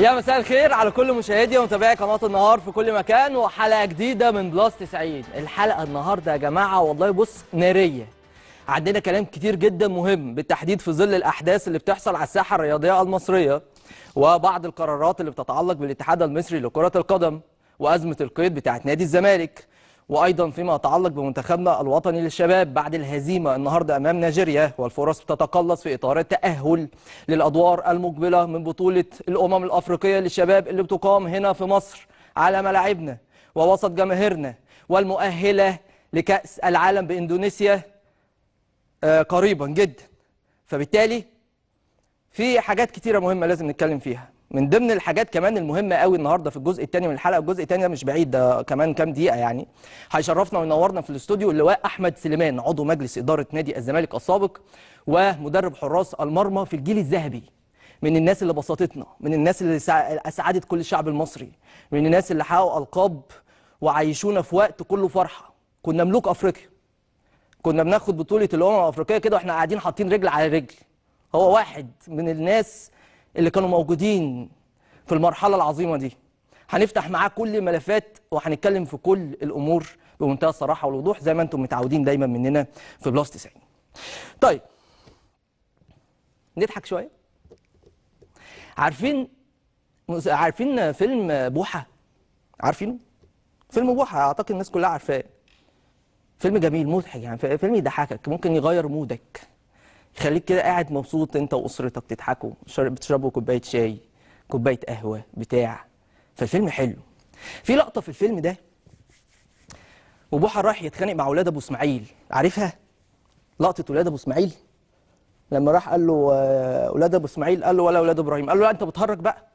يا مساء الخير على كل مشاهدي ومتابعي قناه النهار في كل مكان وحلقه جديده من بلاس 90 الحلقه النهارده يا جماعه والله بص ناريه عندنا كلام كتير جدا مهم بالتحديد في ظل الاحداث اللي بتحصل على الساحه الرياضيه المصريه وبعض القرارات اللي بتتعلق بالاتحاد المصري لكره القدم وازمه القيد بتاعه نادي الزمالك وايضا فيما يتعلق بمنتخبنا الوطني للشباب بعد الهزيمه النهارده امام نيجيريا والفرص بتتقلص في اطار التاهل للادوار المقبله من بطوله الامم الافريقيه للشباب اللي بتقام هنا في مصر على ملاعبنا ووسط جماهيرنا والمؤهله لكاس العالم باندونيسيا آه، قريبا جدا فبالتالي في حاجات كتيره مهمه لازم نتكلم فيها من ضمن الحاجات كمان المهمه قوي النهارده في الجزء الثاني من الحلقه الجزء الثاني ده مش بعيد ده كمان كام دقيقه يعني هيشرفنا وينورنا في الاستوديو اللواء احمد سليمان عضو مجلس اداره نادي الزمالك السابق ومدرب حراس المرمى في الجيل الذهبي من الناس اللي بسطتنا من الناس اللي اسعدت كل الشعب المصري من الناس اللي حققوا القاب وعيشونا في وقت كله فرحه كنا ملوك افريقيا كنا بناخد بطوله الامم الافريقيه كده واحنا قاعدين حاطين رجل على رجل هو واحد من الناس اللي كانوا موجودين في المرحلة العظيمة دي هنفتح معاه كل الملفات وهنتكلم في كل الأمور بمنتهى الصراحة والوضوح زي ما أنتم متعودين دايما مننا في بلس 90 طيب نضحك شوية عارفين عارفين فيلم بوحة عارفينه فيلم بوحة أعتقد الناس كلها عارفاه فيلم جميل مضحك يعني فيلم يضحكك ممكن يغير مودك خليك كده قاعد مبسوط انت واسرتك تضحكوا بتشربوا كوبايه شاي كوبايه قهوه بتاع فالفيلم حلو في لقطه في الفيلم ده وبوحه راح يتخانق مع اولاد ابو اسماعيل عارفها لقطه اولاد ابو اسماعيل لما راح قال له اولاد آه، ابو اسماعيل قال له ولا اولاد ابراهيم قال له لا انت بتهرج بقى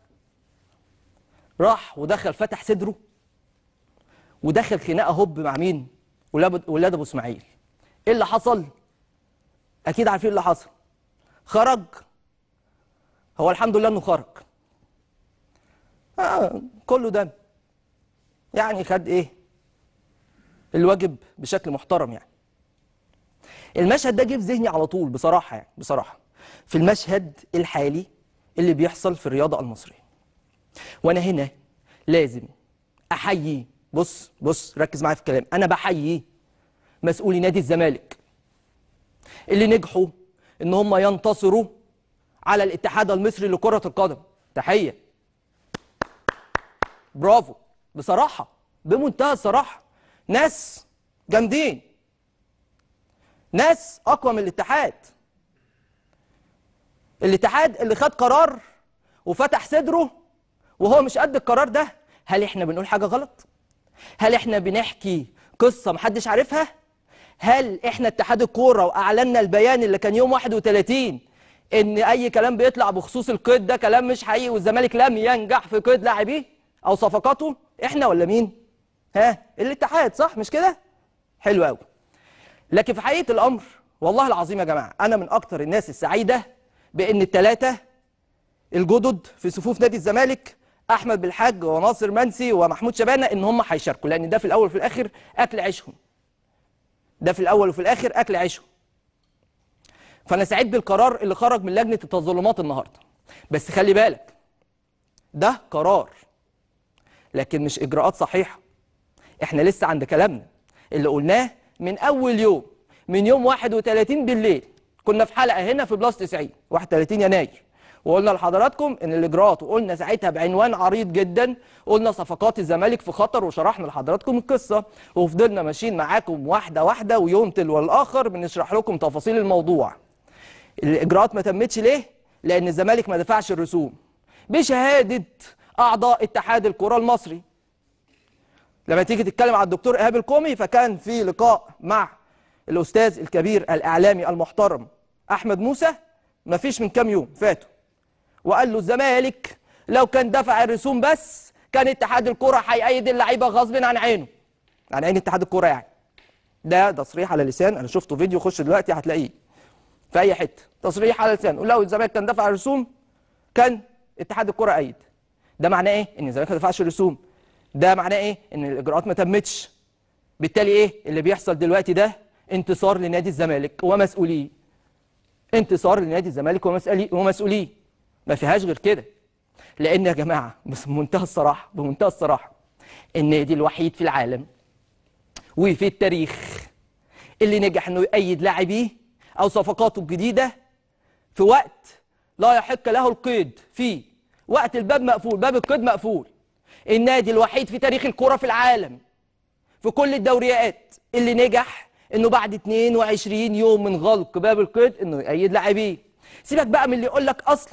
راح ودخل فتح صدره ودخل خناقه هوب مع مين ولاد ابو اسماعيل ايه اللي حصل اكيد عارفين اللي حصل خرج هو الحمد لله انه خرج آه كله دم يعني خد ايه الواجب بشكل محترم يعني المشهد ده جه في ذهني على طول بصراحه يعني بصراحه في المشهد الحالي اللي بيحصل في الرياضه المصريه وانا هنا لازم احيي بص بص ركز معايا في الكلام انا بحيي مسؤولي نادي الزمالك اللي نجحوا ان هم ينتصروا على الاتحاد المصري لكرة القدم تحية برافو بصراحة بمنتهى الصراحة ناس جامدين ناس اقوى من الاتحاد الاتحاد اللي خد قرار وفتح صدره وهو مش قد القرار ده هل احنا بنقول حاجة غلط؟ هل احنا بنحكي قصة محدش عارفها؟ هل احنا اتحاد الكوره واعلنا البيان اللي كان يوم 31 ان اي كلام بيطلع بخصوص القيد ده كلام مش حقيقي والزمالك لم ينجح في قيد لاعبيه او صفقاته احنا ولا مين ها الاتحاد صح مش كده حلو قوي لكن في حقيقه الامر والله العظيم يا جماعه انا من اكثر الناس السعيده بان الثلاثه الجدد في صفوف نادي الزمالك احمد بالحاج وناصر منسي ومحمود شبانه ان هم هيشاركوا لان ده في الاول وفي الاخر اكل عيشهم ده في الاول وفي الاخر اكل عيشه فانا سعيد بالقرار اللي خرج من لجنه التظلمات النهارده بس خلي بالك ده قرار لكن مش اجراءات صحيحه احنا لسه عند كلامنا اللي قلناه من اول يوم من يوم 31 بالليل كنا في حلقه هنا في بلاس 90 31 يناير وقلنا لحضراتكم ان الاجراءات وقلنا ساعتها بعنوان عريض جدا قلنا صفقات الزمالك في خطر وشرحنا لحضراتكم القصه وفضلنا ماشيين معاكم واحده واحده ويوم تلو الاخر بنشرح لكم تفاصيل الموضوع الاجراءات ما تمتش ليه لان الزمالك ما دفعش الرسوم بشهاده اعضاء اتحاد الكره المصري لما تيجي تتكلم على الدكتور ايهاب الكومي فكان في لقاء مع الاستاذ الكبير الاعلامي المحترم احمد موسى ما فيش من كام يوم فاتوا وقال له الزمالك لو كان دفع الرسوم بس كان اتحاد الكره هيأيد اللعيبه غصب عن عينه عن عين اتحاد الكره يعني ده تصريح على لسان انا شفته فيديو خش دلوقتي هتلاقيه في اي حته تصريح على لسان ولو الزمالك كان دفع الرسوم كان اتحاد الكره أيد ده معناه ايه ان الزمالك ما دفعش الرسوم ده معناه ايه ان الاجراءات ما تمتش بالتالي ايه اللي بيحصل دلوقتي ده انتصار لنادي الزمالك ومسؤوليه انتصار لنادي الزمالك ومسؤوليه ما فيهاش غير كده لان يا جماعه بس بمنتهى الصراحه بمنتهى الصراحه النادي الوحيد في العالم وفي التاريخ اللي نجح انه يؤيد لاعبيه او صفقاته الجديده في وقت لا يحق له القيد فيه وقت الباب مقفول باب القيد مقفول النادي الوحيد في تاريخ الكره في العالم في كل الدوريات اللي نجح انه بعد 22 يوم من غلق باب القيد انه يؤيد لاعبيه سيبك بقى من اللي يقول لك اصل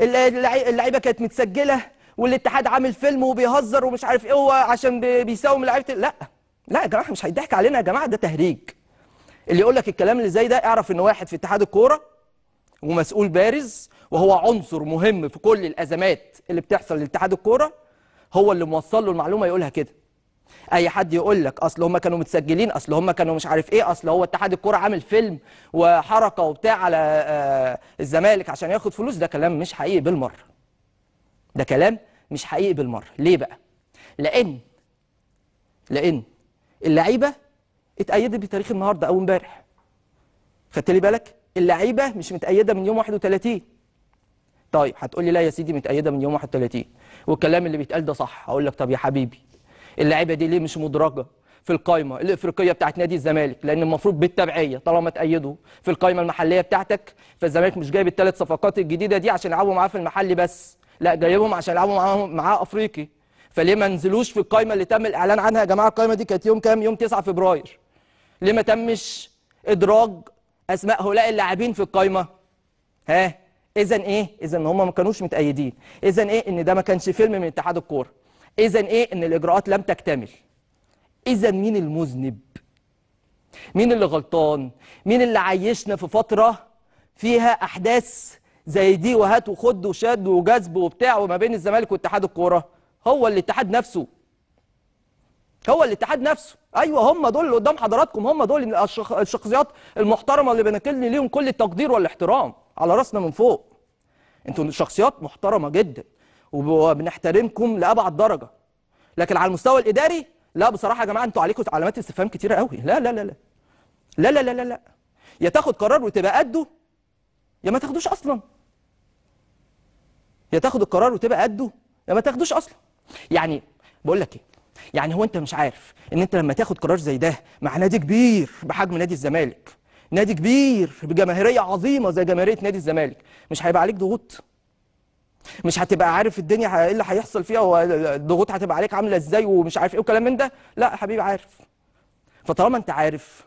اللعيبه كانت متسجله والاتحاد عامل فيلم وبيهزر ومش عارف ايه هو عشان بيساوم لعيبه لا لا يا جماعه مش هيضحك علينا يا جماعه ده تهريج اللي يقول لك الكلام اللي زي ده اعرف ان واحد في اتحاد الكوره ومسؤول بارز وهو عنصر مهم في كل الازمات اللي بتحصل لاتحاد الكوره هو اللي موصل له المعلومه يقولها كده اي حد يقول لك اصل هم كانوا متسجلين اصل هم كانوا مش عارف ايه اصل هو اتحاد الكوره عامل فيلم وحركه وبتاع على آه، الزمالك عشان ياخد فلوس ده كلام مش حقيقي بالمره ده كلام مش حقيقي بالمره ليه بقى لان لان اللعيبه اتأيدت بتاريخ النهارده او امبارح خدت لي بالك اللعيبه مش متأيده من يوم 31 طيب هتقول لي لا يا سيدي متأيده من يوم 31 والكلام اللي بيتقال ده صح هقول لك طب يا حبيبي اللعيبه دي ليه مش مدرجه في القائمه الافريقيه بتاعت نادي الزمالك لان المفروض بالتبعيه طالما تايده في القائمه المحليه بتاعتك فالزمالك مش جايب الثلاث صفقات الجديده دي عشان يلعبوا معاه في المحلي بس لا جايبهم عشان يلعبوا معاه معاه افريقي فليه ما نزلوش في القائمه اللي تم الاعلان عنها يا جماعه القائمه دي كانت يوم كام يوم 9 فبراير ليه ما تمش ادراج اسماء هؤلاء اللاعبين في القائمه ها اذا ايه اذا هم ما كانوش متايدين اذا ايه ان ده ما كانش فيلم من اتحاد الكوره اذا ايه ان الاجراءات لم تكتمل اذا مين المذنب مين اللي غلطان مين اللي عيشنا في فتره فيها احداث زي دي وهات وخد وشد وجذب وبتاع وما بين الزمالك واتحاد الكوره هو الاتحاد نفسه هو الاتحاد نفسه ايوه هم دول اللي قدام حضراتكم هم دول الشخصيات المحترمه اللي بنكلني ليهم كل التقدير والاحترام على راسنا من فوق انتوا شخصيات محترمه جدا وبنحترمكم لأبعد درجة لكن على المستوى الإداري لا بصراحة يا جماعة أنتوا عليكم علامات استفهام كتيرة قوي لا لا لا لا لا لا لا لا لا يا تاخد قرار وتبقى قده يا ما تاخدوش أصلا يا تاخد القرار وتبقى قده يا ما تاخدوش أصلا يعني بقول لك إيه يعني هو أنت مش عارف إن أنت لما تاخد قرار زي ده مع نادي كبير بحجم نادي الزمالك نادي كبير بجماهيريه عظيمه زي جماهيريه نادي الزمالك مش هيبقى عليك ضغوط مش هتبقى عارف الدنيا ايه اللي هيحصل فيها والضغوط هتبقى عليك عامله ازاي ومش عارف ايه وكلام من ده لا يا حبيبي عارف فطالما انت عارف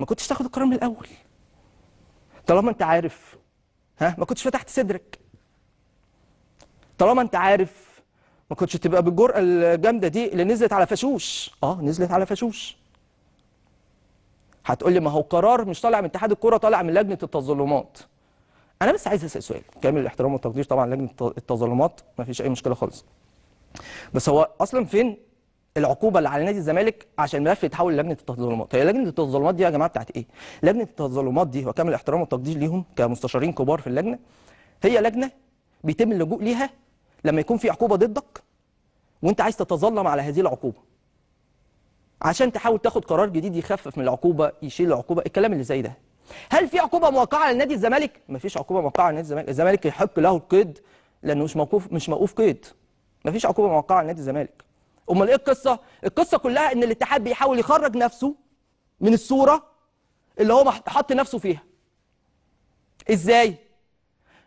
ما كنتش تاخد القرار من الاول طالما انت عارف ها ما كنتش فتحت صدرك طالما انت عارف ما كنتش تبقى بالجرأه الجامده دي اللي نزلت على فاشوش اه نزلت على فاشوش هتقول لي ما هو قرار مش طالع من اتحاد الكوره طالع من لجنه التظلمات انا بس عايز اسال سؤال كامل الاحترام والتقدير طبعا لجنه التظلمات ما فيش اي مشكله خالص بس هو اصلا فين العقوبه اللي على نادي الزمالك عشان الملف يتحول للجنه التظلمات هي لجنه التظلمات دي يا جماعه بتاعت ايه لجنه التظلمات دي وكامل الاحترام والتقدير ليهم كمستشارين كبار في اللجنه هي لجنه بيتم اللجوء ليها لما يكون في عقوبه ضدك وانت عايز تتظلم على هذه العقوبه عشان تحاول تاخد قرار جديد يخفف من العقوبه يشيل العقوبه الكلام اللي زي ده هل في عقوبه موقعه على نادي الزمالك مفيش عقوبه موقعه على نادي الزمالك الزمالك يحق له القيد لانه مش موقوف مش موقوف قيد مفيش عقوبه موقعه على نادي الزمالك امال ايه القصه القصه كلها ان الاتحاد بيحاول يخرج نفسه من الصوره اللي هو حط نفسه فيها ازاي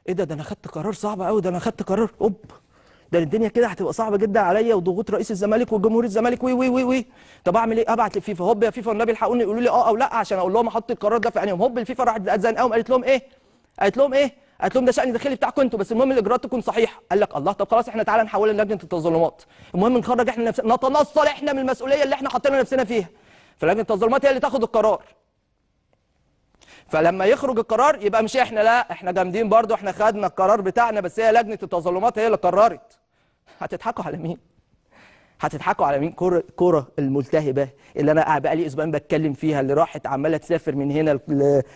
ايه ده ده انا خدت قرار صعب قوي ده انا خدت قرار اوب ده الدنيا كده هتبقى صعبه جدا عليا وضغوط رئيس الزمالك وجمهور الزمالك وي وي وي وي طب اعمل ايه ابعت للفيفا هوب يا فيفا والنبي الحقوني يقولوا لي اه او لا عشان اقول لهم احط القرار ده في عينيهم هوب الفيفا راحت زنقاهم قالت لهم ايه قالت لهم ايه قالت لهم ده شان داخلي بتاعكم انتوا بس المهم الاجراءات تكون صحيحه قال لك الله طب خلاص احنا تعالى نحول لجنه التظلمات المهم نخرج احنا نفسنا نتنصل احنا من المسؤوليه اللي احنا حاطين نفسنا فيها فلجنه التظلمات هي اللي تاخد القرار فلما يخرج القرار يبقى مش احنا لا احنا جامدين برضو احنا خدنا القرار بتاعنا بس هي لجنه التظلمات هي اللي قررت هتضحكوا على مين هتضحكوا على مين كرة كرة الملتهبة اللي أنا قاعد بقالي أسبوعين بتكلم فيها اللي راحت عمالة تسافر من هنا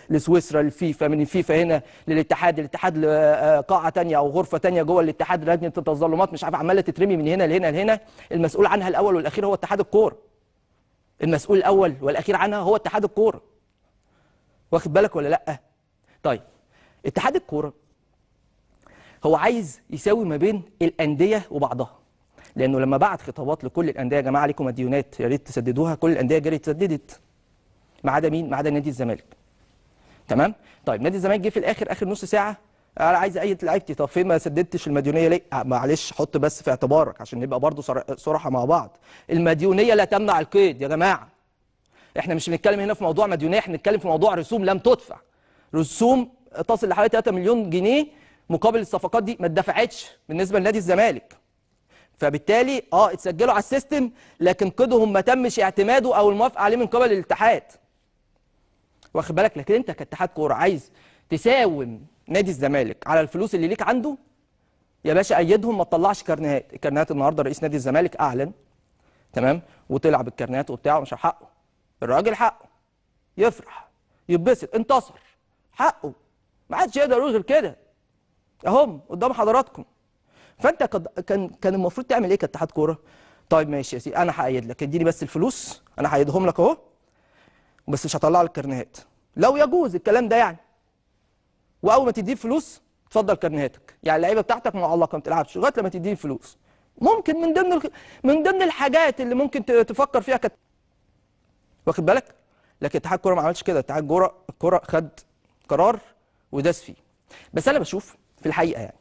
لسويسرا للفيفا من الفيفا هنا للاتحاد الاتحاد لقاعة آه، تانية أو غرفة تانية جوه الاتحاد لجنة التظلمات مش عارف عمالة تترمي من هنا لهنا لهنا المسؤول عنها الأول والأخير هو اتحاد الكورة المسؤول الأول والأخير عنها هو اتحاد الكورة واخد بالك ولا لا طيب اتحاد الكوره هو عايز يساوي ما بين الانديه وبعضها لانه لما بعت خطابات لكل الانديه يا جماعه عليكم مديونات يا ريت تسددوها كل الانديه جريت سددت ما عدا مين ما عدا نادي الزمالك تمام طيب نادي الزمالك جه في الاخر اخر نص ساعه انا عايز اي لعيبتي طب فين ما سددتش المديونيه ليه آه، معلش حط بس في اعتبارك عشان نبقى برضه صراحه مع بعض المديونيه لا تمنع القيد يا جماعه احنا مش بنتكلم هنا في موضوع مديونيه احنا بنتكلم في موضوع رسوم لم تدفع رسوم تصل لحوالي 3 مليون جنيه مقابل الصفقات دي ما اتدفعتش بالنسبه لنادي الزمالك فبالتالي اه اتسجلوا على السيستم لكن قيدهم ما تمش اعتماده او الموافقه عليه من قبل الاتحاد واخد بالك لكن انت كاتحاد كوره عايز تساوم نادي الزمالك على الفلوس اللي ليك عنده يا باشا ايدهم ما تطلعش كارنيهات الكارنيهات النهارده رئيس نادي الزمالك اعلن تمام وطلع بالكارنيهات وبتاع ومش حقه الراجل حقه يفرح يتبسط انتصر حقه ما حدش يقدر يقول غير كده اهم قدام حضراتكم فانت كان كان المفروض تعمل ايه كاتحاد كوره طيب ماشي يا سيدي انا هايد لك اديني بس الفلوس انا هايدهم لك اهو بس مش هطلع لك كرنيهات لو يجوز الكلام ده يعني واول ما تديه فلوس تفضل كرنيهاتك يعني اللعيبه بتاعتك معلقه ما بتلعبش لغايه لما تديه فلوس ممكن من ضمن من ضمن الحاجات اللي ممكن تفكر فيها كاتحاد واخد بالك لكن اتحاد الكوره ما عملش كده اتحاد الكوره الكوره خد قرار وداس فيه بس انا بشوف في الحقيقه يعني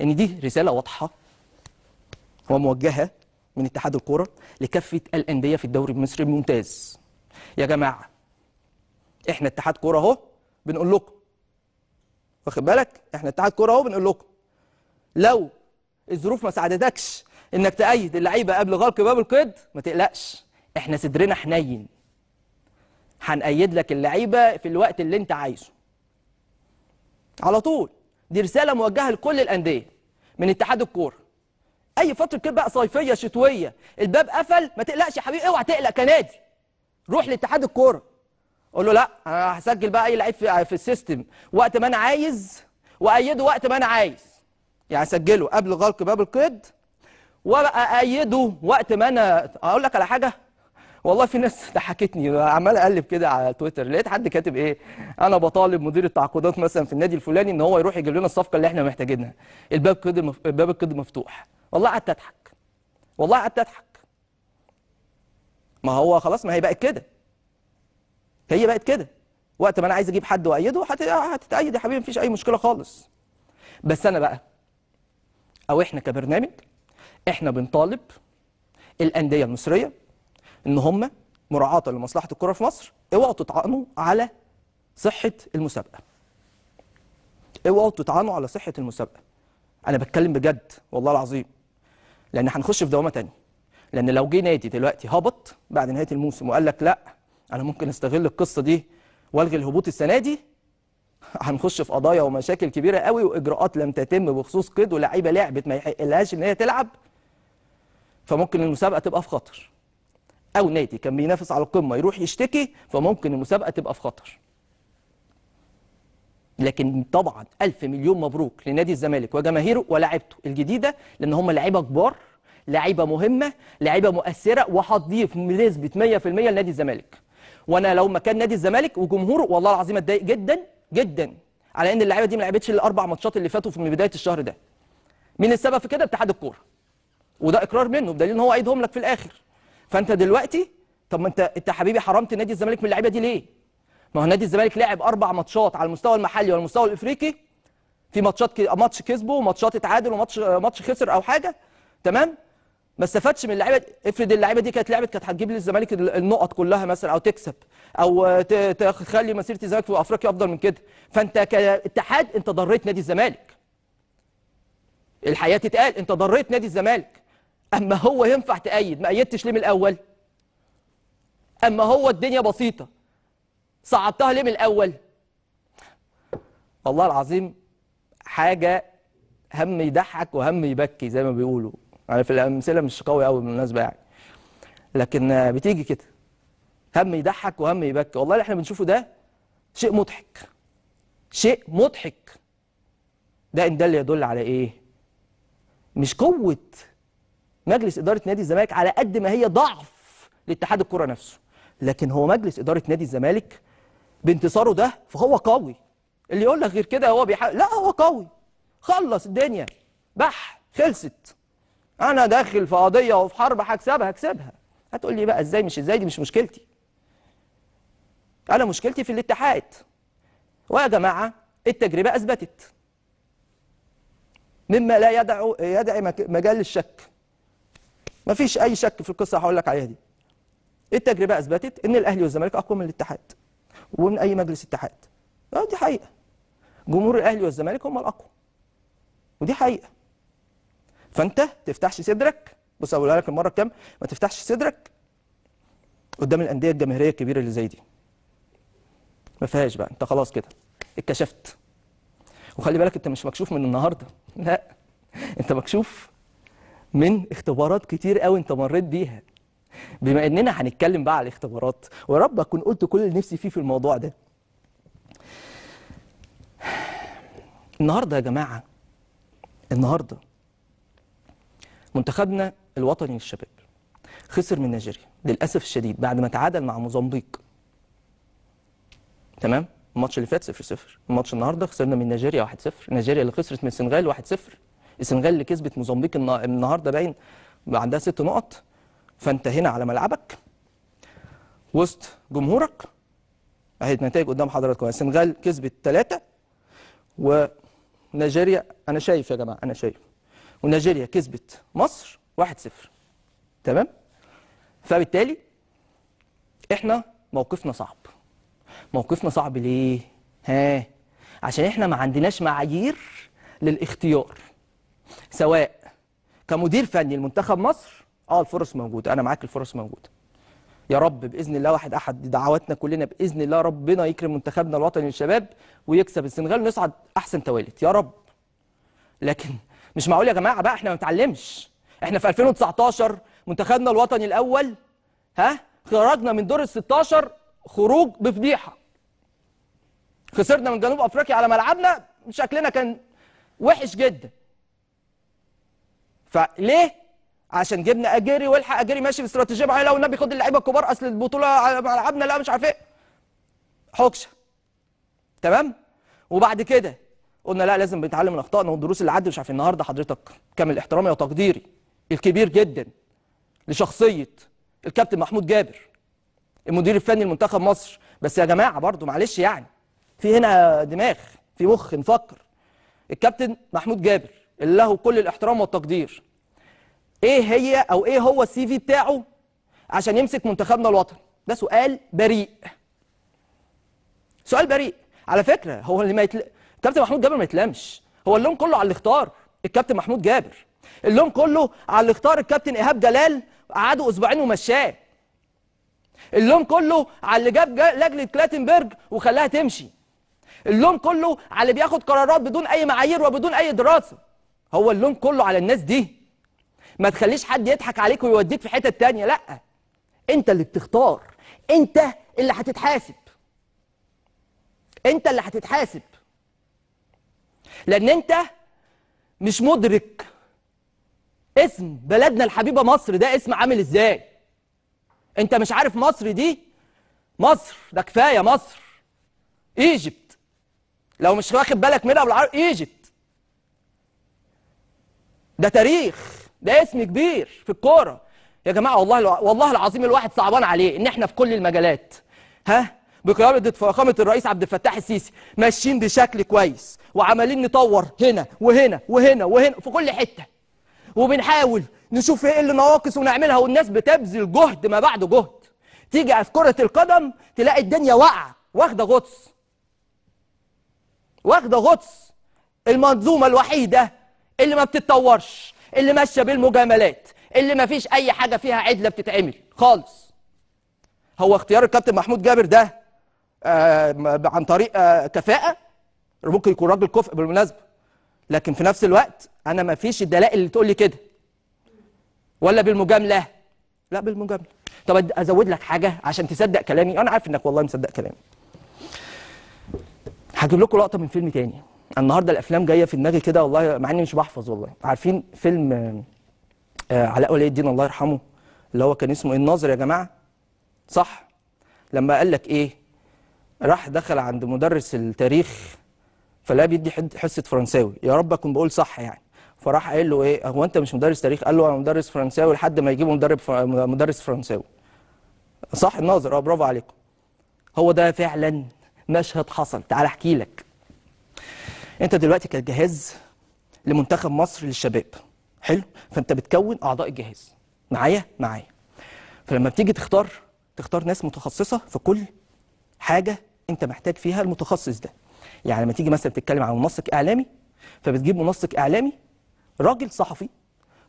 ان دي رساله واضحه وموجهه من اتحاد الكوره لكافه الانديه في الدوري المصري الممتاز يا جماعه احنا اتحاد كوره اهو بنقول لكم واخد بالك احنا اتحاد كوره اهو بنقول لكم لو الظروف ما ساعدتكش انك تأيد اللعيبه قبل غلق باب القيد ما تقلقش احنا صدرنا حنين هنأيد لك اللعيبه في الوقت اللي انت عايزه على طول دي رساله موجهه لكل الانديه من اتحاد الكوره اي فتره كده بقى صيفيه شتويه الباب قفل ما تقلقش يا حبيبي اوعى تقلق كنادي روح لاتحاد الكوره قول له لا انا هسجل بقى اي لعيب في, السيستم وقت ما انا عايز وايده وقت ما انا عايز يعني سجله قبل غلق باب القيد وابقى ايده وقت ما انا اقول لك على حاجه والله في ناس ضحكتني عمال اقلب كده على تويتر لقيت حد كاتب ايه انا بطالب مدير التعاقدات مثلا في النادي الفلاني ان هو يروح يجيب لنا الصفقه اللي احنا محتاجينها الباب كده مف... الباب القيد مفتوح والله قعدت اضحك والله قعدت اضحك ما هو خلاص ما هي بقت كده هي بقت كده وقت ما انا عايز اجيب حد وايده هتتايد يا حبيبي مفيش اي مشكله خالص بس انا بقى او احنا كبرنامج احنا بنطالب الانديه المصريه ان هم مراعاه لمصلحه الكره في مصر اوعوا تطعنوا على صحه المسابقه اوعوا تطعنوا على صحه المسابقه انا بتكلم بجد والله العظيم لان هنخش في دوامه ثانيه لان لو جه نادي دلوقتي هبط بعد نهايه الموسم وقال لك لا انا ممكن استغل القصه دي والغي الهبوط السنه دي هنخش في قضايا ومشاكل كبيره قوي واجراءات لم تتم بخصوص قيد ولاعيبه لعبت ما يحقلهاش ان هي تلعب فممكن المسابقه تبقى في خطر او نادي كان بينافس على القمه يروح يشتكي فممكن المسابقه تبقى في خطر لكن طبعا ألف مليون مبروك لنادي الزمالك وجماهيره ولاعيبته الجديده لان هم لعيبه كبار لعيبه مهمه لعيبه مؤثره وهتضيف نسبه 100% لنادي الزمالك وانا لو مكان نادي الزمالك وجمهوره والله العظيم اتضايق جدا جدا على ان اللعيبه دي ما لعبتش الاربع ماتشات اللي فاتوا من بدايه الشهر ده مين السبب في كده اتحاد الكوره وده اقرار منه بدليل ان هو عيدهم لك في الاخر فانت دلوقتي طب ما انت انت حبيبي حرمت نادي الزمالك من اللعيبه دي ليه؟ ما هو نادي الزمالك لعب اربع ماتشات على المستوى المحلي والمستوى الافريقي في ماتشات ماتش كسبه وماتشات اتعادل وماتش ماتش خسر او حاجه تمام؟ ما استفادش من اللعيبه افرض اللعيبه دي كانت لعبت كانت هتجيب للزمالك النقط كلها مثلا او تكسب او تخلي مسيره الزمالك في افريقيا افضل من كده فانت كاتحاد انت ضريت نادي الزمالك الحقيقه تتقال انت ضريت نادي الزمالك اما هو ينفع تأيد ما أيدتش ليه من الأول اما هو الدنيا بسيطة صعبتها ليه من الأول والله العظيم حاجة هم يضحك وهم يبكي زي ما بيقولوا يعني في الأمثلة مش قوي قوي بالمناسبة يعني لكن بتيجي كده هم يضحك وهم يبكي والله اللي احنا بنشوفه ده شيء مضحك شيء مضحك ده ان ده اللي يدل على ايه مش قوه مجلس اداره نادي الزمالك على قد ما هي ضعف لاتحاد الكره نفسه لكن هو مجلس اداره نادي الزمالك بانتصاره ده فهو قوي اللي يقول لك غير كده هو بيحاول لا هو قوي خلص الدنيا بح خلصت انا داخل في قضيه وفي حرب هكسبها هكسبها هتقول لي بقى ازاي مش ازاي دي مش مشكلتي انا مشكلتي في الاتحاد ويا جماعه التجربه اثبتت مما لا يدعو يدعي مجال الشك مفيش اي شك في القصه هقول لك عليها دي التجربه اثبتت ان الاهلي والزمالك اقوى من الاتحاد ومن اي مجلس اتحاد اه دي حقيقه جمهور الاهلي والزمالك هم الاقوى ودي حقيقه فانت تفتحش صدرك بص اقولها لك المره الكام ما تفتحش صدرك قدام الانديه الجماهيريه الكبيره اللي زي دي ما فيهاش بقى انت خلاص كده اتكشفت وخلي بالك انت مش مكشوف من النهارده لا انت مكشوف من اختبارات كتير قوي انت مريت بيها بما اننا هنتكلم بقى على الاختبارات ويا رب اكون قلت كل اللي نفسي فيه في الموضوع ده النهارده يا جماعه النهارده منتخبنا الوطني للشباب خسر من نيجيريا للاسف الشديد بعد ما تعادل مع موزمبيق تمام الماتش اللي فات 0 0 الماتش النهارده خسرنا من نيجيريا 1 0 نيجيريا اللي خسرت من السنغال 1 0 السنغال اللي كسبت موزمبيق النهارده باين عندها ست نقط فانت هنا على ملعبك وسط جمهورك اهي النتائج قدام حضراتكم السنغال كسبت ثلاثه ونيجيريا انا شايف يا جماعه انا شايف ونيجيريا كسبت مصر 1-0 تمام فبالتالي احنا موقفنا صعب موقفنا صعب ليه ها عشان احنا ما عندناش معايير للاختيار سواء كمدير فني لمنتخب مصر اه الفرص موجوده انا معاك الفرص موجوده يا رب باذن الله واحد احد دعواتنا كلنا باذن الله ربنا يكرم منتخبنا الوطني للشباب ويكسب السنغال ونصعد احسن توالت يا رب لكن مش معقول يا جماعه بقى احنا ما بنتعلمش احنا في 2019 منتخبنا الوطني الاول ها خرجنا من دور ال 16 خروج بفضيحه خسرنا من جنوب افريقيا على ملعبنا شكلنا كان وحش جدا فليه عشان جبنا اجيري والحق اجيري ماشي باستراتيجيه معينه لو النبي خد اللعيبه الكبار اصل البطوله ملعبنا لا مش عارف ايه حكشه تمام وبعد كده قلنا لا لازم بنتعلم من اخطائنا والدروس اللي عدت مش عارف إيه. النهارده حضرتك كامل احترامي وتقديري الكبير جدا لشخصيه الكابتن محمود جابر المدير الفني لمنتخب مصر بس يا جماعه برضو معلش يعني في هنا دماغ في مخ نفكر الكابتن محمود جابر له كل الاحترام والتقدير ايه هي او ايه هو السي في بتاعه عشان يمسك منتخبنا الوطني ده سؤال بريء سؤال بريء على فكره هو اللي ما يتل... كابتن محمود جابر ما يتلمش هو اللوم كله على اللي اختار الكابتن محمود جابر اللوم كله على اللي اختار الكابتن ايهاب جلال قعدوا اسبوعين ومشاه اللوم كله على اللي جاب لجنه كلاتنبرج وخلاها تمشي اللوم كله على اللي بياخد قرارات بدون اي معايير وبدون اي دراسه هو اللون كله على الناس دي ما تخليش حد يضحك عليك ويوديك في حتة تانية لا انت اللي بتختار انت اللي هتتحاسب انت اللي هتتحاسب لان انت مش مدرك اسم بلدنا الحبيبه مصر ده اسم عامل ازاي انت مش عارف مصر دي مصر ده كفايه مصر ايجيبت لو مش واخد بالك منها بالعربي ايجيبت ده تاريخ ده اسم كبير في الكوره يا جماعه والله والله العظيم الواحد صعبان عليه ان احنا في كل المجالات ها بقيادة فخامة الرئيس عبد الفتاح السيسي ماشيين بشكل كويس وعمالين نطور هنا وهنا وهنا وهنا في كل حتة وبنحاول نشوف ايه اللي نواقص ونعملها والناس بتبذل جهد ما بعد جهد تيجي في كرة القدم تلاقي الدنيا واقعة واخدة غطس واخدة غطس المنظومة الوحيدة اللي ما بتتطورش اللي ماشيه بالمجاملات اللي ما فيش اي حاجه فيها عدله بتتعمل خالص هو اختيار الكابتن محمود جابر ده آه عن طريق آه كفاءه ممكن يكون راجل كفء بالمناسبه لكن في نفس الوقت انا ما فيش الدلائل اللي تقول لي كده ولا بالمجامله لا بالمجامله طب ازود لك حاجه عشان تصدق كلامي انا عارف انك والله مصدق كلامي هجيب لكم لقطه من فيلم تاني النهارده الافلام جايه في دماغي كده والله مع اني مش بحفظ والله عارفين فيلم آه، علاء ولي الدين الله يرحمه اللي هو كان اسمه ايه الناظر يا جماعه صح لما قال لك ايه راح دخل عند مدرس التاريخ فلا بيدي حصه فرنساوي يا رب اكون بقول صح يعني فراح قايل له ايه هو انت مش مدرس تاريخ قال له انا مدرس فرنساوي لحد ما يجيبوا مدرب فر... مدرس فرنساوي صح الناظر اه برافو عليكم هو ده فعلا مشهد حصل تعال احكي لك انت دلوقتي كجهاز لمنتخب مصر للشباب حلو فانت بتكون اعضاء الجهاز معايا معايا فلما بتيجي تختار تختار ناس متخصصه في كل حاجه انت محتاج فيها المتخصص ده يعني لما تيجي مثلا تتكلم عن منسق اعلامي فبتجيب منسق اعلامي راجل صحفي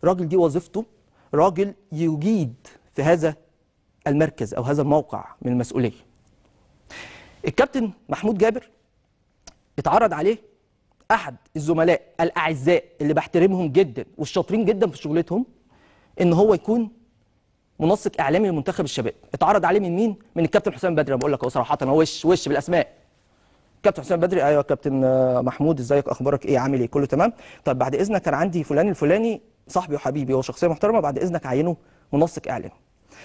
راجل دي وظيفته راجل يجيد في هذا المركز او هذا الموقع من المسؤوليه الكابتن محمود جابر اتعرض عليه احد الزملاء الاعزاء اللي بحترمهم جدا والشاطرين جدا في شغلتهم ان هو يكون منسق اعلامي لمنتخب الشباب اتعرض عليه من مين من الكابتن حسام بدري انا بقول لك صراحه انا وش وش بالاسماء كابتن حسام بدري ايوه كابتن محمود ازيك اخبارك ايه عامل ايه كله تمام طب بعد اذنك كان عندي فلان الفلاني صاحبي وحبيبي هو شخصيه محترمه بعد اذنك عينه منسق اعلامي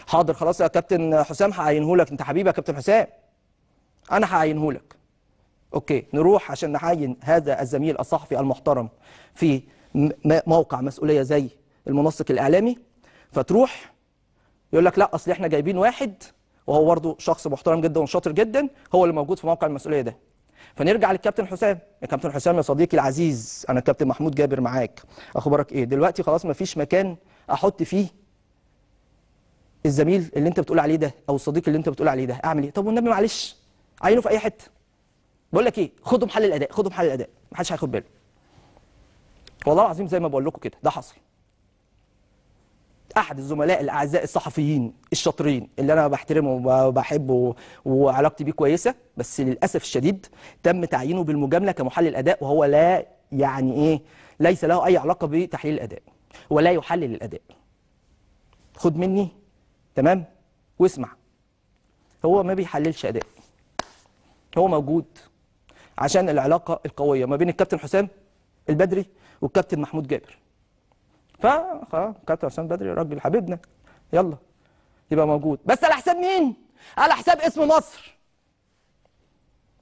حاضر خلاص يا كابتن حسام هعينه لك انت حبيبي يا كابتن حسام انا هعينه لك اوكي نروح عشان نعين هذا الزميل الصحفي المحترم في موقع مسؤوليه زي المنسق الاعلامي فتروح يقول لك لا اصل احنا جايبين واحد وهو برضه شخص محترم جدا وشاطر جدا هو اللي موجود في موقع المسؤوليه ده فنرجع للكابتن حسام يا كابتن حسام يا صديقي العزيز انا الكابتن محمود جابر معاك اخبارك ايه دلوقتي خلاص مفيش مكان احط فيه الزميل اللي انت بتقول عليه ده او الصديق اللي انت بتقول عليه ده اعمل ايه طب والنبي معلش عينه في اي حته بقول لك ايه خدوا محل الاداء خدوا محل الاداء ما حدش هياخد باله والله العظيم زي ما بقول لكم كده ده حصل احد الزملاء الاعزاء الصحفيين الشاطرين اللي انا بحترمه وبحبه وعلاقتي بيه كويسه بس للاسف الشديد تم تعيينه بالمجامله كمحلل اداء وهو لا يعني ايه ليس له اي علاقه بتحليل الاداء ولا يحلل الاداء خد مني تمام واسمع هو ما بيحللش اداء هو موجود عشان العلاقه القويه ما بين الكابتن حسام البدري والكابتن محمود جابر كابتن حسام بدري راجل حبيبنا يلا يبقى موجود بس على حساب مين على حساب اسم مصر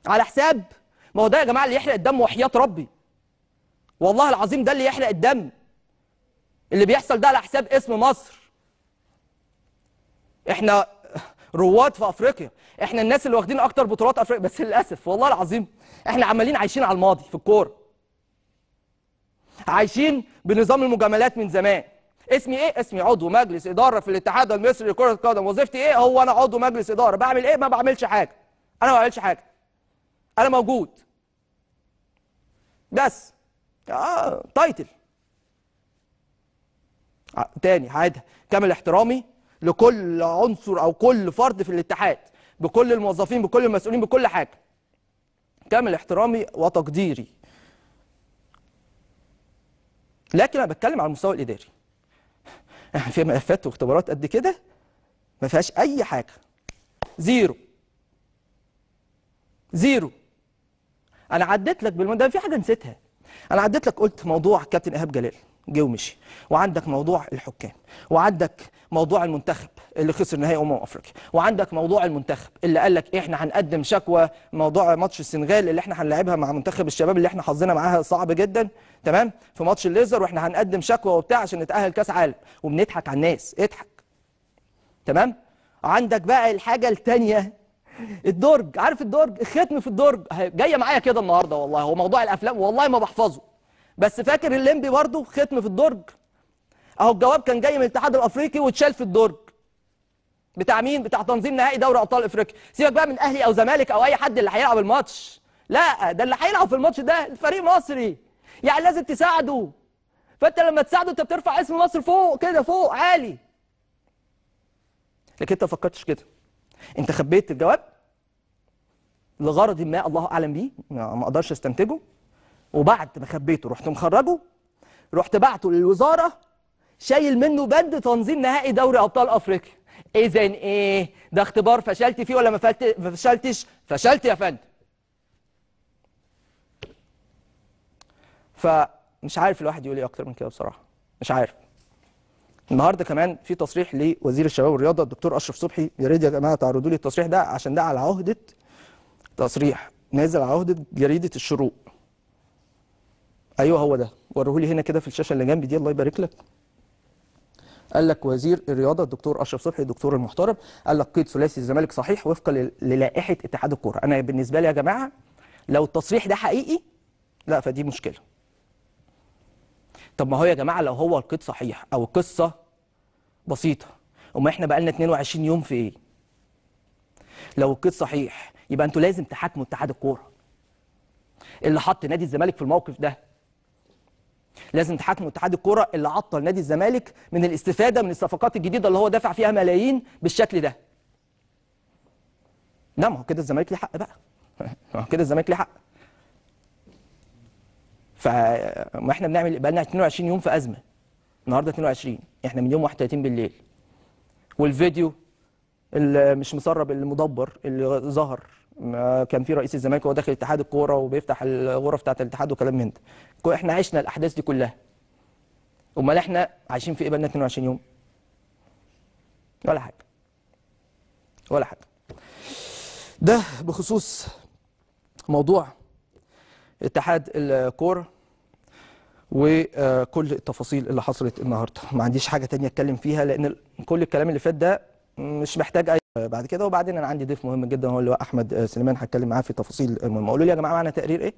على حساب ما هو ده يا جماعه اللي يحرق الدم وحياه ربي والله العظيم ده اللي يحرق الدم اللي بيحصل ده على حساب اسم مصر احنا رواد في افريقيا احنا الناس اللي واخدين اكتر بطولات افريقيا بس للاسف والله العظيم احنا عمالين عايشين على الماضي في الكوره عايشين بنظام المجاملات من زمان اسمي ايه اسمي عضو مجلس اداره في الاتحاد المصري لكره القدم وظيفتي ايه هو انا عضو مجلس اداره بعمل ايه ما بعملش حاجه انا ما بعملش حاجه انا موجود بس اه تايتل آه، تاني عادة كامل احترامي لكل عنصر او كل فرد في الاتحاد بكل الموظفين بكل المسؤولين بكل حاجه كامل احترامي وتقديري لكن انا بتكلم على المستوى الاداري يعني في ملفات واختبارات قد كده ما فيهاش اي حاجه زيرو زيرو انا عديت لك بالمده في حاجه نسيتها انا عديت لك قلت موضوع كابتن ايهاب جلال جه ومشي وعندك موضوع الحكام وعندك موضوع المنتخب اللي خسر نهائي امم افريقيا وعندك موضوع المنتخب اللي قال لك احنا هنقدم شكوى موضوع ماتش السنغال اللي احنا هنلاعبها مع منتخب الشباب اللي احنا حظنا معاها صعب جدا تمام في ماتش الليزر واحنا هنقدم شكوى وبتاع عشان نتاهل كاس عالم وبنضحك على الناس اضحك تمام عندك بقى الحاجه الثانيه الدرج عارف الدرج الختم في الدرج جايه معايا كده النهارده والله هو موضوع الافلام والله ما بحفظه بس فاكر الليمبي برضه ختم في الدرج اهو الجواب كان جاي من الاتحاد الافريقي واتشال في الدرج بتاع مين بتاع تنظيم نهائي دوري ابطال افريقيا سيبك بقى من اهلي او زمالك او اي حد اللي هيلعب الماتش لا ده اللي هيلعب في الماتش ده الفريق مصري يعني لازم تساعده فانت لما تساعده انت بترفع اسم مصر فوق كده فوق عالي لكن انت ما فكرتش كده انت خبيت الجواب لغرض ما الله اعلم بيه ما اقدرش استنتجه وبعد ما خبيته رحت مخرجه رحت بعته للوزاره شايل منه بند تنظيم نهائي دوري ابطال افريقيا اذا ايه ده اختبار فشلت فيه ولا ما فشلتش فشلت يا فندم فمش عارف الواحد يقول ايه اكتر من كده بصراحه مش عارف النهارده كمان في تصريح لوزير الشباب والرياضه الدكتور اشرف صبحي يا ريت يا جماعه تعرضوا لي التصريح ده عشان ده على عهده تصريح نازل على عهده جريده الشروق ايوه هو ده وريه لي هنا كده في الشاشه اللي جنبي دي الله يبارك لك قال لك وزير الرياضه الدكتور اشرف صبحي الدكتور المحترم قال لك قيد ثلاثي الزمالك صحيح وفقا للائحه اتحاد الكوره انا بالنسبه لي يا جماعه لو التصريح ده حقيقي لا فدي مشكله طب ما هو يا جماعه لو هو القيد صحيح او القصه بسيطه وما احنا بقى لنا 22 يوم في ايه لو القيد صحيح يبقى انتوا لازم تحاكموا اتحاد الكوره اللي حط نادي الزمالك في الموقف ده لازم تحاكموا اتحاد الكوره اللي عطل نادي الزمالك من الاستفاده من الصفقات الجديده اللي هو دافع فيها ملايين بالشكل ده لا نعم، ما هو كده الزمالك ليه حق بقى هو كده الزمالك ليه حق ما احنا بنعمل بقى لنا 22 يوم في ازمه النهارده 22 احنا من يوم 31 بالليل والفيديو اللي مش مسرب المدبر اللي ظهر كان في رئيس الزمالك وهو داخل اتحاد الكوره وبيفتح الغرف بتاعه الاتحاد وكلام من ده احنا عشنا الاحداث دي كلها امال احنا عايشين في ايه بقى 22 يوم ولا حاجه ولا حاجه ده بخصوص موضوع اتحاد الكوره وكل التفاصيل اللي حصلت النهارده ما عنديش حاجه تانية اتكلم فيها لان كل الكلام اللي فات ده مش محتاج أي بعد كده وبعدين انا عندي ضيف مهم جدا هو اللي هو احمد آه، سليمان هتكلم معاه في تفاصيل مهمه قولوا لي يا جماعه معانا تقرير ايه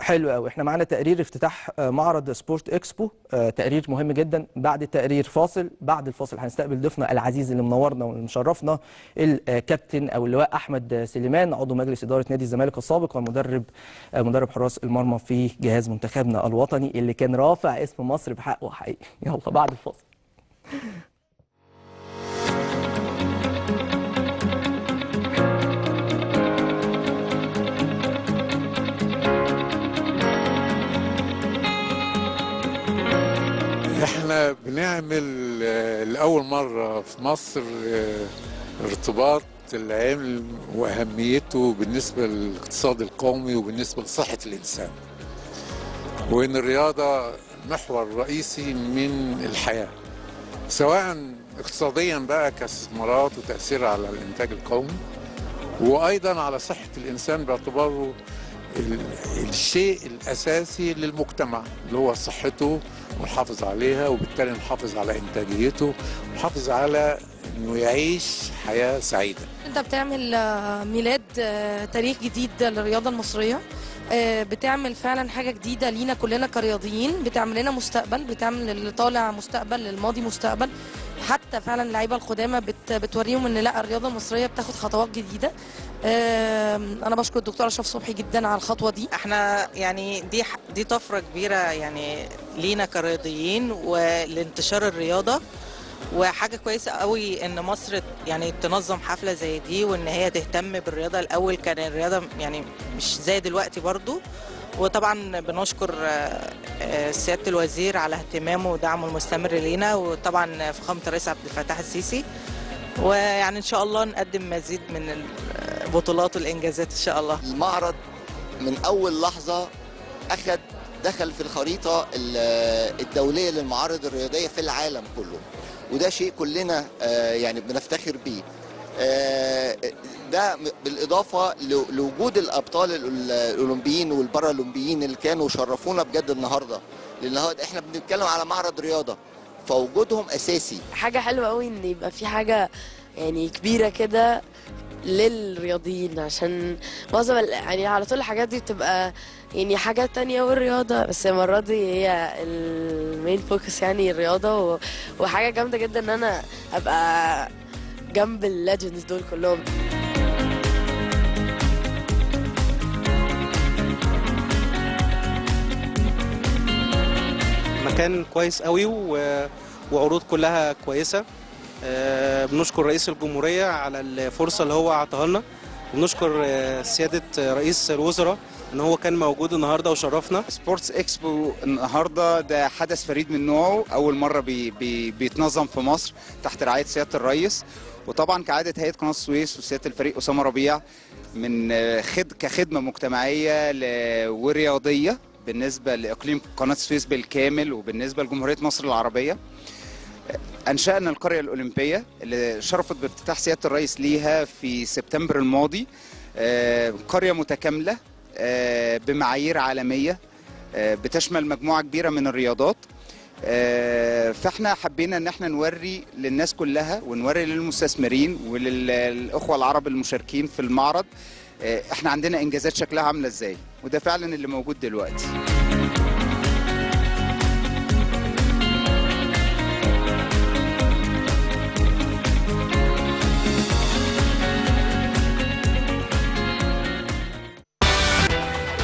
حلو قوي احنا معانا تقرير افتتاح آه، معرض سبورت اكسبو آه، تقرير مهم جدا بعد التقرير فاصل بعد الفاصل هنستقبل ضيفنا العزيز اللي منورنا واللي مشرفنا الكابتن او اللواء احمد سليمان عضو مجلس اداره نادي الزمالك السابق ومدرب مدرب حراس المرمى في جهاز منتخبنا الوطني اللي كان رافع اسم مصر بحقه حقيقي يلا بعد الفاصل بنعمل آه، لاول مره في مصر آه، ارتباط العلم واهميته بالنسبه للاقتصاد القومي وبالنسبه لصحه الانسان وان الرياضه محور رئيسي من الحياه سواء اقتصاديا بقى كاستثمارات وتاثير على الانتاج القومي وايضا على صحه الانسان باعتباره الشيء الأساسي للمجتمع اللي هو صحته ونحافظ عليها وبالتالي نحافظ على إنتاجيته ونحافظ على إنه يعيش حياة سعيدة أنت بتعمل آه، ميلاد آه، تاريخ جديد للرياضة المصرية آه، بتعمل فعلا حاجه جديده لينا كلنا كرياضيين بتعمل لنا مستقبل بتعمل اللي طالع مستقبل للماضي مستقبل حتى فعلا اللعيبه القدامى بت بتوريهم ان لا الرياضه المصريه بتاخد خطوات جديده انا بشكر الدكتور اشرف صبحي جدا على الخطوه دي احنا يعني دي دي طفره كبيره يعني لينا كرياضيين ولانتشار الرياضه وحاجه كويسه قوي ان مصر يعني تنظم حفله زي دي وان هي تهتم بالرياضه الاول كان الرياضه يعني مش زي دلوقتي برضو وطبعا بنشكر آه، آه، سياده الوزير على اهتمامه ودعمه المستمر لينا وطبعا فخامه الرئيس عبد الفتاح السيسي ويعني ان شاء الله نقدم مزيد من البطولات آه، والانجازات ان شاء الله المعرض من اول لحظه اخذ دخل في الخريطه الدوليه للمعارض الرياضيه في العالم كله وده شيء كلنا يعني بنفتخر بيه آه، ده بالاضافه لوجود الابطال الاولمبيين والبارالمبيين اللي كانوا شرفونا بجد النهارده لان احنا بنتكلم على معرض رياضه فوجودهم اساسي حاجه حلوه قوي ان يبقى في حاجه يعني كبيره كده للرياضيين عشان معظم يعني على طول الحاجات دي بتبقى يعني حاجات تانية والرياضة بس المرة دي هي المين فوكس يعني الرياضة وحاجة جامدة جدا ان انا ابقى جنب الليجندز دول كلهم مكان كويس قوي وعروض كلها كويسه آه، بنشكر رئيس الجمهوريه على الفرصه اللي هو اعطاها لنا وبنشكر آه، سياده آه، رئيس الوزراء ان هو كان موجود النهارده وشرفنا سبورتس اكسبو النهارده ده حدث فريد من نوعه اول مره بي بي بيتنظم في مصر تحت رعايه سياده الرئيس وطبعا كعاده هيئه قناه السويس وسياده الفريق اسامه ربيع من آه، خد كخدمه مجتمعيه ورياضيه بالنسبه لاقليم قناه السويس بالكامل وبالنسبه لجمهوريه مصر العربيه آه، انشانا القريه الاولمبيه اللي شرفت بافتتاح سياده الرئيس ليها في سبتمبر الماضي آه، قريه متكامله بمعايير عالميه بتشمل مجموعه كبيره من الرياضات آه، فاحنا حبينا ان احنا نوري للناس كلها ونوري للمستثمرين وللاخوه العرب المشاركين في المعرض آه، احنا عندنا انجازات شكلها عامله ازاي وده فعلا اللي موجود دلوقتي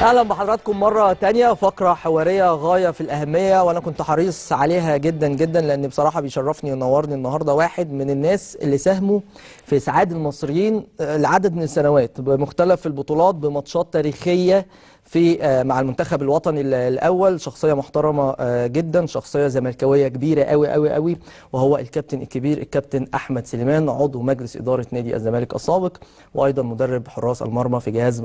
اهلا بحضراتكم مره تانية فقره حواريه غايه في الاهميه وانا كنت حريص عليها جدا جدا لان بصراحه بيشرفني ونورني النهارده واحد من الناس اللي ساهموا في اسعاد المصريين آه، لعدد من السنوات بمختلف البطولات بماتشات تاريخيه في آه، مع المنتخب الوطني الاول شخصيه محترمه آه، جدا شخصيه زملكاويه كبيره قوي قوي قوي وهو الكابتن الكبير الكابتن احمد سليمان عضو مجلس اداره نادي الزمالك السابق وايضا مدرب حراس المرمى في جهاز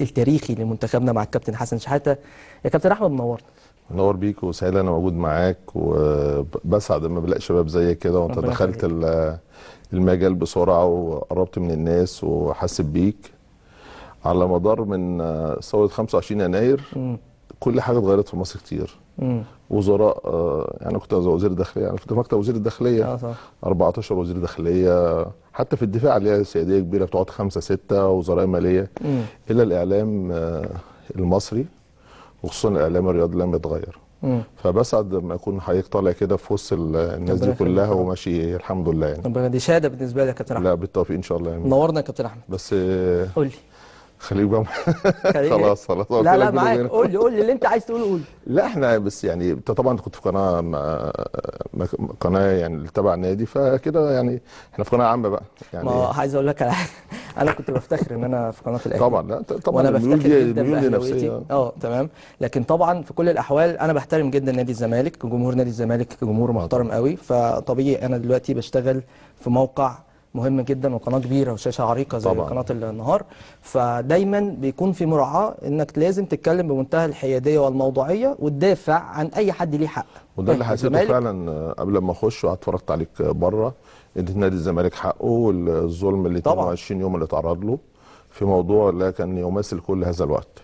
التاريخي لمنتخبنا مع الكابتن حسن شحاته يا كابتن احمد منورنا منور بيك وسعيد انا موجود معاك وبسعد لما بلاقي شباب زيك كده وانت دخلت المجال بسرعه وقربت من الناس وحاسب بيك على مدار من ثوره آه، 25 يناير كل حاجه اتغيرت في مصر كتير وزراء آه، يعني, يعني كنت وزير داخليه يعني في مكتب وزير الداخليه آه صح. 14 وزير داخليه حتى في الدفاع اللي هي سياديه كبيره بتقعد خمسه سته وزراء ماليه مم. الا الاعلام آه، المصري وخصوصا الاعلام الرياضي لم يتغير فبسعد لما اكون حضرتك طالع كده في وسط الناس دي كلها وماشي الحمد لله يعني ربنا دي شهاده بالنسبه لك يا كابتن احمد لا بالتوفيق ان شاء الله يعني. نورنا يا كابتن احمد بس قول لي خليك بقى خلاص خلاص لا لا معاك قول لي قول لي اللي انت عايز تقوله قول لا احنا بس يعني انت طبعا كنت في قناه ما قناه يعني تبع النادي فكده يعني احنا في قناه عامه بقى يعني ما عايز اقول لك على حاجه انا كنت بفتخر ان انا في قناه الاهلي طبعا لا طبعا وانا بفتخر دي جدا دي اه تمام لكن طبعا في كل الاحوال انا بحترم جدا نادي الزمالك جمهور نادي الزمالك جمهور محترم قوي فطبيعي انا دلوقتي بشتغل في موقع مهم جدا وقناه كبيره وشاشه عريقه زي طبعا. قناه النهار فدايما بيكون في مراعاه انك لازم تتكلم بمنتهى الحياديه والموضوعيه وتدافع عن اي حد ليه حق وده اللي حسيته فعلا آه، قبل ما اخش اتفرجت عليك بره ان نادي الزمالك حقه والظلم اللي 22 يوم اللي اتعرض له في موضوع لا كان يماثل كل هذا الوقت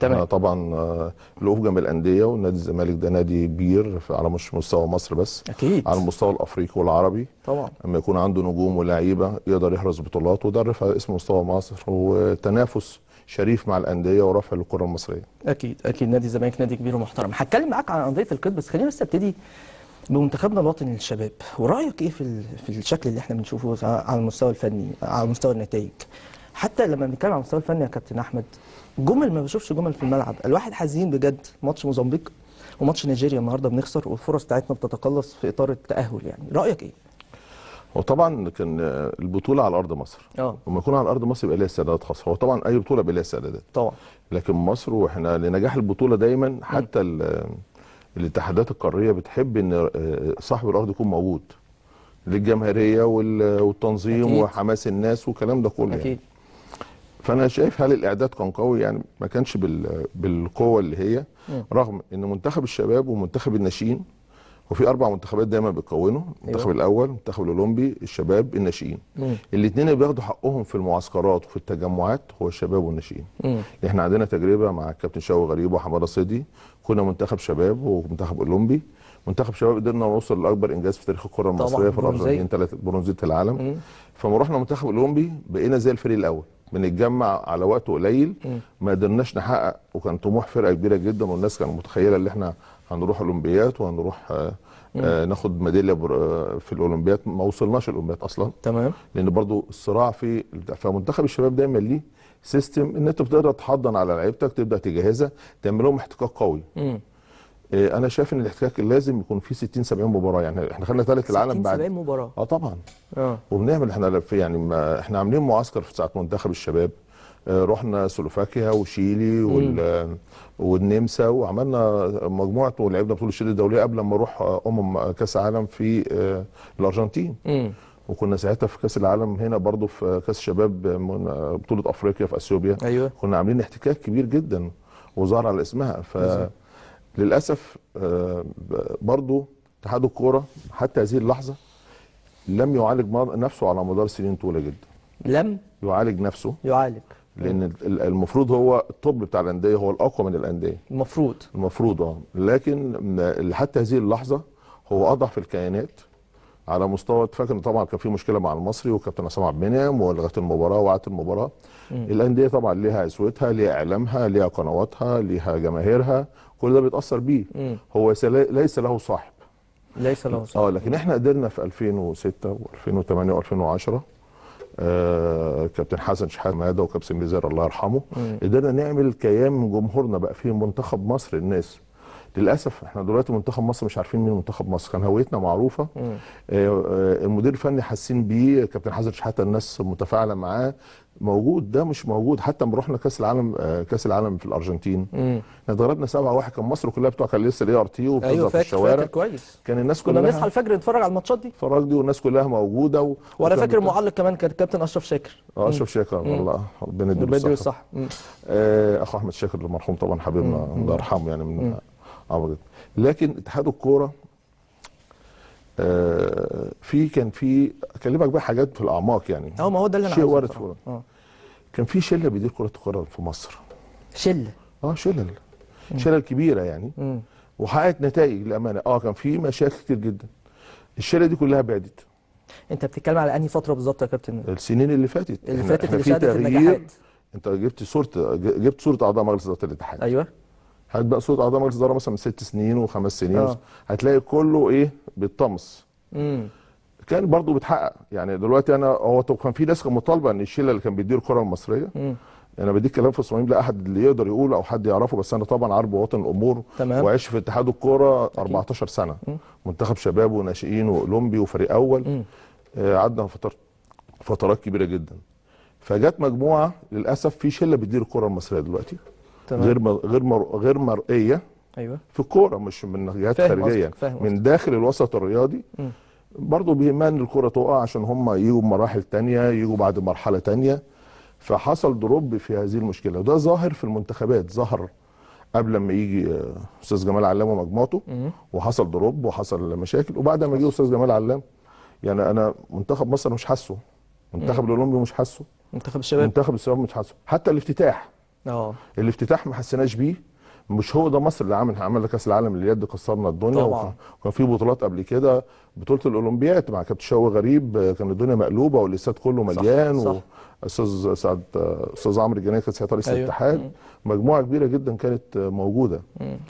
تمام طبعا آه له جنب الانديه ونادي الزمالك ده نادي كبير على مش مستوى مصر بس اكيد على المستوى الافريقي والعربي طبعا لما يكون عنده نجوم ولاعيبه يقدر يحرز بطولات وده رفع اسم مستوى مصر وتنافس شريف مع الانديه ورفع للكره المصريه اكيد اكيد نادي الزمالك نادي كبير ومحترم هتكلم معاك عن انديه القيد بس خلينا بس ابتدي بمنتخبنا الوطني للشباب ورايك ايه في في الشكل اللي احنا بنشوفه على المستوى الفني على مستوى النتائج حتى لما بنتكلم على المستوى الفني يا كابتن احمد جمل ما بشوفش جمل في الملعب الواحد حزين بجد ماتش موزمبيق وماتش نيجيريا النهارده بنخسر والفرص بتاعتنا بتتقلص في اطار التاهل يعني رايك ايه هو طبعا كان البطوله على ارض مصر اه لما يكون على ارض مصر يبقى ليها استعدادات خاصه هو طبعا اي بطوله بيبقى ليها استعدادات طبعا لكن مصر واحنا لنجاح البطوله دايما حتى الاتحادات القاريه بتحب ان صاحب الارض يكون موجود للجماهيريه والتنظيم أكيد. وحماس الناس والكلام ده كله يعني. أكيد. يعني. فانا شايف هل الاعداد كان قوي يعني ما كانش بالقوه اللي هي رغم ان منتخب الشباب ومنتخب الناشئين وفي اربع منتخبات دايما بتكونوا المنتخب أيوة. الاول المنتخب الاولمبي الشباب الناشئين الاثنين اللي بياخدوا حقهم في المعسكرات وفي التجمعات هو الشباب والناشئين احنا عندنا تجربه مع الكابتن شوقي غريب وحماده صيدي كنا منتخب شباب ومنتخب اولمبي منتخب شباب قدرنا نوصل لاكبر انجاز في تاريخ الكره المصريه في الارجنتين ثلاث برونزيه العالم فلما رحنا منتخب الاولمبي بقينا زي الفريق الاول بنتجمع على وقت قليل ما قدرناش نحقق وكان طموح فرقه كبيره جدا والناس كانت متخيله ان احنا هنروح اولمبيات وهنروح آه،, آه ناخد ميداليه آه، في الاولمبياد ما وصلناش الاولمبياد اصلا تمام لان برضو الصراع في فمنتخب الشباب دايما ليه سيستم ان انت بتقدر تحضن على لعيبتك تبدا تجهزها تعمل لهم احتكاك قوي آه، انا شايف ان الاحتكاك لازم يكون فيه 60 70 مباراه يعني احنا خدنا ثالث العالم بعد 70 مباراه اه طبعا اه وبنعمل احنا في يعني ما احنا عاملين معسكر في ساعه منتخب الشباب آه، رحنا سلوفاكيا وشيلي وال والنمسا وعملنا مجموعه ولعبنا بطوله الشيلي الدوليه قبل ما اروح آه، امم كاس عالم في الارجنتين مم. وكنا ساعتها في كاس العالم هنا برضو في كاس شباب بطوله افريقيا في اثيوبيا أيوة. كنا عاملين احتكاك كبير جدا وظهر على اسمها ف للاسف آه، برضو اتحاد الكوره حتى هذه اللحظه لم يعالج نفسه على مدار سنين طويله جدا لم يعالج نفسه يعالج لان المفروض هو الطب بتاع الانديه هو الاقوى من الانديه المفروض المفروض اه لكن حتى هذه اللحظه هو اضعف الكيانات على مستوى فاكر طبعا كان في مشكله مع المصري وكابتن عصام عبد المنعم ولغت المباراه وقعت المباراه الانديه طبعا ليها اسوتها ليها اعلامها ليها قنواتها ليها جماهيرها كل ده بيتاثر بيه مم. هو ليس له صاحب ليس له صاحب اه لكن مم. احنا قدرنا في 2006 و2008 و2010 آه كابتن حسن شحاته ماده وكابتن بيزار الله يرحمه قدرنا نعمل كيان من جمهورنا بقى فيه منتخب مصر الناس للاسف احنا دلوقتي منتخب مصر مش عارفين مين منتخب مصر كان هويتنا معروفه آه،, آه المدير الفني حاسين بيه كابتن حازم شحاته الناس متفاعله معاه موجود ده مش موجود حتى لما رحنا كاس العالم آه كاس العالم في الارجنتين احنا ضربنا 7 1 كان مصر كلها بتوع كان لسه الاي ار تي وبتظهر أيوة في الشوارع فاكر كويس كان الناس كلها كنا بنصحى الفجر نتفرج على الماتشات دي الفرج دي والناس كلها موجوده و... وانا فاكر بتا... معلق كمان كان كابتن اشرف شاكر اه اشرف شاكر الله ربنا يديله الصحه آه، اخو احمد شاكر المرحوم طبعا حبيبنا الله يرحمه يعني من عوضت لكن اتحاد الكوره آه، في كان في اكلمك بقى حاجات في الاعماق يعني اه ما هو ده اللي انا شيء وارد في آه. كان في شله بيدير كره القدم في مصر شله اه شلل شلل كبيره يعني وحققت نتائج للامانه اه كان في مشاكل كتير جدا الشله دي كلها بعدت انت بتتكلم على انهي فتره بالظبط يا كابتن السنين اللي فاتت اللي فاتت اللي شهدت النجاحات انت جبت صوره جبت صوره اعضاء مجلس اداره الاتحاد ايوه هتبقى صوت صوره اعضاء مجلس الاداره مثلا من ست سنين وخمس سنين آه. هتلاقي كله ايه بيتطمس كان برضه بتحقق يعني دلوقتي انا هو طب كان في ناس مطالبه ان الشله اللي كان بيدير الكره المصريه مم. انا يعني بديك كلام في الصميم لا احد اللي يقدر يقوله او حد يعرفه بس انا طبعا عارف بواطن الامور تمام. وعيش في اتحاد الكوره 14 سنه مم. منتخب شباب وناشئين واولمبي وفريق اول آه قعدنا فترات كبيره جدا فجت مجموعه للاسف في شله بتدير الكره المصريه دلوقتي غير غير غير مرئيه ايوه في الكوره مش من جهات خارجيه من داخل الوسط الرياضي م. برضه بيمان الكوره تقع عشان هم يجوا مراحل تانية يجوا بعد مرحله تانية فحصل دروب في هذه المشكله وده ظاهر في المنتخبات ظهر قبل ما يجي استاذ جمال علام ومجموعته وحصل دروب وحصل مشاكل وبعد ما يجي استاذ جمال علام يعني انا منتخب مصر مش حاسه منتخب الاولمبي مش حاسه منتخب الشباب منتخب الشباب مش حاسه حتى الافتتاح اه الافتتاح ما حسيناش بيه مش هو ده مصر اللي عامل عمل كاس العالم لليد كسرنا الدنيا طبعا وكان في بطولات قبل كده بطوله الاولمبياد مع كابتن شوقي غريب كان الدنيا مقلوبه والاستاد كله مليان صح صح. سعد استاذ عمرو الجنايه كان ساعتها رئيس أيوة. الاتحاد مجموعه كبيره جدا كانت موجوده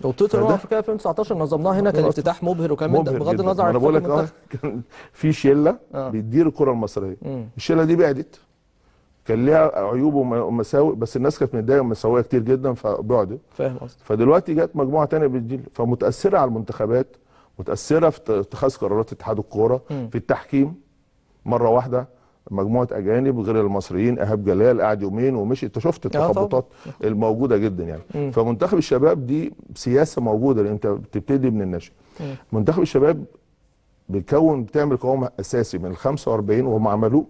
وبطوله الامم الافريقيه 2019 نظمناها هنا كان افتتاح مبهر وكان مبهر بغض النظر عن انا بقول لك اه كان في شله آه. بتدير الكره المصريه الشله دي بعدت كان ليها عيوب ومساوئ بس الناس كانت متضايقه من مساوئها كتير جدا فبعدت فاهم قصدي فدلوقتي جت مجموعه ثانيه بتجيل فمتاثره على المنتخبات متاثره في اتخاذ قرارات اتحاد الكوره في التحكيم مره واحده مجموعه اجانب غير المصريين ايهاب جلال قعد يومين ومشي انت شفت آه، التخبطات الموجوده جدا يعني مم. فمنتخب الشباب دي سياسه موجوده لان انت بتبتدي من الناشئ منتخب الشباب بيكون بتعمل قوام اساسي من ال 45 وهم عملوه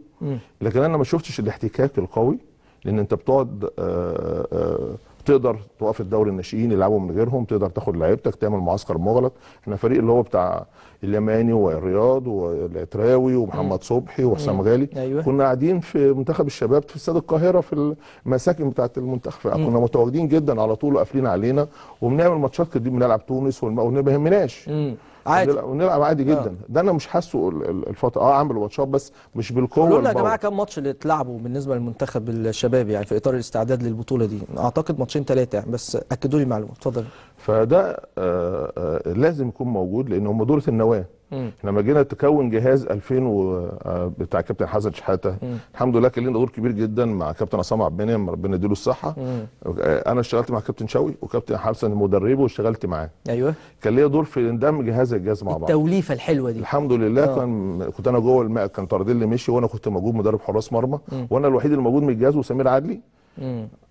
لكن انا ما شفتش الاحتكاك القوي لان انت بتقعد آه، آه، تقدر توقف الدوري الناشئين يلعبوا من غيرهم تقدر تاخد لعيبتك تعمل معسكر مغلق احنا فريق اللي هو بتاع اليماني والرياض والعتراوي ومحمد صبحي وحسام غالي أيوة. كنا قاعدين في منتخب الشباب في استاد القاهره في المساكن بتاعه المنتخب كنا متواجدين جدا على طول وقافلين علينا وبنعمل ماتشات كتير بنلعب تونس وما يهمناش عادي ونلعب عادي آه. جدا آه. ده انا مش حاسه الفتره اه عامل ماتشات بس مش بالقوه قلنا يا جماعه كام ماتش اللي اتلعبوا بالنسبه للمنتخب الشباب يعني في اطار الاستعداد للبطوله دي اعتقد ماتشين ثلاثه يعني، بس اكدوا لي معلومه اتفضل فده آه، آه، لازم يكون موجود لان هم دول النواه احنا لما جينا تكون جهاز 2000 و... آه، بتاع كابتن حسن شحاته الحمد لله كان لنا دور كبير جدا مع كابتن عصام عبد المنعم ربنا يديله الصحه انا اشتغلت مع كابتن شوقي وكابتن حسن مدربه واشتغلت معاه ايوه كان ليا دور في اندمج هذا الجهاز مع بعض التوليفه الحلوه دي الحمد لله آه. كان كنت انا جوه الماء كان طاردين اللي مشي وانا كنت موجود مدرب حراس مرمى وانا الوحيد الموجود من الجهاز وسمير عدلي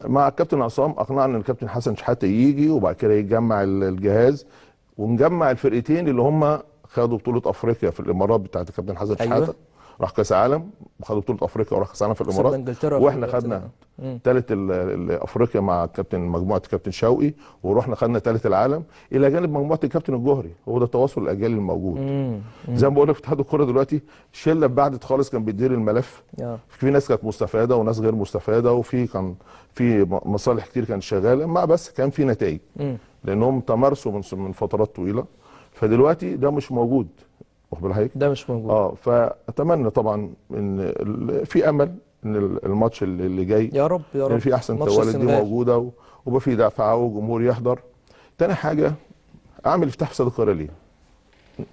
مع الكابتن عصام اقنعنا الكابتن حسن شحاته يجي وبعد كده يجمع الجهاز ونجمع الفرقتين اللي هم خدوا بطوله افريقيا في الامارات بتاعت الكابتن حسن أيوة. شحاته راح كاس عالم وخدوا بطوله افريقيا وراح كاس عالم في الامارات واحنا خدنا ثالث افريقيا مع كابتن مجموعه الكابتن شوقي ورحنا خدنا ثالث العالم الى جانب مجموعه الكابتن الجهري هو ده تواصل الاجيال الموجود مم. زي ما بقول لك اتحاد الكوره دلوقتي شله بعدت خالص كان بيدير الملف يا. في ناس كانت مستفاده وناس غير مستفاده وفي كان في مصالح كتير كانت شغاله مع بس كان في نتائج مم. لانهم تمارسوا من فترات طويله فدلوقتي ده مش موجود واخد بالك ده مش موجود اه فاتمنى طبعا ان في امل ان الماتش اللي جاي يا رب يا يعني رب يعني في احسن توالد دي موجوده ويبقى في دفعه وجمهور يحضر تاني حاجه اعمل افتتاح في استاد القاهره ليه؟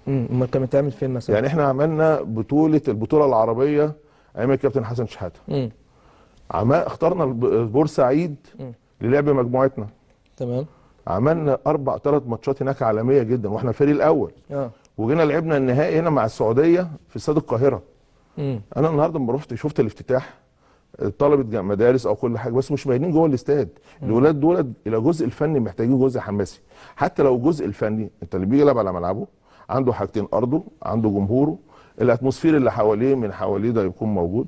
امال كان بيتعمل فين مثلا؟ يعني احنا عملنا بطوله البطوله العربيه ايام الكابتن حسن شحاته. عمال اخترنا بورسعيد للعب مجموعتنا. تمام. عملنا اربع ثلاث ماتشات هناك عالميه جدا واحنا الفريق الاول. اه وجينا لعبنا النهائي هنا مع السعوديه في استاد القاهره مم. انا النهارده لما رحت شفت الافتتاح طلبه مدارس او كل حاجه بس مش باينين جوه الاستاد الولاد دول الى جزء الفني محتاجين جزء حماسي حتى لو الجزء الفني انت اللي بيجي يلعب على ملعبه عنده حاجتين ارضه عنده جمهوره الاتموسفير اللي حواليه من حواليه ده يكون موجود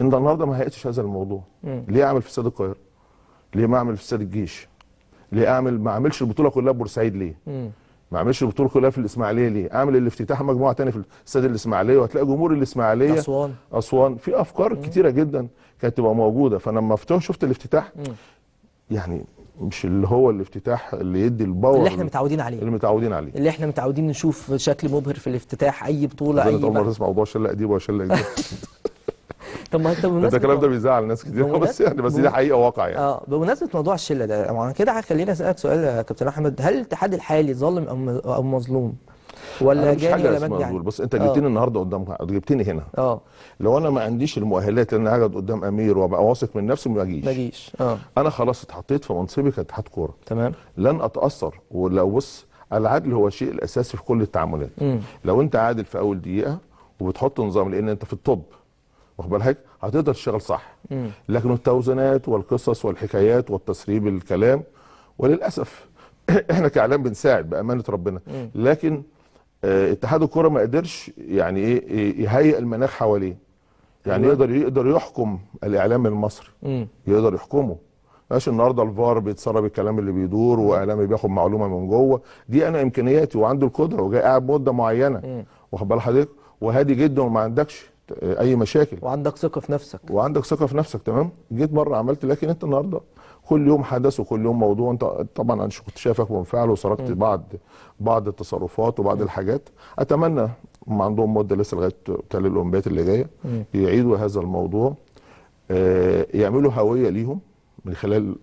انت النهارده ما هيئتش هذا الموضوع مم. ليه اعمل في استاد القاهره ليه ما اعمل في استاد الجيش ليه اعمل ما اعملش البطوله كلها بورسعيد ليه مم. ما اعملش بطوله كلها في الاسماعيليه ليه؟ اعمل الافتتاح مجموعه ثانيه في استاد الاسماعيليه وهتلاقي جمهور الاسماعيليه اسوان اسوان في افكار مم. كتيره جدا كانت تبقى موجوده فلما فتوه شفت الافتتاح مم. يعني مش اللي هو الافتتاح اللي يدي الباور اللي احنا متعودين عليه اللي متعودين عليه اللي احنا متعودين نشوف شكل مبهر في الافتتاح اي بطوله اي عمر تسمع موضوع شله اديب وشله اديب طب ما انت بمناسبه الكلام ده بيزعل ناس كتير بس يعني بس دي حقيقه واقع يعني اه بمناسبه موضوع الشله ده انا كده خليني اسالك سؤال يا كابتن احمد هل الاتحاد الحالي ظالم او مظلوم؟ ولا جاني ولا مجاني يعني. بص انت جبتني آه. النهارده قدام جبتني هنا اه لو انا ما عنديش المؤهلات ان انا اقعد قدام امير وابقى واثق من نفسي ما اجيش ما اجيش اه انا خلاص اتحطيت في منصبي كاتحاد كوره تمام لن اتاثر ولو بص العدل هو الشيء الاساسي في كل التعاملات لو انت عادل في اول دقيقه وبتحط نظام لان انت في الطب واخد بالك هتقدر تشتغل صح لكن التوزينات والقصص والحكايات والتسريب الكلام وللاسف احنا كاعلام بنساعد بامانه ربنا لكن آه، اتحاد الكره ما قدرش يعني ايه, إيه، يهيئ المناخ حواليه يعني يقدر يقدر يحكم الاعلام المصري يقدر يحكمه ماشي النهارده الفار بيتسرب الكلام اللي بيدور واعلامي بياخد معلومه من جوه دي انا امكانياتي وعندي القدره وجاي قاعد مده معينه واخد بال حضرتك وهادي جدا وما عندكش اي مشاكل وعندك ثقه في نفسك وعندك ثقه في نفسك تمام جيت مره عملت لكن انت النهارده كل يوم حدث وكل يوم موضوع انت طبعا انا كنت شايفك منفعل وسرقت بعض بعض التصرفات وبعض م. الحاجات اتمنى هم عندهم مده لسه لغايه بتاع الاولمبيات اللي جايه يعيدوا هذا الموضوع آه يعملوا هويه ليهم من خلال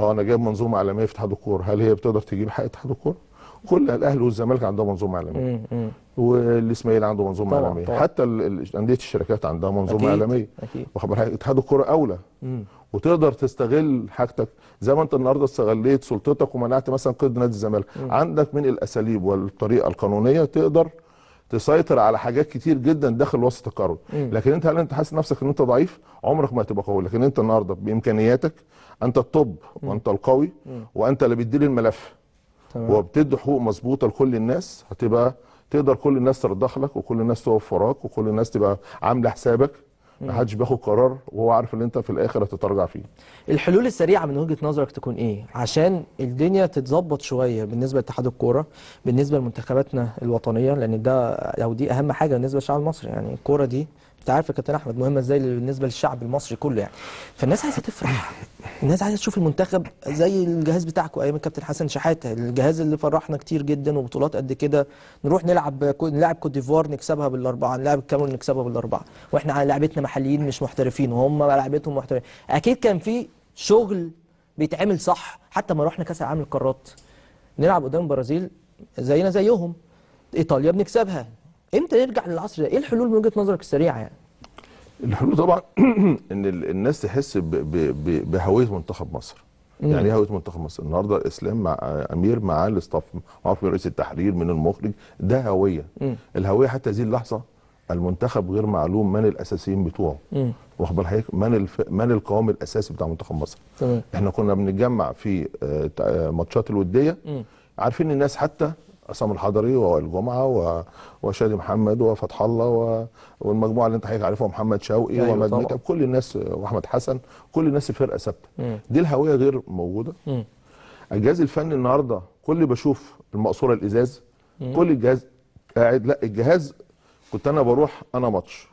اه انا جايب منظومه عالميه في اتحاد الكوره هل هي بتقدر تجيب حق اتحاد الكوره؟ كل الاهلي والزمالك عندها منظومه اعلاميه والاسماعيلي عنده منظومه طبعًا طبعًا. حتى انديه الشركات عندها منظومه أكيد أكيد. اتحاد الكره اولى وتقدر تستغل حاجتك زي ما انت النهارده استغليت سلطتك ومنعت مثلا قيد نادي الزمالك عندك من الاساليب والطريقه القانونيه تقدر تسيطر على حاجات كتير جدا داخل وسط القانون لكن انت هل انت حاسس نفسك ان انت ضعيف عمرك ما هتبقى قوي لكن انت النهارده بامكانياتك انت الطب وانت القوي وانت اللي بتدير الملف وبتدي حقوق مظبوطه لكل الناس هتبقى تقدر كل الناس ترضخ لك وكل الناس تقف وراك وكل الناس تبقى عامله حسابك ما حدش بياخد قرار وهو عارف ان انت في الاخر هتتراجع فيه. الحلول السريعه من وجهه نظرك تكون ايه؟ عشان الدنيا تتظبط شويه بالنسبه لاتحاد الكوره، بالنسبه لمنتخباتنا الوطنيه لان ده او دي اهم حاجه بالنسبه للشعب المصري يعني الكوره دي انت عارف يا كابتن احمد مهمه ازاي بالنسبه للشعب المصري كله يعني فالناس عايزه تفرح الناس عايزه تشوف المنتخب زي الجهاز بتاعكم ايام الكابتن حسن شحاته الجهاز اللي فرحنا كتير جدا وبطولات قد كده نروح نلعب نلعب كوت ديفوار نكسبها بالاربعه نلعب الكاميرون نكسبها بالاربعه واحنا على لعبتنا محليين مش محترفين وهم لعبتهم محترفين اكيد كان في شغل بيتعمل صح حتى ما رحنا كاس العالم للقارات نلعب قدام البرازيل زينا زيهم ايطاليا بنكسبها امتى نرجع للعصر ده؟ ايه الحلول من وجهه نظرك السريعه يعني؟ الحلول طبعا ان الناس تحس بهويه منتخب مصر يعني ايه هويه منتخب مصر النهارده الاسلام مع امير مع الاستاف مع رئيس التحرير من المخرج ده هويه الهويه حتى هذه اللحظه المنتخب غير معلوم من الاساسيين بتوعه واخد بال حضرتك من الف... من القوام الاساسي بتاع منتخب مصر تمام. احنا كنا بنتجمع في آه، ماتشات الوديه عارفين الناس حتى عصام الحضري ووائل جمعه وشادي محمد وفتح الله والمجموعه اللي انت حضرتك عارفها محمد شوقي أيوة ومجد متعب كل الناس واحمد حسن كل الناس الفرقه ثابته دي الهويه غير موجوده الجهاز الفني النهارده كل اللي بشوف المقصوره الازاز كل الجهاز قاعد لا الجهاز كنت انا بروح انا ماتش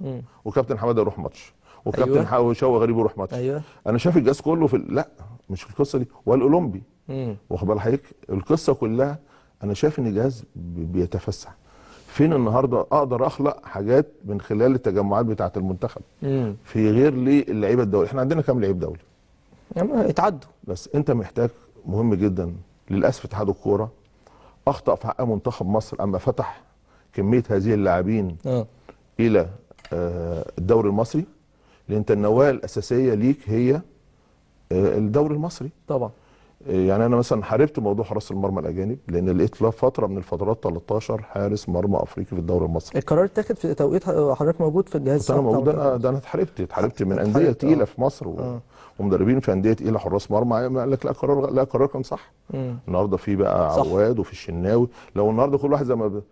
وكابتن حماده يروح ماتش وكابتن أيوة. شوقي غريب يروح ماتش أيوة. انا شايف الجهاز كله في لا مش في القصه دي والاولمبي واخد بال حضرتك القصه كلها انا شايف ان الجهاز بيتفسح فين النهارده اقدر اخلق حاجات من خلال التجمعات بتاعه المنتخب مم. في غير لي اللعيبه الدولي احنا عندنا كام لعيب دولي يعني اتعدوا بس انت محتاج مهم جدا للاسف اتحاد الكوره اخطا في حق منتخب مصر اما فتح كميه هذه اللاعبين آه. الى آه، الدوري المصري لان انت النواه الاساسيه ليك هي آه، الدوري المصري طبعا إيه، يعني انا مثلا حاربت موضوع حراس المرمى الاجانب لان لقيت فتره من الفترات 13 حارس مرمى افريقي في الدوري المصري القرار اتاخد في توقيت حضرتك موجود في الجهاز انا موجود انا ده انا اتحاربت اتحاربت من انديه تقيله آه. في مصر و... آه. ومدربين في انديه تقيله حراس مرمى قال لك لا قرار لا قرار كان صح مم. النهارده في بقى عواد وفي الشناوي لو النهارده كل واحد زي ما ب...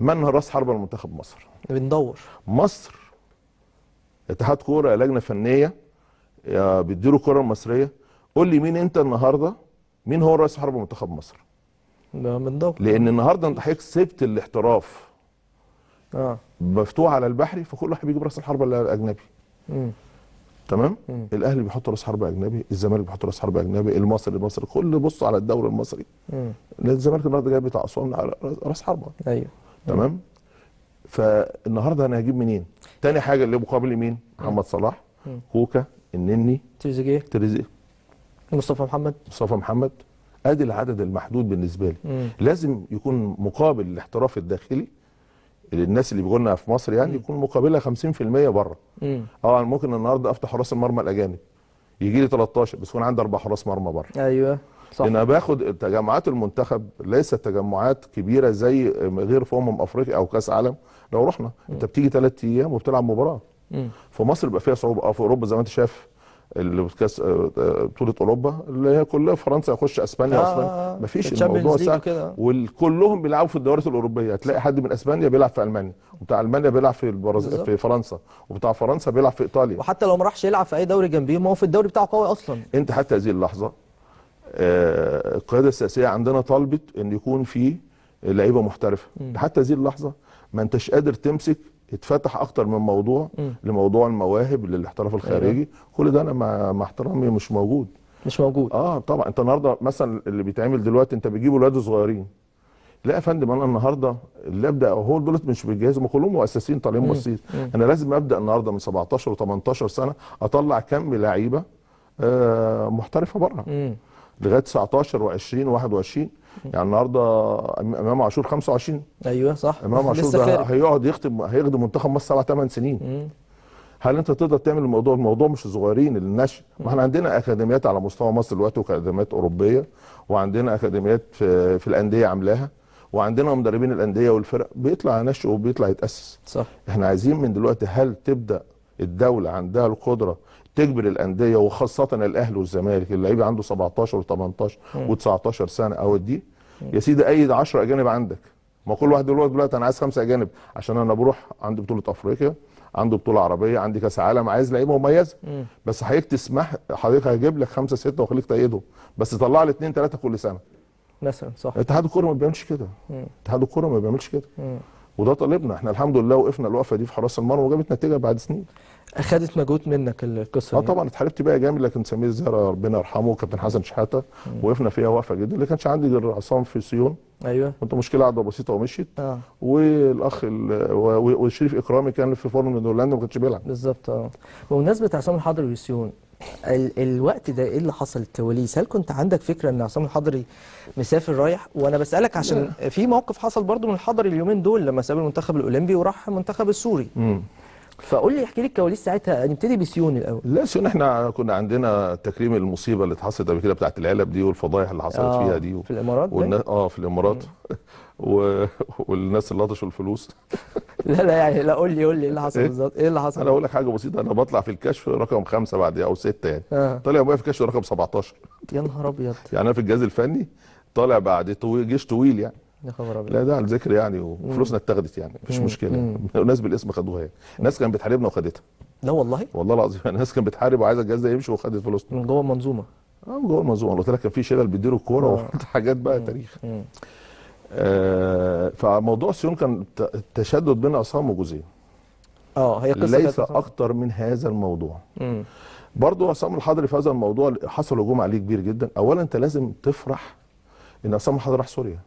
من راس حربه المنتخب مصر بندور مصر اتحاد كوره لجنه فنيه آه، بيديله الكره المصريه قول لي مين انت النهارده مين هو رئيس حرب منتخب مصر لا من ضبط لان النهارده انت حضرتك سبت الاحتراف اه مفتوح على البحري فكل واحد بيجيب راس الحربه الاجنبي امم تمام مم. الاهلي بيحط راس حربه اجنبي الزمالك بيحط راس حربه اجنبي المصري المصري كل بص على الدوري المصري الزمالك النهارده جايب بتاع اسوان راس حربه ايوه تمام فالنهارده انا هجيب منين تاني حاجه اللي مقابل مين محمد صلاح كوكا النني تريزيجيه تريزيجيه مصطفى محمد مصطفى محمد ادي العدد المحدود بالنسبه لي مم. لازم يكون مقابل الاحتراف الداخلي للناس اللي بيقولنا في مصر يعني مم. يكون مقابلها 50% بره اه انا ممكن النهارده افتح حراس المرمى الاجانب يجي لي 13 بس يكون عندي اربع حراس مرمى بره ايوه صح انا باخد تجمعات المنتخب ليست تجمعات كبيره زي غير في امم افريقيا او كاس عالم لو رحنا مم. انت بتيجي ثلاث ايام وبتلعب مباراه مم. في مصر بيبقى فيها صعوبه اه في اوروبا زي ما انت شايف اللي كاس آه، آه، بطوله اوروبا اللي هي كلها فرنسا يخش اسبانيا آه اصلا آه، مفيش الموضوع سهل وكلهم بيلعبوا في الدوريات الاوروبيه هتلاقي حد من اسبانيا بيلعب في المانيا وبتاع المانيا بيلعب في البرز... في فرنسا وبتاع فرنسا بيلعب في ايطاليا وحتى لو ما راحش يلعب في اي دوري جنبيه ما هو في الدوري بتاعه قوي اصلا انت حتى هذه اللحظه آه القياده السياسيه عندنا طالبت ان يكون في لعيبه محترفه حتى هذه اللحظه ما انتش قادر تمسك اتفتح اكتر من موضوع م. لموضوع المواهب للاحتراف أيوه. الخارجي أيوة. كل ده انا مع احترامي مش موجود مش موجود اه طبعا انت النهارده مثلا اللي بيتعمل دلوقتي انت بتجيب ولاد صغيرين لا يا فندم انا النهارده اللي ابدا هو دولت مش بالجهاز كلهم مؤسسين طالعين مؤسسين انا لازم ابدا النهارده من 17 و18 سنه اطلع كم لعيبه آه محترفه بره لغايه 19 و20 و21 يعني النهارده امام عاشور 25 ايوه صح امام عاشور ده هيقعد يخدم هيخدم منتخب مصر سبع ثمان سنين مم. هل انت تقدر تعمل الموضوع الموضوع مش صغيرين النشء ما احنا عندنا اكاديميات على مستوى مصر دلوقتي واكاديميات اوروبيه وعندنا اكاديميات في, في الانديه عاملاها وعندنا مدربين الانديه والفرق بيطلع نشء وبيطلع يتاسس صح احنا عايزين من دلوقتي هل تبدا الدوله عندها القدره تجبر الانديه وخاصه الاهلي والزمالك اللعيب عنده 17 و18 و19 سنه او دي يا سيدي اي 10 اجانب عندك ما كل واحد يقول دلوقتي انا عايز خمسه اجانب عشان انا بروح عندي بطوله افريقيا عندي بطوله عربيه عندي كاس عالم عايز لعيبه مميزه بس حضرتك تسمح حضرتك هيجيب لك خمسه سته وخليك تأيدهم بس طلع لي اثنين ثلاثه كل سنه مثلا صح اتحاد الكوره ما بيعملش كده اتحاد الكوره ما بيعملش كده وده طالبنا احنا الحمد لله وقفنا الوقفه دي في حراس المرمى وجابت نتيجه بعد سنين اخذت مجهود منك القصه آه دي اه طبعا اتحاربت بيها جامد لكن سمير زهرة ربنا يرحمه كابتن حسن شحاته وقفنا فيها وقفه جدا اللي كانش عندي غير عصام في سيون ايوه كنت مشكله عدوى بسيطه ومشيت آه. والاخ وشريف اكرامي كان في فورم هولندا ما كانش بيلعب بالظبط اه بمناسبه عصام الحضري وسيون ال الوقت ده ايه اللي حصل الكواليس هل كنت عندك فكره ان عصام الحضري مسافر رايح وانا بسالك عشان في موقف حصل برضو من الحضري اليومين دول لما ساب المنتخب الاولمبي وراح المنتخب السوري فقول لي احكي لي الكواليس ساعتها نبتدي بسيون الاول لا سيون احنا كنا عندنا تكريم المصيبه اللي اتحصلت قبل كده بتاعه العلب دي والفضايح اللي حصلت آه فيها دي و... في الامارات والنا... اه في الامارات و... والناس اللي لطشوا الفلوس لا لا يعني لا قول لي قول لي ايه اللي حصل إيه؟ بالظبط ايه اللي حصل انا اقول لك حاجه بسيطه انا بطلع في الكشف رقم خمسه بعد او سته يعني آه. طالع ابويا في الكشف رقم 17 يا نهار ابيض يعني انا في الجهاز الفني طالع بعد طويل جيش طويل يعني خبر لا ده على الذكر يعني وفلوسنا اتاخدت يعني مفيش مشكله الناس بالاسم خدوها يعني الناس كانت بتحاربنا وخدتها لا والله والله العظيم الناس كانت بتحارب وعايزه الجهاز ده يمشي وخدت فلوسنا من جوه المنظومه اه من جوه المنظومه قلت لك كان في شلل بيديروا الكوره آه. وحاجات بقى تاريخ آه فموضوع السيون كان تشدد بين عصام وجوزين اه هي قصه ليس اكتر من هذا الموضوع امم برضه عصام الحضري في هذا الموضوع حصل هجوم عليه كبير جدا اولا انت لازم تفرح ان عصام الحضري راح سوريا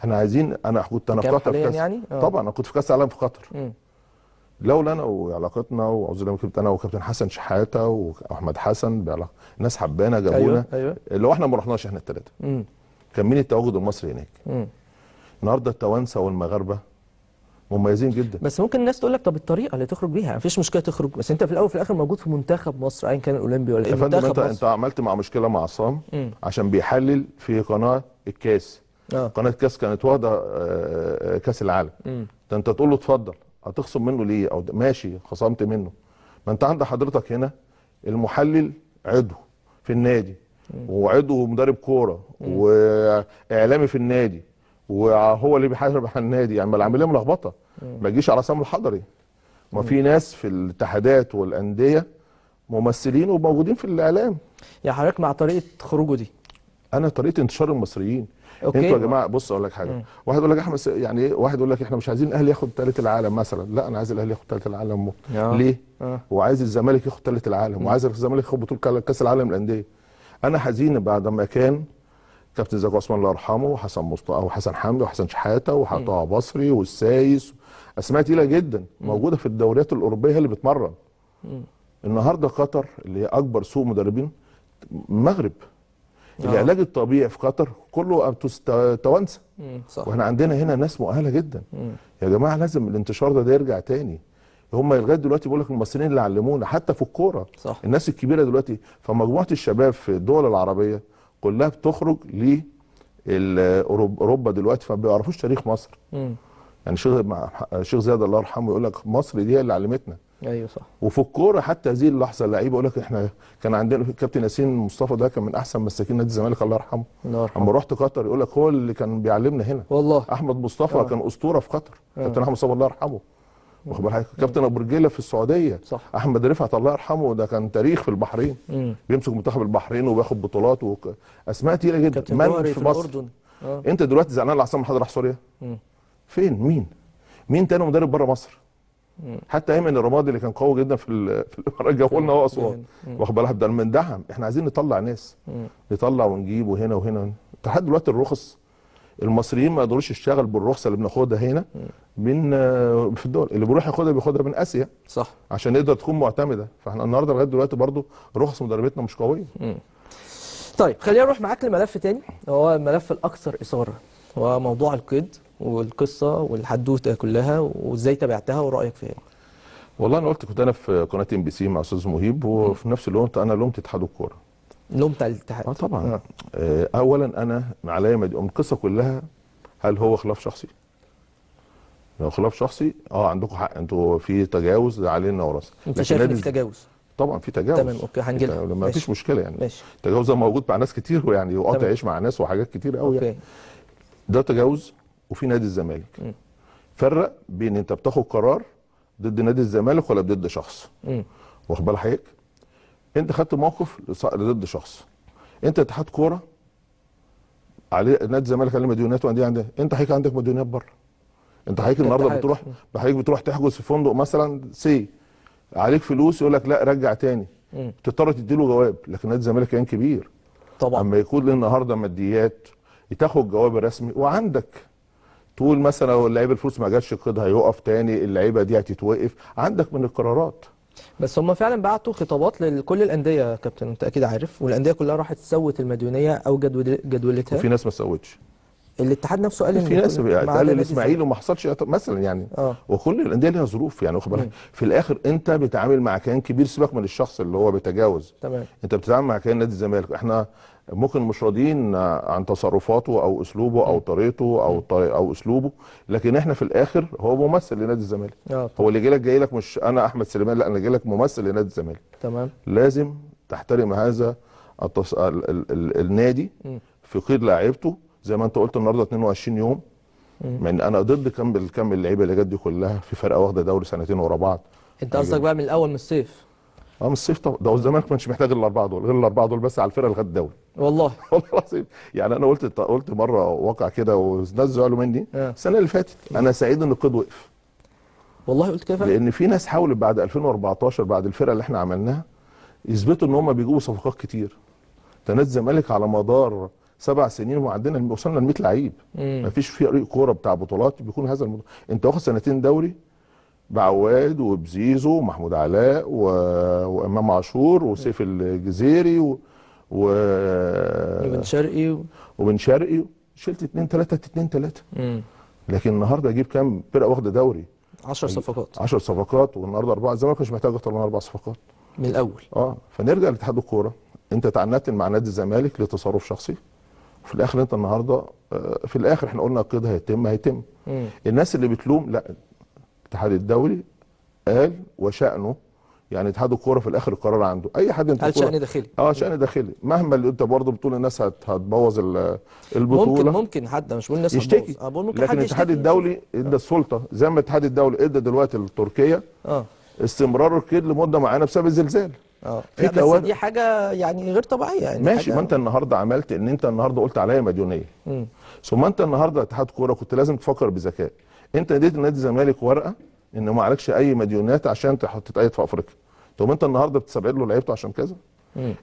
احنا عايزين انا كنت انا في قطر في كاس يعني؟ آه. طبعا انا كنت في كاس العالم في قطر لولا انا وعلاقتنا لما كنت انا وكابتن حسن شحاته واحمد حسن بعلاقه الناس حبانا جابونا أيوة. أيوة. لو احنا ما رحناش احنا الثلاثه كان مين التواجد المصري هناك النهارده التوانسه والمغاربه مميزين جدا بس ممكن الناس تقول لك طب الطريقه اللي تخرج بيها مفيش مشكله تخرج بس انت في الاول وفي الاخر موجود في منتخب مصر ايا كان الاولمبي ولا ايه منتخب انت مصر. انت عملت مع مشكله مع عصام عشان بيحلل في قناه الكاس آه. قناه كاس كانت واخده آه، آه، كاس العالم ده انت تقول له اتفضل هتخصم منه ليه او ماشي خصمت منه ما انت عند حضرتك هنا المحلل عضو في النادي وعضو مدرب كوره واعلامي في النادي وهو اللي بيحارب على النادي يعني العمليه ملخبطه ما تجيش على سام الحضري ما في ناس في الاتحادات والانديه ممثلين وموجودين في الاعلام يعني حضرتك مع طريقه خروجه دي انا طريقه انتشار المصريين اوكي انتوا يا جماعه بص اقول لك حاجه مم. واحد يقول لك احمد يعني ايه واحد يقول لك احنا مش عايزين الاهلي ياخد ثالث العالم مثلا لا انا عايز الاهلي ياخد ثالث العالم مو. ليه آه. وعايز الزمالك ياخد ثالث العالم وعايز الزمالك ياخد بطوله كاس العالم للانديه انا حزين بعد ما كان كابتن زكي عثمان الله يرحمه وحسن مصطفى وحسن حمدي وحسن شحاته وطه بصري والسايس اسماء تقيله جدا موجوده في الدوريات الاوروبيه اللي بتمرن النهارده قطر اللي هي اكبر سوق مدربين مغرب آه. العلاج الطبيعي في قطر كله توانسه واحنا عندنا هنا ناس مؤهله جدا مم. يا جماعه لازم الانتشار ده, ده يرجع تاني هم لغايه دلوقتي بيقول لك المصريين اللي علمونا حتى في الكوره صح. الناس الكبيره دلوقتي فمجموعه الشباب في الدول العربيه كلها بتخرج ل اوروبا دلوقتي فما بيعرفوش تاريخ مصر مم. يعني شيخ شيخ زياد الله يرحمه يقول لك مصر دي هي اللي علمتنا ايوه صح وفي الكوره حتى هذه اللحظه اللعيبه يقول لك احنا كان عندنا كابتن ياسين مصطفى ده كان من احسن مساكين نادي الزمالك الله يرحمه اما رحت قطر يقول لك هو اللي كان بيعلمنا هنا والله احمد مصطفى آه. كان اسطوره في قطر آه. كابتن احمد مصطفى الله يرحمه واخد بالك آه. كابتن ابو رجيله في السعوديه صح. احمد رفعت الله يرحمه ده كان تاريخ في البحرين مم. بيمسك منتخب البحرين وبياخد بطولات اسماء تقيله جدا كابتن من في, في مصر الأردن. آه. انت دلوقتي زعلان على عصام حضر راح سوريا فين مين مين تاني مدرب بره مصر حتى ايمن الرمادي اللي كان قوي جدا في في الامارات جابوا لنا هو اسوان واخد بالك ده بندعم احنا عايزين نطلع ناس نطلع ونجيب وهنا وهنا لحد دلوقتي الرخص المصريين ما يقدروش يشتغلوا بالرخصه اللي بناخدها هنا من آه، في الدول اللي بيروح ياخدها بياخدها من اسيا صح عشان يقدر تكون معتمده فاحنا النهارده لغايه دلوقتي برضو رخص مدربتنا مش قويه طيب خلينا نروح معاك لملف تاني هو الملف الاكثر اثاره موضوع القيد والقصه والحدوته كلها وازاي تابعتها ورايك فيها والله انا قلت كنت انا في قناه ام بي سي مع استاذ مهيب وفي نفس الوقت انا لومت اتحاد الكوره لومت الاتحاد اه طبعا آه. آه، اولا انا عليا القصه كلها هل هو خلاف شخصي؟ لو خلاف شخصي اه عندكم حق انتوا في تجاوز علينا وراثه انت شايف ان في تجاوز طبعا في تجاوز تمام اوكي هنجيلها ما فيش مشكله يعني ماشي التجاوز ده موجود مع ناس كتير ويعني وقاطع عيش مع ناس وحاجات كتير قوي يعني ده تجاوز وفي نادي الزمالك م. فرق بين انت بتاخد قرار ضد نادي الزمالك ولا ضد شخص واخد بال انت خدت موقف ضد شخص انت اتحاد كوره عليه نادي الزمالك عليه مديونات وانديه عندها انت حضرتك عندك مديونات بره انت حضرتك النهارده بتروح حضرتك بتروح تحجز في فندق مثلا سي عليك فلوس يقول لك لا رجع تاني تضطر تديله جواب لكن نادي الزمالك كان كبير طبعا اما يكون النهارده ماديات تاخد جواب رسمي وعندك طول مثلا لو اللعيبه الفلوس ما جاتش قيد هيقف تاني اللعيبه دي هتتوقف عندك من القرارات بس هم فعلا بعتوا خطابات لكل الانديه يا كابتن انت اكيد عارف والانديه كلها راحت سوت المديونيه او جدول جدولتها وفي ناس ما سوتش الاتحاد نفسه قال ان في ناس قال الاسماعيلي وما حصلش مثلا يعني آه. وكل الانديه ليها ظروف يعني واخد بالك في الاخر انت بتتعامل مع كيان كبير سيبك من الشخص اللي هو بيتجاوز تمام انت بتتعامل مع كيان نادي الزمالك احنا ممكن مش راضيين عن تصرفاته او اسلوبه او طريقته او طريق او اسلوبه لكن احنا في الاخر هو ممثل لنادي الزمالك آه، هو اللي جاي لك جاي لك مش انا احمد سليمان لا انا جاي لك ممثل لنادي الزمالك تمام لازم تحترم هذا التص... ال... ال... ال... النادي في قيد لاعيبته زي ما انت قلت النهارده 22 يوم مع ان انا ضد كم الكم اللعيبه اللي جت دي كلها في فرقه واخده دوري سنتين ورا بعض انت قصدك أيوة. بقى من الاول من الصيف اه من الصيف طبعا ده الزمالك ما كانش محتاج الاربعه دول غير الاربعه دول بس على الفرقه اللي خدت دوري والله والله العظيم يعني انا قلت قلت مره واقع كده والناس زعلوا مني آه. السنه اللي فاتت انا سعيد ان القيد وقف والله قلت كده لان في ناس حاولت بعد 2014 بعد الفرقه اللي احنا عملناها يثبتوا ان هم بيجيبوا صفقات كتير تنادي الزمالك على مدار سبع سنين وعندنا وصلنا ل 100 لعيب ما فيش فريق كوره بتاع بطولات بيكون هذا الموضوع انت واخد سنتين دوري بعواد وبزيزو ومحمود علاء و... وامام عاشور وسيف الجزيري و... و وبن شرقي و... وبن شرقي شلت 2 3 2 3 لكن النهارده اجيب كام فرقه واخده دوري 10 صفقات 10 صفقات والنهارده اربعه الزمالك مش محتاج اكتر من اربع صفقات من الاول اه فنرجع لاتحاد الكوره انت تعنت مع نادي الزمالك لتصرف شخصي في الاخر انت النهارده آه، في الاخر احنا قلنا القيد هيتم هيتم مم. الناس اللي بتلوم لا الاتحاد الدولي قال وشأنه يعني اتحاد الكوره في الاخر القرار عنده اي حد انت هل شان داخلي اه شان داخلي مهما اللي انت برضه بتقول الناس هتبوظ البطوله ممكن ممكن حد مش بقول الناس يشتكي آه بقول ممكن لكن حد الاتحاد الدولي ادى السلطه زي ما الاتحاد الدولي ادى دلوقتي لتركيا اه استمرار القيد لمده معينه بسبب الزلزال اه بس بس دي حاجه يعني غير طبيعيه يعني ماشي ما انت النهارده عملت ان انت النهارده قلت عليا مديونيه ثم انت النهارده اتحاد كوره كنت لازم تفكر بذكاء انت اديت النادي الزمالك ورقه ان ما عليكش اي مديونات عشان تحط تتأيد في افريقيا طب انت النهارده بتستبعد له لعيبته عشان كذا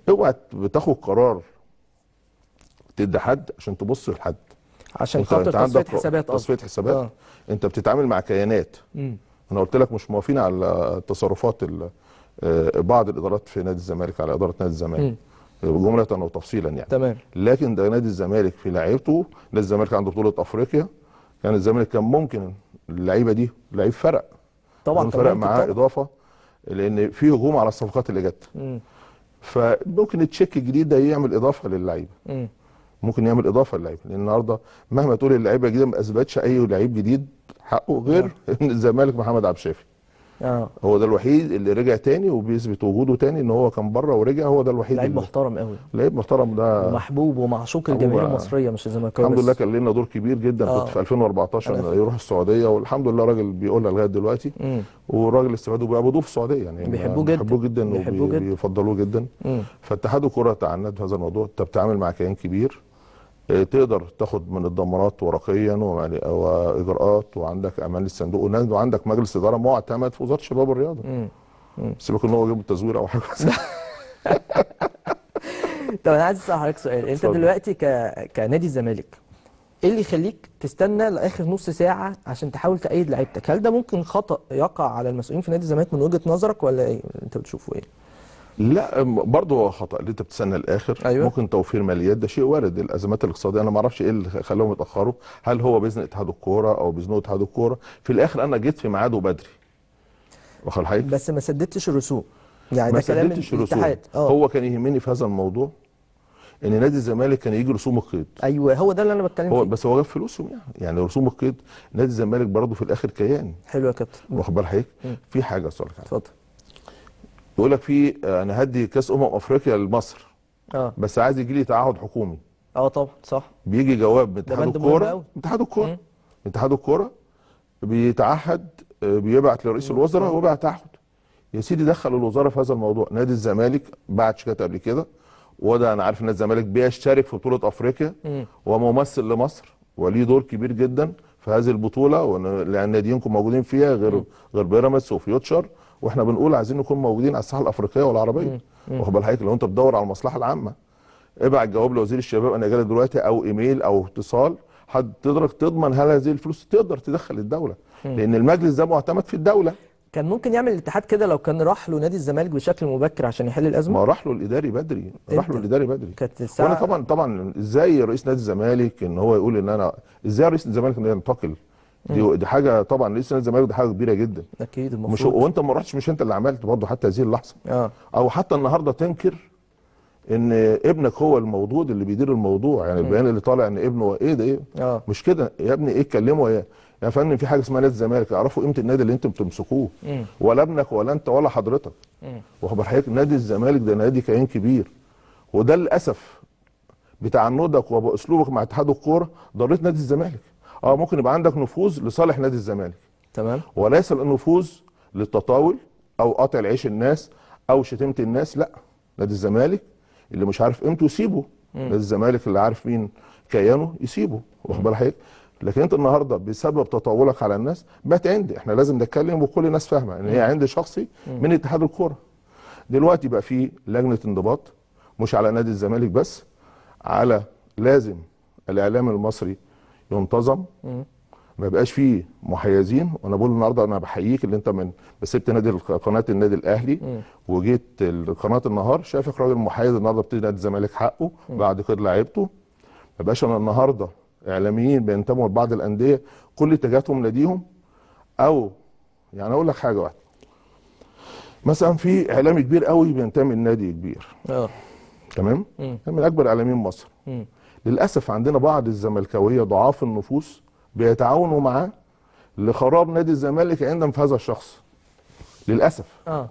اوعى بتاخد قرار تدي حد عشان تبص لحد عشان خاطر تصفيه حسابات تصفيه حسابات آه. انت بتتعامل مع كيانات مم. انا قلت لك مش موافقين على تصرفات آه، بعض الادارات في نادي الزمالك على اداره نادي الزمالك جمله وتفصيلا يعني تمام لكن ده نادي الزمالك في لعيبته نادي الزمالك عنده بطوله افريقيا كان يعني الزمالك كان ممكن اللعيبه دي لعيب فرق طبعا فرق معاه اضافه لان في هجوم على الصفقات اللي جت فممكن تشيك جديد ده يعمل اضافه للعيبه ممكن يعمل اضافه للعيبه لان النهارده مهما تقول اللعيبه الجديده ما اثبتش اي لعيب جديد حقه غير الزمالك نعم. محمد عبد الشافي آه. هو ده الوحيد اللي رجع تاني وبيثبت وجوده تاني ان هو كان بره ورجع هو ده الوحيد لعيب محترم قوي لعيب محترم ده محبوب ومعشوق الجماهير المصريه مش كان الحمد لله كان لنا دور كبير جدا آه. كنت في 2014 يروح السعوديه والحمد لله راجل بيقولها لغايه دلوقتي والراجل استفادوا بيعبدوه في السعوديه يعني بيحبوه جدا بيحبوه جدا وبيفضلوه جدا, جدا. فاتحاد الكره تعنت في هذا الموضوع انت بتتعامل مع كيان كبير آه، تقدر تاخد من الضمانات ورقيا واجراءات وعندك امان للصندوق وعندك مجلس اداره معتمد في وزاره الشباب والرياضه سيبك ان هو يجيب التزوير او حاجه طب انا عايز اسال حضرتك سؤال انت دلوقتي ك... كنادي الزمالك ايه اللي يخليك تستنى لاخر نص ساعه عشان تحاول تأيد لعيبتك هل ده ممكن خطا يقع على المسؤولين في نادي الزمالك من وجهه نظرك ولا ايه انت بتشوفه ايه لا برضه هو خطا اللي انت بتستنى الاخر أيوة. ممكن توفير ماليات ده شيء وارد الازمات الاقتصاديه انا ما اعرفش ايه اللي خلاهم يتاخروا هل هو باذن اتحاد الكوره او باذن اتحاد الكوره في الاخر انا جيت في ميعاده بدري واخد حضرتك بس ما سددتش الرسوم يعني ما سددتش الرسوم آه. هو كان يهمني في هذا الموضوع ان نادي الزمالك كان يجي رسوم القيد ايوه هو ده اللي انا بتكلم فيه بس هو جاب فلوسهم يعني يعني رسوم القيد نادي الزمالك برضه في الاخر كيان حلو يا كابتن واخد بال حضرتك في حاجه اسالك اتفضل يقول لك في آه، انا هدي كاس امم افريقيا لمصر اه بس عايز يجي لي تعهد حكومي اه طبعا صح بيجي جواب من اتحاد الكوره اتحاد الكوره اتحاد الكوره بيتعهد آه، بيبعت لرئيس الوزراء ويبعت تعهد يا سيدي دخل الوزاره في هذا الموضوع نادي الزمالك بعت شيكات قبل كده وده انا عارف ان الزمالك بيشترك في بطوله افريقيا وممثل لمصر وليه دور كبير جدا في هذه البطوله لان ناديينكم موجودين فيها غير غير بيراميدز وفيوتشر واحنا بنقول عايزين نكون موجودين على الساحه الافريقيه والعربيه واخد بال حضرتك لو انت بتدور على المصلحه العامه ابعت جواب لوزير الشباب انا جالي دلوقتي او ايميل او اتصال حد تقدر تضمن هل هذه الفلوس تقدر تدخل الدوله لان المجلس ده معتمد في الدوله كان ممكن يعمل الاتحاد كده لو كان راح له نادي الزمالك بشكل مبكر عشان يحل الازمه ما راح له الاداري بدري راح له الاداري بدري كانت وانا طبعا طبعا ازاي رئيس نادي الزمالك ان هو يقول ان انا ازاي رئيس الزمالك ان ينتقل دي, دي حاجه طبعا لسه نادي الزمالك دي حاجه كبيره جدا اكيد المفروض مش وانت ما رحتش مش انت اللي عملت برضه حتى هذه اللحظه آه. او حتى النهارده تنكر ان ابنك هو الموجود اللي بيدير الموضوع يعني البيان اللي طالع ان ابنه ايه ده ايه آه. مش كده يا ابني ايه اتكلموا يا يا فندم في حاجه اسمها نادي الزمالك اعرفوا قيمه النادي اللي انتم بتمسكوه ولا ابنك ولا انت ولا حضرتك واخبار حضرتك نادي الزمالك ده نادي كيان كبير وده للاسف بتعنتك وباسلوبك مع اتحاد الكوره ضريت نادي الزمالك اه ممكن يبقى عندك نفوذ لصالح نادي الزمالك تمام وليس النفوذ للتطاول او قطع العيش الناس او شتيمه الناس لا نادي الزمالك اللي مش عارف قيمته يسيبه نادي الزمالك اللي عارف مين كيانه يسيبه واخبار حضرتك لكن انت النهارده بسبب تطاولك على الناس بقت عند احنا لازم نتكلم وكل الناس فاهمه ان هي عند شخصي من اتحاد الكوره دلوقتي بقى في لجنه انضباط مش على نادي الزمالك بس على لازم الاعلام المصري ينتظم ما يبقاش فيه محيزين وانا بقول النهارده انا بحييك اللي انت من سبت نادي قناه النادي الاهلي وجيت قناه النهار شايفك راجل محيز النهارده بتدي نادي الزمالك حقه بعد كده لعيبته ما يبقاش انا النهارده اعلاميين بينتموا لبعض الانديه كل اتجاهاتهم لديهم او يعني اقول لك حاجه واحده مثلا في اعلامي كبير قوي بينتمي لنادي كبير اه تمام من اكبر اعلاميين مصر مم. للاسف عندنا بعض الزملكاويه ضعاف النفوس بيتعاونوا معاه لخراب نادي الزمالك عندهم في هذا الشخص للاسف اه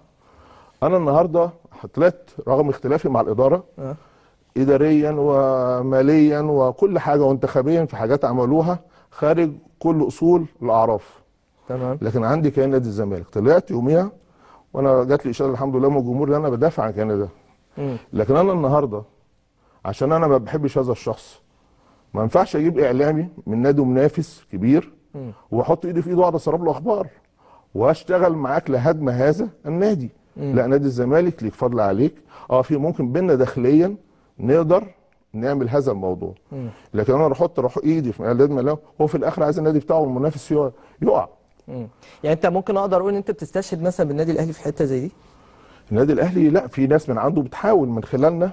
انا النهارده طلعت رغم اختلافي مع الاداره آه. اداريا وماليا وكل حاجه وانتخابيا في حاجات عملوها خارج كل اصول الاعراف تمام لكن عندي كيان نادي الزمالك طلعت يوميها وانا جات لي اشاره الحمد لله من الجمهور ان انا بدافع عن كيان ده لكن انا النهارده عشان انا ما بحبش هذا الشخص ما ينفعش اجيب اعلامي من نادي منافس كبير واحط ايدي في ايده واقعد اسرب له اخبار واشتغل معاك لهدم هذا النادي مم. لا نادي الزمالك ليك فضل عليك اه في ممكن بينا داخليا نقدر نعمل هذا الموضوع مم. لكن انا احط روح ايدي في نادي هو في الاخر عايز النادي بتاعه المنافس يقع يعني انت ممكن اقدر اقول ان انت بتستشهد مثلا بالنادي الاهلي في حته زي دي النادي الاهلي لا في ناس من عنده بتحاول من خلالنا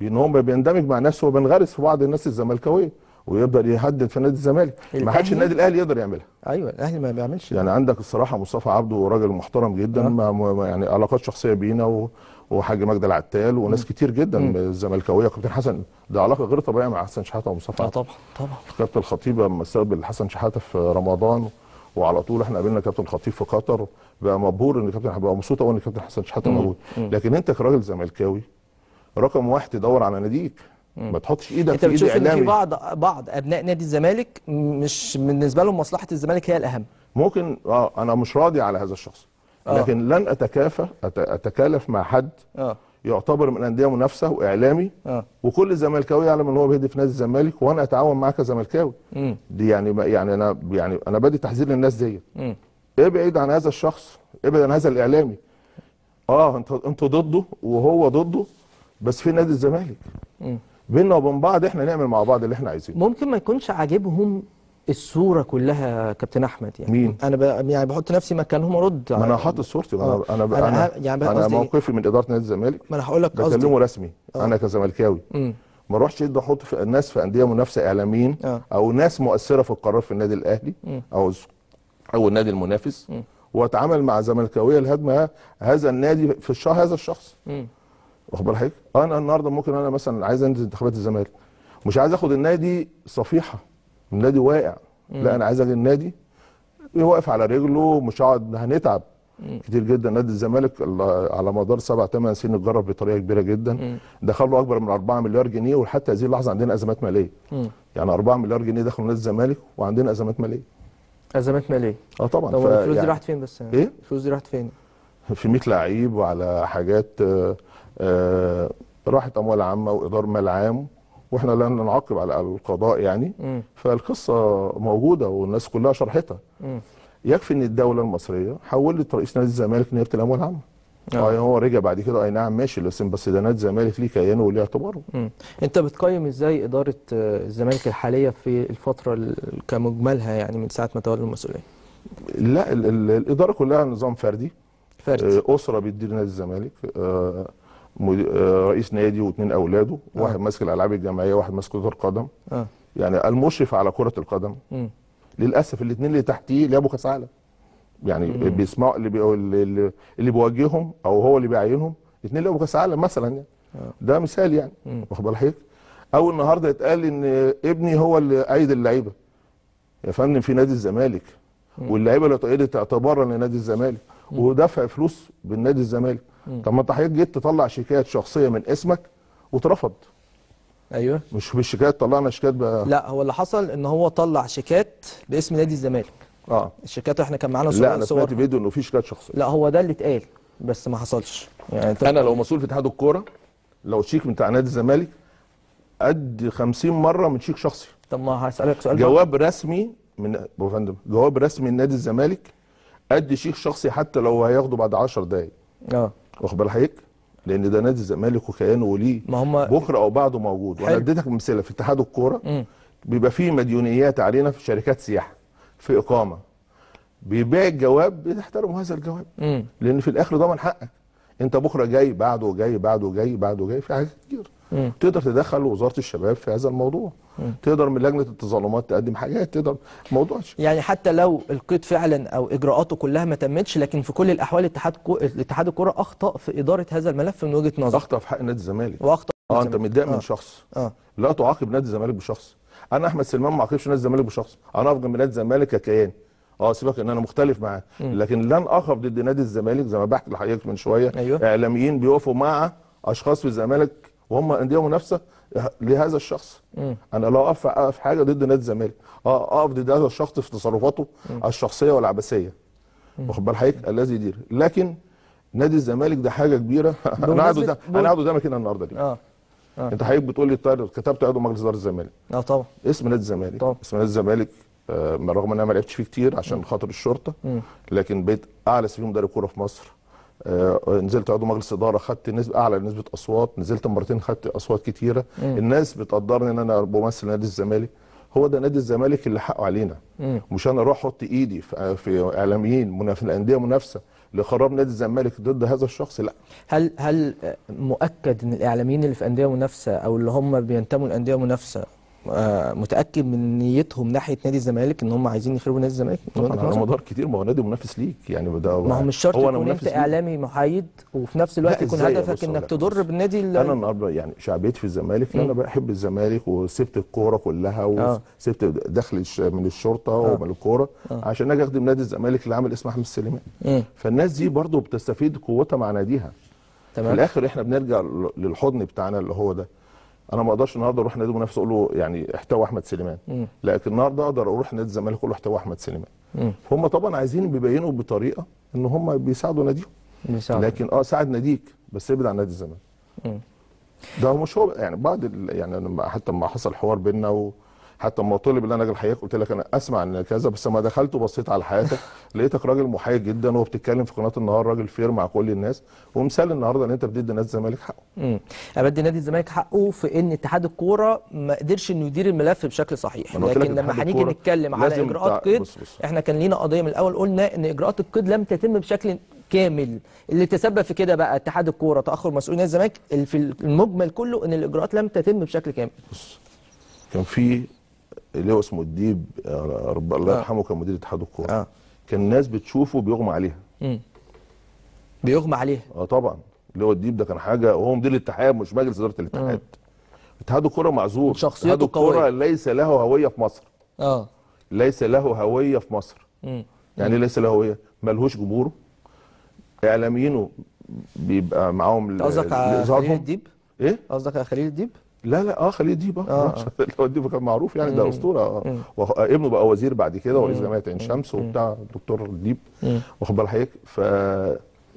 بان هو بيندمج مع نفسه وبينغرس في بعض الناس الزملكاويه ويقدر يهدد في نادي الزمالك ما حدش النادي الاهلي يقدر يعملها ايوه الاهلي ما بيعملش يعني ده. عندك الصراحه مصطفى عبده راجل محترم جدا آه. ما يعني علاقات شخصيه بينا و... وحاج مجد العتال وناس م. كتير جدا الزملكاويه كابتن حسن ده علاقه غير طبيعيه مع حسن شحاته ومصطفى اه طبعا طبعا كابتن الخطيب لما استقبل حسن شحاته في رمضان وعلى طول احنا قابلنا كابتن الخطيب في قطر بقى مبهور ان كابتن بقى مبسوط قوي ان كابتن حسن شحاته موجود لكن انت كراجل زملكاوي رقم واحد تدور آه. على ناديك ما تحطش ايدك في ايد اعلامي انت بتشوف في بعض بعض ابناء نادي الزمالك مش بالنسبه لهم مصلحه الزمالك هي الاهم ممكن اه انا مش راضي على هذا الشخص آه. لكن لن اتكافى اتكالف مع حد آه. يعتبر من انديه منافسه واعلامي آه. وكل زملكاوي يعلم ان هو بيهدف نادي الزمالك وانا اتعاون معاه كزملكاوي دي يعني يعني انا يعني انا بدي تحذير للناس ديت ابعد عن هذا الشخص ابعد عن هذا الاعلامي اه انت انت ضده وهو ضده بس في نادي الزمالك بينا وبين بعض احنا نعمل مع بعض اللي احنا عايزينه ممكن ما يكونش عاجبهم الصوره كلها كابتن احمد يعني مين؟ انا يعني بحط نفسي مكانهم ارد ما انا حاطط صورتي آه. انا انا يعني انا, يعني أنا موقفي من اداره نادي الزمالك ما انا هقول لك قصدي بكلمه رسمي أوه. انا كزملكاوي ما اروحش ادي احط في ناس في انديه منافسه اعلاميين آه. او ناس مؤثره في القرار في النادي الاهلي او او النادي المنافس واتعامل مع زملكاويه الهدمه هذا النادي في الشهر هذا الشخص واخد بال حضرتك انا النهارده ممكن انا مثلا عايز انزل انتخابات الزمالك مش عايز اخد النادي صفيحه النادي واقع مم. لا انا عايز اجي النادي واقف على رجله مش هقعد هنتعب مم. كتير جدا نادي الزمالك على مدار سبع ثمان سنين اتجرب بطريقه كبيره جدا دخل له اكبر من 4 مليار جنيه ولحتى هذه اللحظه عندنا ازمات ماليه مم. يعني 4 مليار جنيه دخلوا نادي الزمالك وعندنا ازمات ماليه ازمات ماليه اه طبعا طب الفلوس دي يعني راحت فين بس يعني؟ ايه الفلوس دي راحت فين في 100 لعيب وعلى حاجات آه آه، راحت اموال عامه وادار مال عام واحنا لن نعاقب على القضاء يعني م. فالقصه موجوده والناس كلها شرحتها يكفي ان الدوله المصريه حولت رئيس نادي الزمالك نيابه الاموال العامه اه, آه، يعني هو رجع بعد كده اي نعم ماشي لسن بس ده نادي الزمالك ليه كيانه وليه اعتباره انت بتقيم ازاي اداره آه، الزمالك الحاليه في الفتره كمجملها يعني من ساعه ما تولى المسؤوليه لا ال ال الاداره كلها نظام فردي فردي اسره بتدير نادي الزمالك آه آه، رئيس نادي واثنين اولاده آه. واحد ماسك الالعاب الجماعيه واحد ماسك كره القدم آه. يعني المشرف على كره القدم للاسف الاثنين اللي تحتيه لعبوا كاس عالم يعني بيسمعوا اللي, بي... اللي بيوجههم او هو اللي بيعينهم الاثنين لعبوا كاس عالم مثلا يعني آه. ده مثال يعني واخد بالك او النهارده اتقال ان ابني هو اللي قايد اللعيبه يا فندم في نادي الزمالك واللعيبه اللي اتقيدت اعتبارا لنادي الزمالك ودفع فلوس بالنادي الزمالك طب ما انت حضرتك جيت تطلع شيكات شخصيه من اسمك وترفض ايوه مش مش شيكات طلعنا شيكات بقى لا هو اللي حصل ان هو طلع شيكات باسم نادي الزمالك اه الشيكات احنا كان معانا صور لا انا سمعت فيديو انه في شيكات شخصيه لا هو ده اللي اتقال بس ما حصلش يعني انا لو مسؤول في اتحاد الكوره لو شيك بتاع نادي الزمالك قد 50 مره من شيك شخصي طب ما هسالك سؤال جواب بقى. رسمي من فندم جواب رسمي نادي الزمالك قد شيك شخصي حتى لو هياخده بعد 10 دقايق اه واخد بال حضرتك؟ لان ده نادي الزمالك وكيانه وليه ما هم بكره او بعده موجود وانا اديتك مثله في اتحاد الكوره بيبقى فيه مديونيات علينا في شركات سياحه في اقامه بيبيع الجواب بتحترم هذا الجواب مم. لان في الاخر ضمن حقك انت بكره جاي بعده جاي بعده جاي بعده جاي في حاجات كتير مم. تقدر تدخل وزاره الشباب في هذا الموضوع مم. تقدر من لجنه التظلمات تقدم حاجات تقدر موضوع يعني حتى لو القيد فعلا او اجراءاته كلها ما تمتش لكن في كل الاحوال اتحاد كو... اتحاد الكره اخطا في اداره هذا الملف من وجهه نظر اخطا في حق نادي الزمالك واخطا اه انت متضايق من آه. شخص آه. لا تعاقب نادي الزمالك بشخص انا احمد سلمان ما اعاقبش نادي الزمالك بشخص انا افضل من نادي الزمالك ككيان اه سيبك ان انا مختلف معاه لكن لن اقف ضد نادي الزمالك زي ما بحكي لحضرتك من شويه أيوه. اعلاميين بيقفوا مع اشخاص في الزمالك وهم انديه منافسه لهذا الشخص مم. انا لا اقف في حاجه ضد نادي الزمالك اه اقف ضد هذا الشخص في تصرفاته مم. الشخصيه والعبثيه واخد بال حضرتك الذي يدير لكن نادي الزمالك ده حاجه كبيره انا قاعد قدام انا قاعد قدامك هنا النهارده دي آه. آه. انت حضرتك بتقول لي كتبت عضو مجلس اداره الزمالك اه طبعا اسم نادي الزمالك طبعا. اسم نادي الزمالك آه رغم ان انا ما لعبتش فيه كتير عشان خاطر الشرطه مم. لكن بقيت اعلى سفير مدرب كوره في مصر آه، نزلت عضو مجلس اداره خدت نسبه اعلى نسبه اصوات نزلت مرتين خدت اصوات كتيره مم. الناس بتقدرني ان انا بمثل نادي الزمالك هو ده نادي الزمالك اللي حقه علينا مم. مش انا اروح احط ايدي في, اعلاميين في الانديه منافسه لخراب نادي الزمالك ضد هذا الشخص لا هل هل مؤكد ان الاعلاميين اللي في انديه منافسه او اللي هم بينتموا لانديه منافسه آه، متاكد من نيتهم ناحيه نادي الزمالك ان هم عايزين يخربوا نادي الزمالك طبعا على مدار كتير ما هو نادي منافس ليك يعني ده ما هو مش شرط هو يكون انت اعلامي محايد وفي نفس الوقت يكون هدفك انك تضر بالنادي اللي انا النهارده يعني شعبيتي في الزمالك انا بحب الزمالك وسبت الكوره كلها آه. وسبت دخل من الشرطه آه. ومن الكوره آه. عشان اجي اخدم نادي الزمالك اللي عامل اسم احمد سليمان فالناس دي برده بتستفيد قوتها مع ناديها تمام في الاخر احنا بنرجع للحضن بتاعنا اللي هو ده انا ما اقدرش النهارده اروح نادي منافس اقول له يعني احتوى احمد سليمان لكن النهارده اقدر اروح نادي الزمالك اقول له احتوى احمد سليمان هم طبعا عايزين بيبينوا بطريقه ان هم بيساعدوا ناديهم لكن اه ساعد ناديك بس ابعد عن نادي الزمالك ده مش هو يعني بعد يعني حتى لما حصل حوار بيننا و... حتى لما طلب ان انا اجي حياتك قلت لك انا اسمع ان كذا بس لما دخلت وبصيت على حياتك لقيتك راجل محايد جدا وبتتكلم في قناه النهار راجل فير مع كل الناس ومثال النهارده ان انت بتدي نادي الزمالك حقه. امم بدي نادي الزمالك حقه في ان اتحاد الكوره ما قدرش انه يدير الملف بشكل صحيح لكن لما هنيجي نتكلم على اجراءات قيد احنا كان لينا قضيه من الاول قلنا ان اجراءات القيد لم تتم بشكل كامل اللي تسبب في كده بقى اتحاد الكوره تاخر مسؤولين الزمالك في المجمل كله ان الاجراءات لم تتم بشكل كامل. بص كان في اللي هو اسمه الديب آه، رب الله آه. يرحمه كان مدير اتحاد الكوره آه. كان الناس بتشوفه بيغمى عليها امم بيغمى عليها اه طبعا اللي هو الديب ده كان حاجه وهو مدير الاتحاد مش مجلس اداره الاتحاد اتحاد الكوره معذور شخصيته اتحاد الكوره ليس له هويه في مصر اه ليس له هويه في مصر مم. يعني مم. ليس له هويه ملهوش جمهوره اعلاميينه بيبقى معاهم قصدك على خليل الديب؟ ايه؟ قصدك على خليل الديب؟ لا لا اه خليل ديبا آه. آه. آه. ديبا كان معروف يعني ده اسطوره آه. آه. ابنه بقى وزير بعد كده ورئيس جمعيه عين شمس وبتاع الدكتور ديب واخد بال حضرتك ف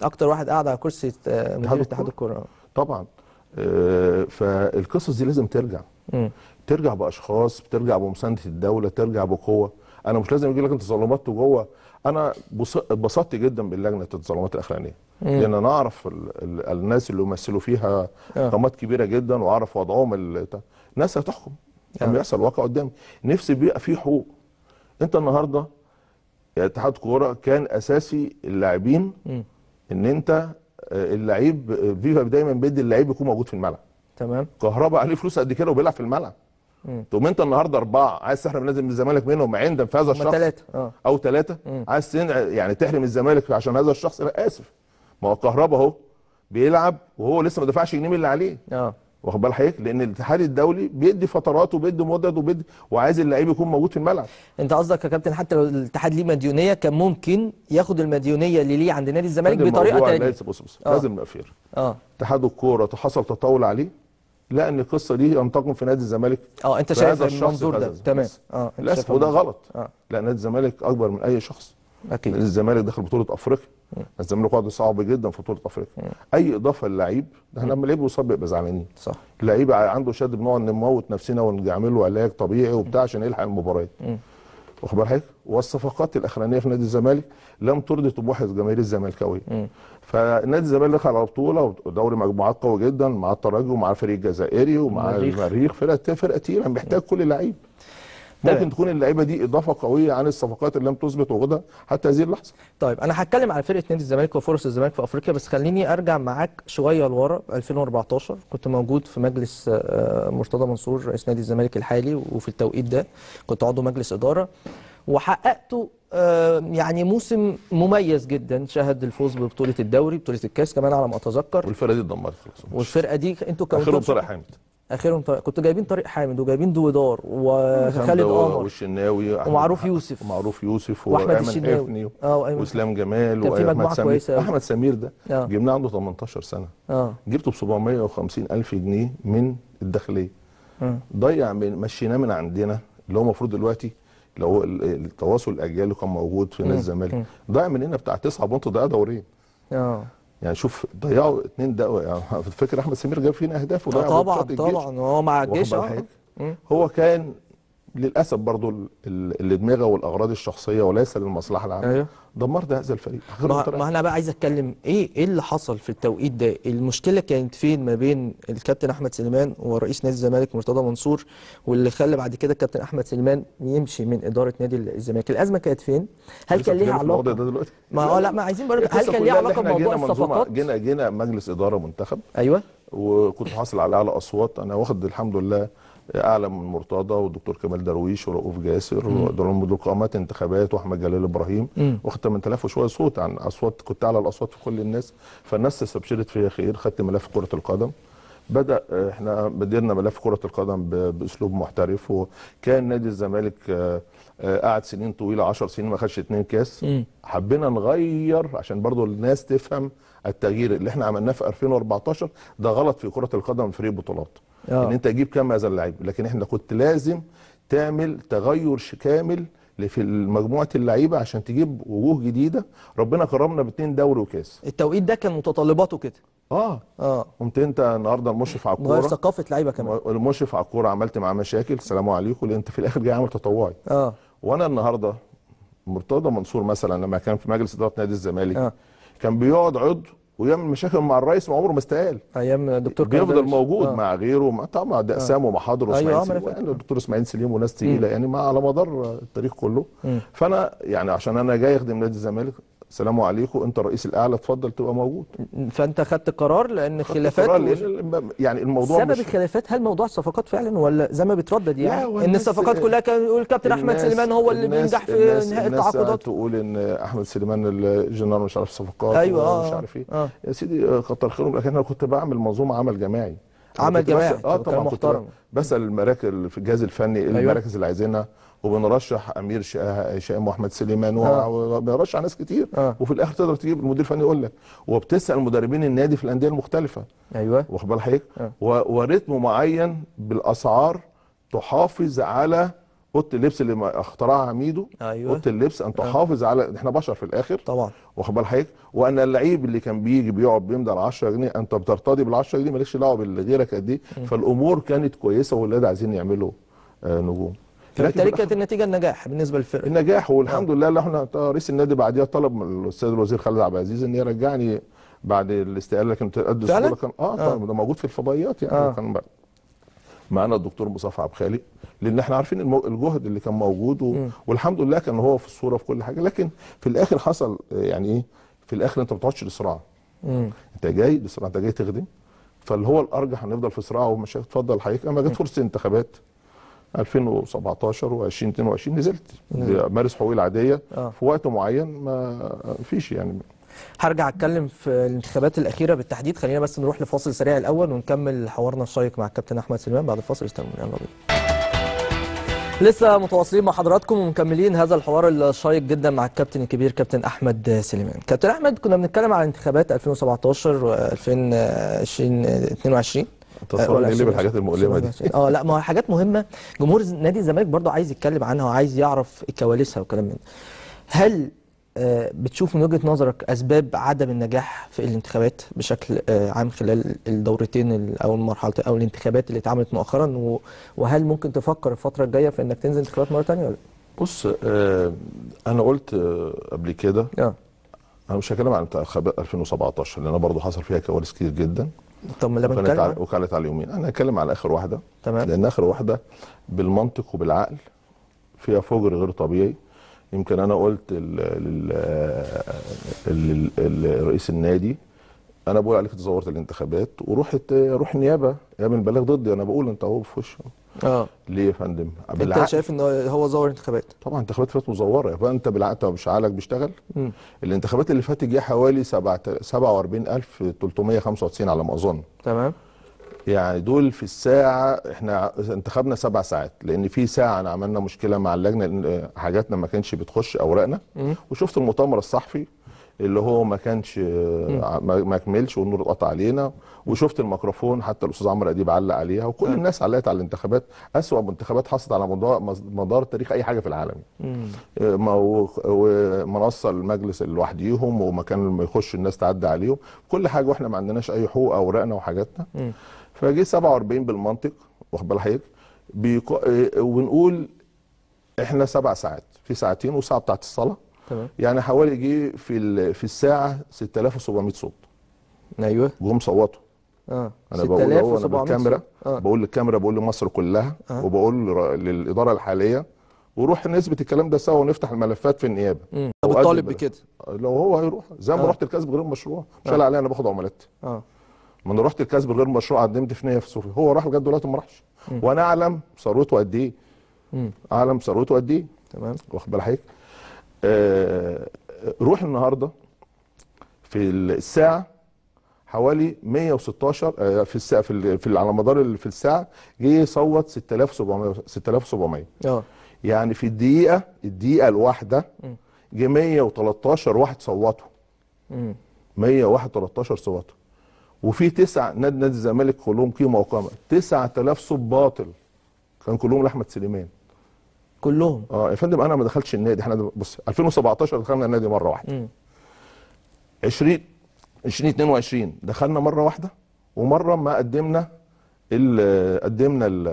اكتر واحد قاعد على كرسي آه، مدير اتحاد الكوره طبعا فالقصص دي لازم ترجع م. ترجع باشخاص بترجع بمسانده الدوله ترجع بقوه انا مش لازم يجي لك انت ظلمات جوه انا اتبسطت جدا باللجنه التظلمات الاخرانيه لان انا اعرف الناس اللي يمثلوا فيها آه. قامات كبيره جدا واعرف وضعهم الناس هتحكم آه. لما يحصل واقع قدامي نفسي بيبقى فيه حقوق انت النهارده اتحاد كوره كان اساسي اللاعبين ان انت آه، اللعيب فيفا دايما بيدي اللعيب يكون موجود في الملعب تمام كهرباء عليه فلوس قد كده وبيلعب في الملعب تقوم انت النهارده اربعه عايز تحرم نادي الزمالك منهم عند هذا الشخص ثلاثة. او ثلاثه عايز يعني تحرم الزمالك عشان هذا الشخص انا اسف ما هو الكهرباء اهو بيلعب وهو لسه ما دفعش جنيه من اللي عليه اه واخد بال حضرتك لان الاتحاد الدولي بيدي فترات وبيدي مدد وبيدي وعايز اللعيب يكون موجود في الملعب انت قصدك يا كابتن حتى لو الاتحاد ليه مديونيه كان ممكن ياخد المديونيه اللي ليه عند نادي الزمالك بطريقه ثانيه لازم بص بص آه. لازم نقفير اه اتحاد الكوره حصل تطاول عليه لا ان القصه دي ينتقم في نادي الزمالك اه انت شايف المنظور ده تمام اه للاسف وده غلط آه. لا نادي الزمالك اكبر من اي شخص اكيد الزمالك دخل بطوله افريقيا الزمالك وضع صعب جدا في بطوله افريقيا اي اضافه للعيب احنا لما اللعيب يصاب بيبقى زعلانين صح اللعيب عنده شد بنقعد نموت نفسنا ونعمل له علاج طبيعي وبتاع عشان يلحق المباريات واخبار حضرتك والصفقات الاخرانيه في نادي الزمالك لم ترضي طموح الجماهير الزمالكاويه فنادي الزمالك دخل على بطوله ودوري مجموعات قوي جدا مع الترجي ومع الفريق الجزائري ومع المريخ فرقه فرقه تقيله محتاج كل لعيب ممكن تكون اللعيبه دي اضافه قويه عن الصفقات اللي لم تثبت وجودها حتى هذه اللحظه طيب انا هتكلم على فرقه نادي الزمالك وفرص الزمالك في افريقيا بس خليني ارجع معاك شويه لورا 2014 كنت موجود في مجلس آه، مرتضى منصور رئيس نادي الزمالك الحالي وفي التوقيت ده كنت عضو مجلس اداره وحققتوا آه، يعني موسم مميز جدا شهد الفوز ببطوله الدوري بطوله الكاس كمان على ما اتذكر والفرقه دي اتدمرت خلاص والفرقه دي انتوا كنتوا اخرهم طارق حامد اخرهم طريق كنت جايبين طارق حامد وجايبين دويدار وخالد قمر والشناوي ومعروف يوسف ومعروف يوسف واحمد الشناوي آه، واسلام جمال واحمد سمير احمد سمير ده آه. جبناه عنده 18 سنه آه. جبته ب 750 الف جنيه من الداخليه آه. ضيع من مشيناه من عندنا اللي هو المفروض دلوقتي لو التواصل الاجيال اللي كان موجود في نادي الزمالك ضيع مننا بتاع تسعة بونت ضيع دورين اه يعني شوف ضيعوا اتنين دقائق يعني فاكر احمد سمير جاب فينا اهداف آه، وضيع طبعا طبعا هو مع الجيش آه. هو كان للاسف برضو اللي دماغه والاغراض الشخصيه وليس للمصلحه العامه أيوه. دمرت هذا الفريق ما, ما انا بقى عايز اتكلم ايه ايه اللي حصل في التوقيت ده المشكله كانت فين ما بين الكابتن احمد سليمان ورئيس نادي الزمالك مرتضى منصور واللي خلى بعد كده الكابتن احمد سليمان يمشي من اداره نادي الزمالك الازمه كانت فين هل كان ليها علاقه ده ما هو لا ما عايزين برضه هل كان ليها علاقه بموضوع الصفقات جينا جينا مجلس اداره منتخب ايوه وكنت حاصل على اعلى اصوات انا واخد الحمد لله اعلى من مرتضى والدكتور كمال درويش ورؤوف جاسر ودول قامات انتخابات واحمد جلال ابراهيم واخد 8000 وشويه صوت عن اصوات كنت اعلى الاصوات في كل الناس فالناس استبشرت فيها خير خدت ملف كره القدم بدا آه، احنا بدينا ملف كره القدم باسلوب محترف وكان نادي الزمالك آه، آه، قعد سنين طويله 10 سنين ما خدش اثنين كاس حبينا نغير عشان برضو الناس تفهم التغيير اللي احنا عملناه في 2014 ده غلط في كره القدم فريق بطولات أوه. ان انت تجيب كام هذا اللعيب لكن احنا كنت لازم تعمل تغير كامل في مجموعه اللعيبه عشان تجيب وجوه جديده ربنا كرمنا باتنين دوري وكاس التوقيت ده كان متطلباته كده اه اه قمت انت النهارده المشرف على الكوره غير ثقافه لعيبه كمان المشرف على الكوره عملت معاه مشاكل السلام عليكم لان انت في الاخر جاي عامل تطوعي اه وانا النهارده مرتضى منصور مثلا لما كان في مجلس اداره نادي الزمالك آه. كان بيقعد عضو ويعمل مشاكل مع الرئيس ما عمره ما استقال ايام الدكتور بيفضل موجود آه. مع غيره مع طبعا ده اقسام آه. ومحاضر اسماعيل أيوة آه، سليم يعني الدكتور اسماعيل سليم وناس تقيله يعني على مدار التاريخ كله م. فانا يعني عشان انا جاي اخدم نادي الزمالك السلام عليكم انت الرئيس الاعلى اتفضل تبقى موجود فانت خدت قرار لان خلافات يعني الموضوع سبب الخلافات هل موضوع الصفقات فعلا ولا زي ما بتردد يعني ان الصفقات كلها كان يقول كابتن احمد سليمان هو اللي بينجح في انهاء التعاقدات تقول ان احمد سليمان الجنرال مش عارف صفقات ايوه آه مش عارف ايه آه. يا سيدي آه، كتر خيرهم لكن انا كنت بعمل منظومه عمل جماعي عمل جماعي اه طبعا محترم بسال المراكز في الجهاز الفني أيوة. المراكز اللي عايزينها وبنرشح امير هشام واحمد سليمان آه. وبنرشح ناس كتير آه. وفي الاخر تقدر تجيب المدير الفني يقول لك وبتسال مدربين النادي في الانديه المختلفه ايوه واخد بال حضرتك آه. ورتم معين بالاسعار تحافظ على اوضه اللبس اللي اخترعها ميدو ايوه اوضه اللبس ان آه. تحافظ آه. على احنا بشر في الاخر طبعا واخد بال حضرتك وان اللعيب اللي كان بيجي بيقعد بيمضي على 10 جنيه انت بترتضي بال 10 جنيه مالكش دعوه باللي غيرك قد ايه فالامور كانت كويسه والولاد عايزين يعملوا آه نجوم فبالتالي كانت النتيجه النجاح بالنسبه للفرقه النجاح والحمد نعم. لله اللي احنا رئيس النادي بعديها طلب من الاستاذ الوزير خالد عبد العزيز ان يرجعني بعد الاستقاله لكن تقدم الصوره كان اه, ده موجود في الفضائيات يعني آه. كان معانا الدكتور مصطفى عبد الخالق لان احنا عارفين الجهد اللي كان موجود و... والحمد لله كان هو في الصوره في كل حاجه لكن في الاخر حصل يعني ايه في الاخر انت ما بتقعدش لصراع انت جاي لصراع انت جاي تخدم فاللي هو الارجح هنفضل في صراع ومش هتفضل حقيقة اما جت فرصه انتخابات 2017 و2022 نزلت مارس حقوقي العاديه آه. في وقت معين ما فيش يعني هرجع اتكلم في الانتخابات الاخيره بالتحديد خلينا بس نروح لفاصل سريع الاول ونكمل حوارنا الشيق مع الكابتن احمد سليمان بعد الفاصل استنوا يلا بينا لسه متواصلين مع حضراتكم ومكملين هذا الحوار الشيق جدا مع الكابتن الكبير كابتن احمد سليمان. كابتن احمد كنا بنتكلم على انتخابات 2017 و 2022 تصور ليه بالحاجات المؤلمه دي اه لا ما هو حاجات مهمه جمهور نادي الزمالك برضو عايز يتكلم عنها وعايز يعرف كواليسها وكلام من هل آه، بتشوف من وجهه نظرك اسباب عدم النجاح في الانتخابات بشكل آه، عام خلال الدورتين او المرحله او الانتخابات اللي اتعملت مؤخرا وهل ممكن تفكر الفتره الجايه في انك تنزل انتخابات مره ثانيه ولا بص آه، انا قلت قبل كده انا مش هتكلم عن انتخابات 2017 لان برضه حصل فيها كوارث كتير جدا طب لما نتكلم على... وكلت على يومين انا هتكلم على اخر واحده تمام لان اخر واحده بالمنطق وبالعقل فيها فجر غير طبيعي يمكن انا قلت لرئيس النادي انا بقول عليك تزورت الانتخابات وروحت روح نيابه يا من بلاغ ضدي انا بقول انت اهو في وشه اه ليه يا فندم؟ بالعقل. انت شايف ان هو زور انتخابات؟ طبعا انتخابات فاتت مزوره فانت بالعقل مش عقلك بيشتغل؟ مم. الانتخابات اللي فاتت جه حوالي 47395 على ما اظن تمام يعني دول في الساعة احنا انتخبنا سبع ساعات لأن في ساعة عملنا مشكلة مع اللجنة لأن حاجاتنا ما كانش بتخش أوراقنا وشفت المؤتمر الصحفي اللي هو ما كانش ما كملش والنور اتقطع علينا وشفت الميكروفون حتى الاستاذ عمرو اديب علق عليها وكل الناس علقت على الانتخابات اسوا منتخبات حصلت على مدار, مدار تاريخ اي حاجه في العالم آه، ومنصه المجلس لوحديهم ومكان ما يخش الناس تعدي عليهم كل حاجه واحنا ما عندناش اي حقوق اوراقنا وحاجاتنا فجه 47 بالمنطق واخد بال حضرتك بيقو... آه، ونقول احنا سبع ساعات في ساعتين وساعه بتاعت الصلاه تمام يعني حوالي جه في في الساعه 6700 صوت ايوه جم صوتوا اه انا بقول له انا بالكاميرا آه. بقول للكاميرا بقول لمصر كلها آه. وبقول للاداره الحاليه وروح نثبت الكلام ده سوا ونفتح الملفات في النيابه طب الطالب بكده لو هو هيروح زي ما آه. رحت الكسب غير مشروع آه. مش قال آه. عليا انا باخد عملتي اه ما انا رحت الكسب غير مشروع قدمت في نيه في صوفيا هو راح لغايه دلوقتي ما راحش وانا اعلم ثروته قد ايه اعلم ثروته قد ايه تمام واخد بال حضرتك آه،, آه روح النهارده في الساعه حوالي 116 آه، في الساعه في, على مدار في الساعه جه صوت 6700 6700 اه يعني في الدقيقه الدقيقه الواحده جه 113 واحد صوتوا 113 صوتوا وفي تسعه نادي نادي الزمالك كلهم قيمه وقامه 9000 صوت باطل كان كلهم لاحمد سليمان كلهم اه يا فندم انا ما دخلتش النادي احنا بص 2017 دخلنا النادي مره واحده 20 2022 دخلنا مره واحده ومره ما قدمنا ال قدمنا ال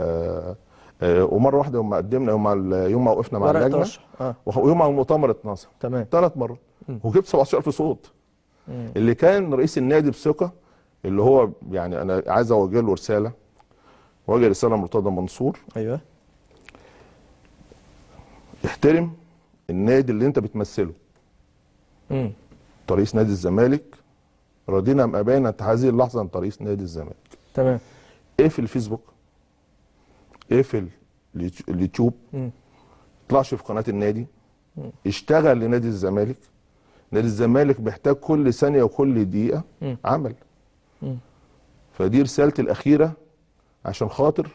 آه، ومره واحده يوم ما قدمنا يوم يوم ما وقفنا مع اللجنه آه. ويوم ما مؤتمر الناصر تمام ثلاث مرات وجبت 17000 صوت مم. اللي كان رئيس النادي بثقه اللي هو يعني انا عايز اوجه له رساله وجه رساله مرتضى منصور ايوه احترم النادي اللي انت بتمثله امم انت رئيس نادي الزمالك رضينا ام ابانا هذه اللحظه انت رئيس نادي الزمالك تمام اقفل الفيسبوك اقفل اليوتيوب اطلعش في قناه النادي م. اشتغل لنادي الزمالك نادي الزمالك محتاج كل ثانيه وكل دقيقه م. عمل م. فدي رسالتي الاخيره عشان خاطر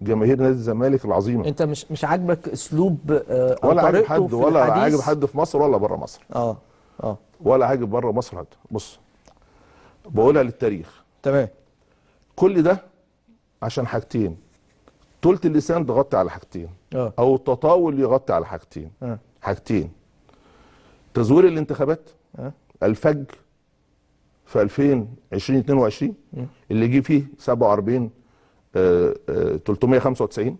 جماهير نادي الزمالك العظيمه انت مش مش عاجبك اسلوب آه ولا عاجب حد ولا عاجب حد في مصر ولا بره مصر اه اه ولا عاجب بره مصر حد بص بقولها للتاريخ تمام كل ده عشان حاجتين طولة اللسان تغطي على حاجتين اه او التطاول يغطي على حاجتين أه. حاجتين تزوير الانتخابات أه. الفج في 2020 22 اللي جه فيه 47 آه آه 395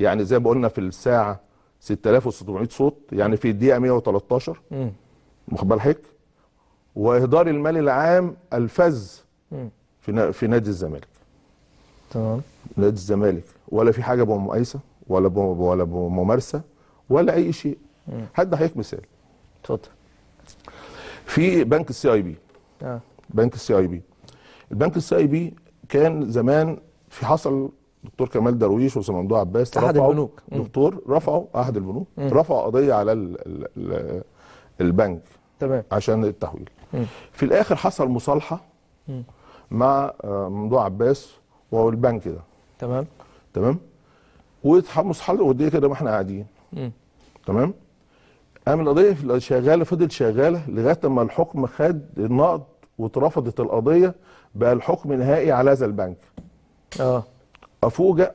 يعني زي ما قلنا في الساعه 6700 صوت يعني في الدقيقه 113 واخد بالك واهدار المال العام الفذ في في نادي الزمالك تمام نادي الزمالك ولا في حاجه بمقايسه ولا ولا بممارسه ولا اي شيء حد هيك مثال اتفضل في بنك السي اي بي اه بنك السي اي بي البنك السي اي بي كان زمان في حصل دكتور كمال درويش وسمندو عباس احد البنوك دكتور رفعوا احد البنوك رفعوا قضيه على الـ الـ الـ البنك تمام عشان التحويل في الاخر حصل مصالحه مع آه، ممدوح عباس والبنك ده تمام تمام ومصالحه وديه كده ما احنا قاعدين تمام قام القضيه شغاله فضلت شغاله لغايه ما الحكم خد النقد واترفضت القضيه بقى الحكم نهائي على هذا البنك اه افوجئ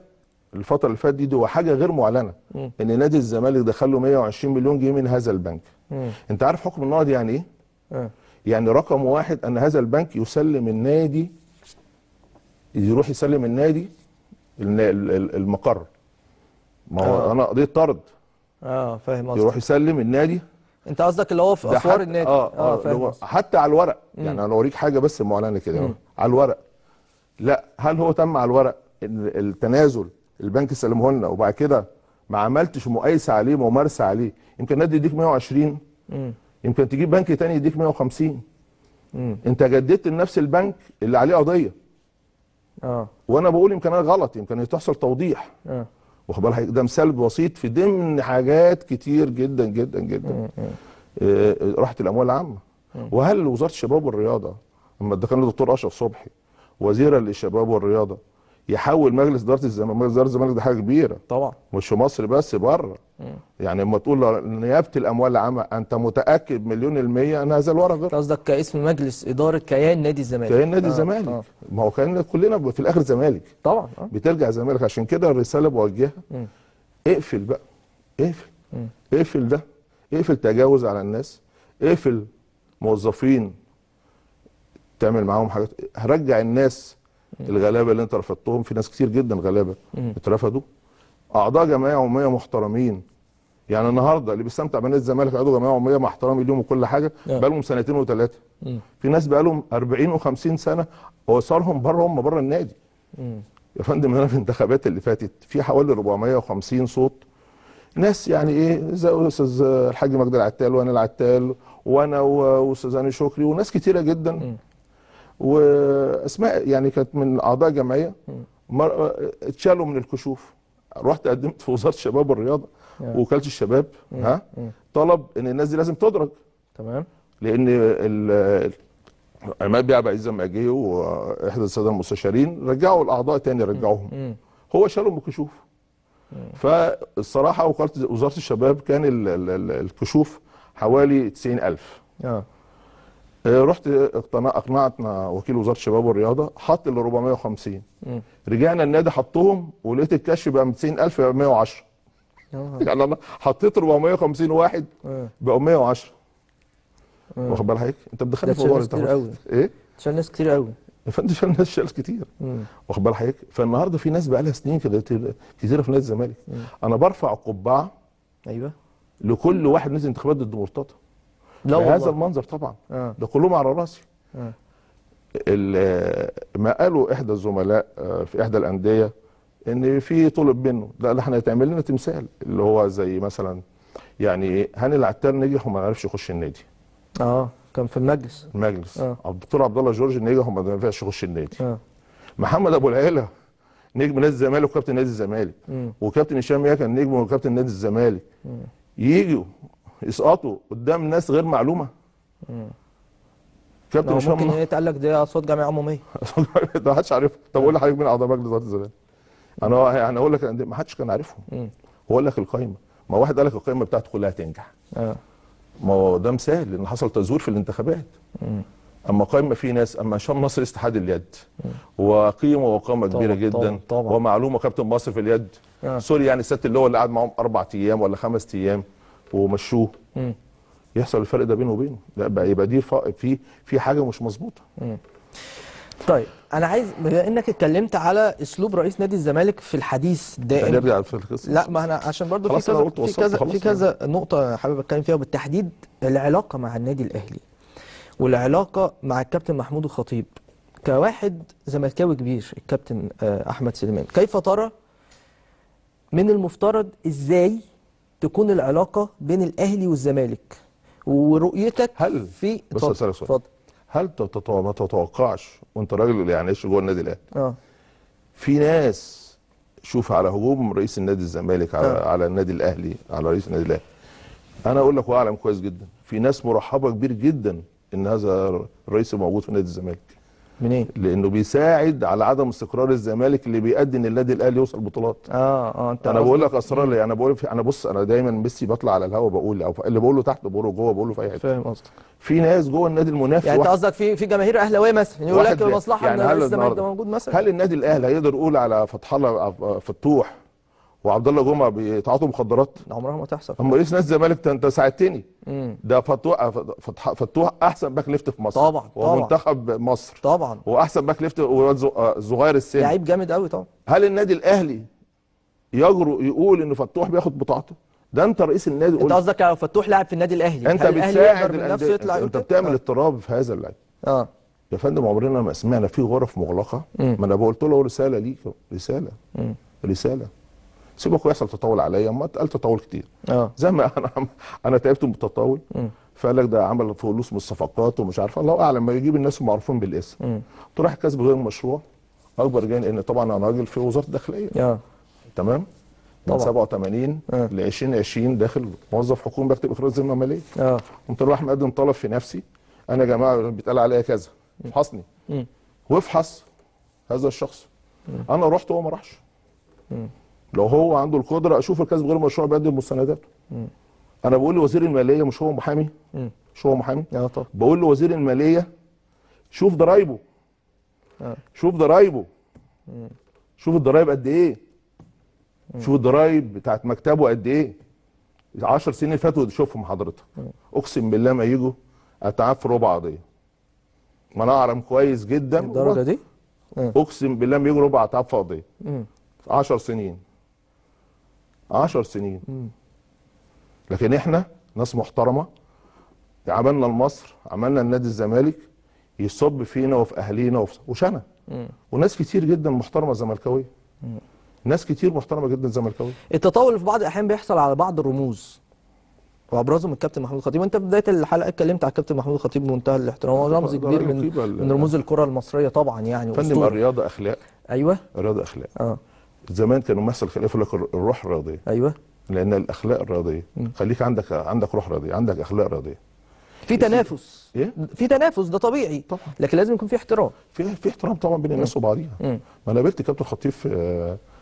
الفتره اللي فاتت دي, دي حاجه غير معلنه م. ان نادي الزمالك دخل له 120 مليون جنيه من هذا البنك م. انت عارف حكم النقد يعني ايه؟ آه. يعني رقم واحد ان هذا البنك يسلم النادي يروح يسلم النادي المقر ما هو آه. انا قضيت طرد اه فاهم قصدك يروح يسلم النادي انت قصدك اللي هو في اسوار النادي اه اه, آه فاهم حتى على الورق مم. يعني انا اوريك حاجه بس معلنه كده على الورق لا هل هو تم على الورق التنازل البنك سلمه لنا وبعد كده ما عملتش مقايسه عليه ممارسه عليه يمكن النادي يديك 120 مم. يمكن تجيب بنك تاني يديك 150 مم. انت جددت لنفس البنك اللي عليه قضيه اه وانا بقول يمكن انا غلط يمكن تحصل توضيح اه واخد بالك ده مثال بسيط في ضمن حاجات كتير جدا جدا جدا آه, آه. آه، راحه الاموال العامه مم. آه. وهل وزاره الشباب والرياضه لما كان الدكتور اشرف صبحي وزيرا للشباب والرياضه يحول مجلس اداره الزمالك مجلس اداره الزمالك ده حاجه كبيره طبعا مش في مصر بس بره يعني لما تقول نيابه الاموال العامه انت متاكد مليون الميه ان هذا الورق غير قصدك كاسم مجلس اداره كيان نادي الزمالك كيان نادي آه، الزمالك آه. ما هو كيان كلنا في الاخر زمالك طبعا آه. بترجع زمالك عشان كده الرساله بوجهها اقفل بقى اقفل م. اقفل ده اقفل تجاوز على الناس اقفل موظفين تعمل معاهم حاجات رجع الناس الغلابه اللي انت رفضتهم في ناس كتير جدا غلابه اترفضوا اعضاء جمعيه عموميه محترمين يعني النهارده اللي بيستمتع بنادي الزمالك عضو جمعيه عموميه مع احترامي ليهم وكل حاجه بقى لهم سنتين وثلاثه في ناس بقى لهم 40 و50 سنه وصارهم بره هم بره النادي يا فندم انا في الانتخابات اللي فاتت في حوالي 450 صوت ناس يعني ايه زي استاذ الحاج مجدي العتال وانا العتال وانا واستاذ هاني شكري وناس كتيره جدا م. واسماء يعني كانت من اعضاء جمعيه اتشالوا من الكشوف رحت قدمت في وزاره الشباب والرياضه وكاله الشباب ها طلب ان الناس دي لازم تدرج تمام لان عماد بيع عبد ما جه واحد الساده المستشارين رجعوا الاعضاء تاني رجعوهم هو شالهم بكشوف فالصراحه وكاله وزاره الشباب كان الكشوف حوالي 90000 اه رحت اقنعتنا وكيل وزاره الشباب والرياضه حط ال 450 مم. رجعنا النادي حطهم ولقيت الكشف بقى 90000 بقى 110 يعني انا حطيت 450 واحد آه. بقوا 110 آه. واخد بال حضرتك انت بتدخل في موضوع كتير قوي ايه شال ناس كتير قوي فانت شال ناس شال كتير واخد بال حضرتك فالنهارده في ناس بقى لها سنين كده كتيره في نادي الزمالك انا برفع قبعه ايوه لكل واحد نزل انتخابات ضد مرتضى لا هذا المنظر طبعا آه. ده كلهم على راسي آه. ما قاله احدى الزملاء آه، في احدى الانديه ان في طلب منه لا ده احنا هيتعمل لنا تمثال اللي هو زي مثلا يعني هاني العتار نجح وما عرفش يخش النادي اه كان في المجلس المجلس اه الدكتور عبد الله جورج نجح وما ينفعش يخش النادي اه محمد ابو العيله نجم نادي الزمالك وكابتن نادي الزمالك وكابتن هشام يا كان نجم وكابتن نادي الزمالك يجوا يسقطوا قدام ناس غير معلومه م. كابتن مش ممكن ايه تقال لك دي اصوات جامعه عموميه ما حدش عارفها طب قول لحضرتك مين اعضاء مجلس اداره الزمالك انا انا اقول لك ما حدش كان عارفهم هو لك القايمه ما واحد قال لك القايمه بتاعته كلها هتنجح اه ما هو ده مثال لان حصل تزوير في الانتخابات اما قائمه في ناس اما هشام نصر استحاد اليد وقيمه وقامه كبيره جدا طبعًا. ومعلومه كابتن مصر في اليد آه. سوري يعني الست اللي هو اللي قعد معاهم اربع ايام ولا خمس ايام ومشوه يحصل الفرق ده بينه وبينه لا يبقى دي في في حاجه مش مظبوطه طيب انا عايز بما انك اتكلمت على اسلوب رئيس نادي الزمالك في الحديث دائما نرجع يعني في القصه لا ما انا عشان برضو في كذا في كذا في كذا نقطه حابب اتكلم فيها وبالتحديد العلاقه مع النادي الاهلي والعلاقه مع الكابتن محمود الخطيب كواحد زملكاوي كبير الكابتن آه، احمد سليمان كيف ترى من المفترض ازاي تكون العلاقه بين الاهلي والزمالك ورؤيتك هل في بس اسالك سؤال اتفضل هل ما تتوقعش وانت راجل يعني عايش جوه النادي الاهلي اه في ناس شوف على هجوم رئيس النادي الزمالك على آه. على النادي الاهلي على رئيس النادي الاهلي انا اقول لك واعلم كويس جدا في ناس مرحبه كبير جدا ان هذا الرئيس موجود في نادي الزمالك منين؟ لانه بيساعد على عدم استقرار الزمالك اللي بيؤدي ان النادي الاهلي يوصل بطولات اه اه انت انا بقول لك يعني انا بقول انا بص انا دايما ميسي بطلع على الهوا بقول او اللي بقوله تحت بقوله جوه بقوله في اي حته فاهم قصدك في ناس جوه النادي المنافس يعني انت قصدك في في جماهير اهلاويه مثلا يقول لك المصلحه يعني ان الزمالك ده موجود مثلا هل النادي الاهلي هيقدر يقول على فتح الله فتوح وعبد الله جمعه بيتعاطوا مخدرات عمرها ما تحصل امال ليه ناس الزمالك انت ساعدتني ده فتوح فتوح احسن باك ليفت في مصر طبعا ومنتخب مصر طبعا واحسن باك ليفت وواد آه، صغير السن لعيب جامد قوي طبعا هل النادي الاهلي يجرؤ يقول ان فتوح بياخد بطاعته ده انت رئيس النادي انت قصدك لو يعني فتوح لاعب في النادي الاهلي انت بتساعد نفسه يطلع انت بتعمل آه. اضطراب في هذا اللعب اه يا فندم عمرنا ما سمعنا في غرف مغلقه ما انا قلت له رساله ليك رساله مم. رساله اخويا يحصل تطاول عليا ما قال تطاول كتير اه زي ما انا انا تعبت من التطاول فقال لك ده عمل فلوس من الصفقات ومش عارف الله اعلم ما يجيب الناس المعروفين بالاسم قلت رايح كسب غير مشروع اكبر جانب ان طبعا انا راجل في وزاره الداخليه اه تمام من 87 آه. ل 2020 داخل موظف حكومي بكتب اخراج ذمه ماليه اه قمت رايح مقدم طلب في نفسي انا يا جماعه بيتقال عليا كذا فحصني وافحص هذا الشخص مم. انا رحت وهو ما راحش لو هو عنده القدره اشوف الكسب غير مشروع بيقدم مستنداته انا بقول لوزير الماليه مش هو محامي مش هو محامي اه طبعا بقول لوزير الماليه شوف ضرايبه آه. شوف ضرايبه شوف الضرايب قد ايه شوف الضرايب بتاعت مكتبه قد ايه 10 سنين اللي فاتوا شوفهم حضرتك اقسم بالله ما يجوا اتعاف في ربع قضيه ما انا اعرف كويس جدا الدرجه دي اقسم بالله ما يجوا ربع اتعاف في قضيه 10 سنين 10 سنين لكن احنا ناس محترمه عملنا لمصر عملنا لنادي الزمالك يصب فينا وفي اهالينا وفي وشنا وناس كتير جدا محترمه زملكاويه ناس كتير محترمه جدا زملكاويه التطاول في بعض الاحيان بيحصل على بعض الرموز وابرزهم الكابتن محمود الخطيب وانت في بدايه الحلقه اتكلمت على الكابتن محمود الخطيب بمنتهى الاحترام هو رمز كبير من من رموز الكره المصريه طبعا يعني فن الرياضه اخلاق ايوه الرياضه اخلاق اه زمان كانوا مثل خلاف يقول لك الروح الرياضيه ايوه لان الاخلاق الرياضيه خليك عندك عندك روح رياضيه عندك اخلاق رياضيه في تنافس إيه؟ في تنافس ده طبيعي طبعا. لكن لازم يكون في احترام في في احترام طبعا بين الناس وبعضيها ما انا قابلت كابتن خطيب في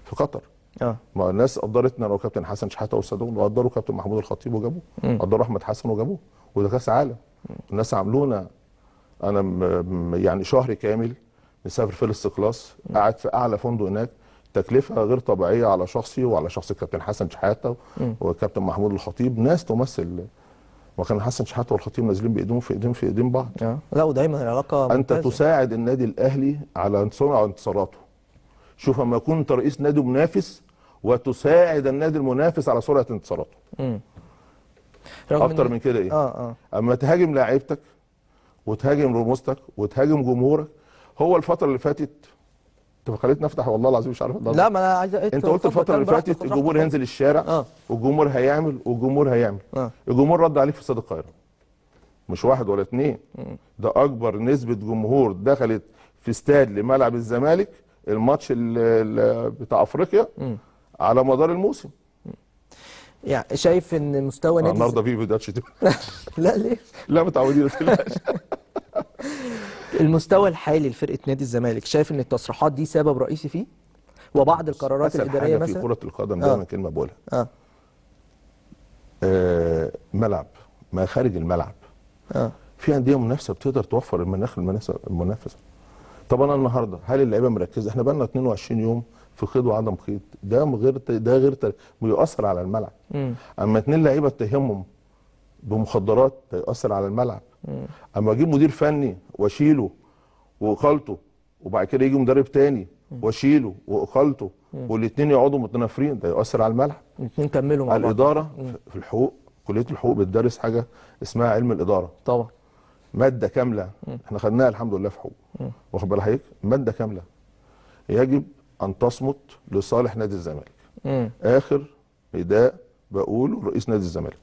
في قطر اه ما الناس قدرتنا لو كابتن حسن شحاته وصدون وقدروا كابتن محمود الخطيب وجابوه قدروا احمد حسن وجابوه وده كاس عالم الناس عاملونا انا يعني شهر كامل مسافر في الاستقلاص قاعد في اعلى فندق هناك تكلفه غير طبيعيه على شخصي وعلى شخص الكابتن حسن شحاته وكابتن محمود الخطيب ناس تمثل وكان حسن شحاته والخطيب نازلين بايديهم في ايدين في ايدين بعض آه. لا ودايما العلاقه انت تساعد النادي الاهلي على صنع انتصاراته شوف اما كنت رئيس نادي منافس وتساعد النادي المنافس على سرعه انتصاراته اكتر من كده ايه آه آه. اما تهاجم لاعيبتك وتهاجم رموزتك وتهاجم جمهورك هو الفتره اللي فاتت طب خليتني افتح والله العظيم مش عارف لا ما انا عايز انت قلت الفتره اللي فاتت الجمهور هينزل الشارع آه. والجمهور هيعمل والجمهور هيعمل آه. الجمهور رد عليك في استاد القاهره مش واحد ولا اثنين ده اكبر نسبه جمهور دخلت في استاد لملعب الزمالك الماتش بتاع افريقيا م. على مدار الموسم يعني شايف ان مستوى آه، نادي النهارده في فيديوهات لا ليه؟ لا متعودين ما المستوى الحالي لفرقه نادي الزمالك شايف ان التصريحات دي سبب رئيسي فيه وبعض القرارات الاداريه مثلا في كره القدم دايما آه. كلمه بقولها آه. آه ملعب ما خارج الملعب آه. في انديه منافسه بتقدر توفر المناخ المنافسه طب انا النهارده هل اللعيبه مركزه احنا بقى لنا 22 يوم في قيد وعدم قيد ده غير ده غير بيؤثر على الملعب م. اما اتنين لعيبه تهمهم بمخدرات هيؤثر على الملعب اما اجيب مدير فني واشيله واقالته وبعد كده يجي مدرب تاني واشيله واقالته والاثنين يقعدوا متنافرين ده يؤثر على الملعب الاثنين كملوا مع بعض الاداره مم. في الحقوق كليه الحقوق بتدرس حاجه اسمها علم الاداره طبعا ماده كامله مم. احنا خدناها الحمد لله في حقوق واخد بال حضرتك ماده كامله يجب ان تصمت لصالح نادي الزمالك اخر نداء بقوله رئيس نادي الزمالك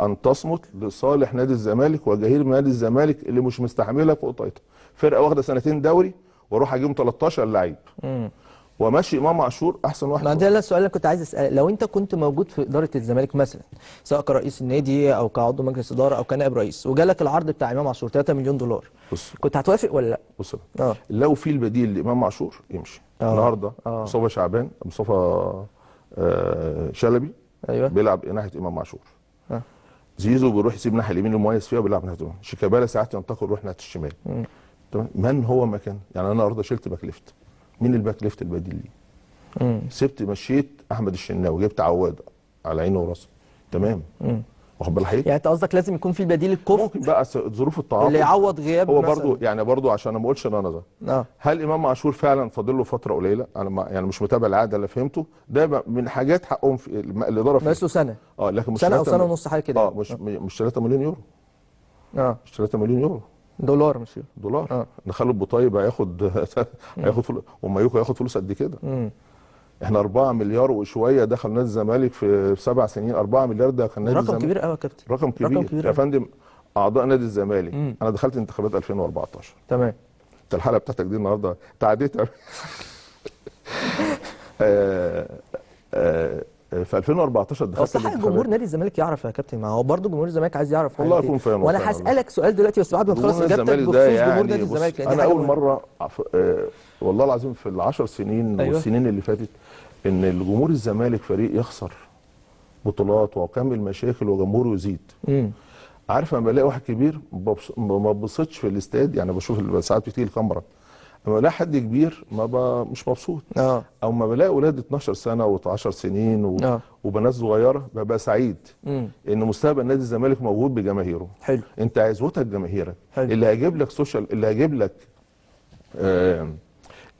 ان تصمت لصالح نادي الزمالك وجماهير نادي الزمالك اللي مش مستحمله فوق طايته فرقه واخده سنتين دوري واروح اجيبهم 13 لعيب وماشي امام عاشور احسن واحد ما ده السؤال اللي كنت عايز اساله لو انت كنت موجود في اداره الزمالك مثلا سواء كرئيس النادي او كعضو مجلس اداره او كنائب رئيس وجالك العرض بتاع امام عاشور 3 مليون دولار بص كنت هتوافق ولا لا؟ بص آه. لو في البديل لامام عاشور يمشي آه. النهارده آه. مصطفى شعبان مصطفى آه شلبي ايوه بيلعب ناحيه امام عاشور زيزو بيروح يسيب ناحيه اليمين المميز فيها وبيلعب ناحيه شيكابالا ساعات ينتقل يروح ناحيه الشمال تمام من هو مكان يعني انا النهارده شلت باك ليفت مين الباك ليفت البديل لي سبت مشيت احمد الشناوي جبت عواد على عينه وراسه تمام مم. واخد بال حضرتك؟ يعني انت قصدك لازم يكون في بديل الكفر ممكن بقى ظروف التعاقد اللي يعوض غيابه هو برضه يعني برضه عشان ما اقولش ان انا ده آه. هل امام عاشور فعلا فاضل له فتره قليله؟ انا ما يعني مش متابع العاده اللي فهمته ده من حاجات حقهم في الاداره فيها بس سنه اه لكن مش سنه او سنه ونص حاجه كده اه مش آه. مش 3 مليون يورو اه مش 3 مليون يورو دولار مش يورو دولار آه. نخلي البطايب هياخد هياخد فلوس ومايوكو هياخد فلوس قد كده احنا 4 مليار وشويه دخل نادي الزمالك في سبع سنين 4 مليار ده كان نادي رقم كبير قوي يا كابتن رقم كبير, رقم كبير يا فندم اعضاء نادي الزمالك مم. انا دخلت انتخابات 2014 تمام انت الحلقه بتاعتك دي النهارده تعديت آه آه في 2014 دخلت اصل جمهور نادي الزمالك يعرف يا كابتن ما هو برضه جمهور الزمالك عايز يعرف والله يكون فاهم وانا هسالك سؤال دلوقتي بس بعد ما تخلص اجابتك بخصوص جمهور يعني نادي الزمالك انا اول مره آه، والله العظيم في ال 10 سنين أيوة. والسنين اللي فاتت ان الجمهور الزمالك فريق يخسر بطولات وكمل مشاكل وجمهوره يزيد مم. عارف لما بلاقي واحد كبير ما ببصتش في الاستاد يعني بشوف ساعات بتيجي الكاميرا لما بلاقي حد كبير ما ب... مش مبسوط آه. او ما بلاقي اولاد 12 سنه و10 سنين و... آه. وبنات صغيره ببقى سعيد مم. ان مستقبل نادي الزمالك موجود بجماهيره حلو انت عزوتك جماهيرك حلو. اللي هيجيب لك سوشيال اللي هيجيب لك آه...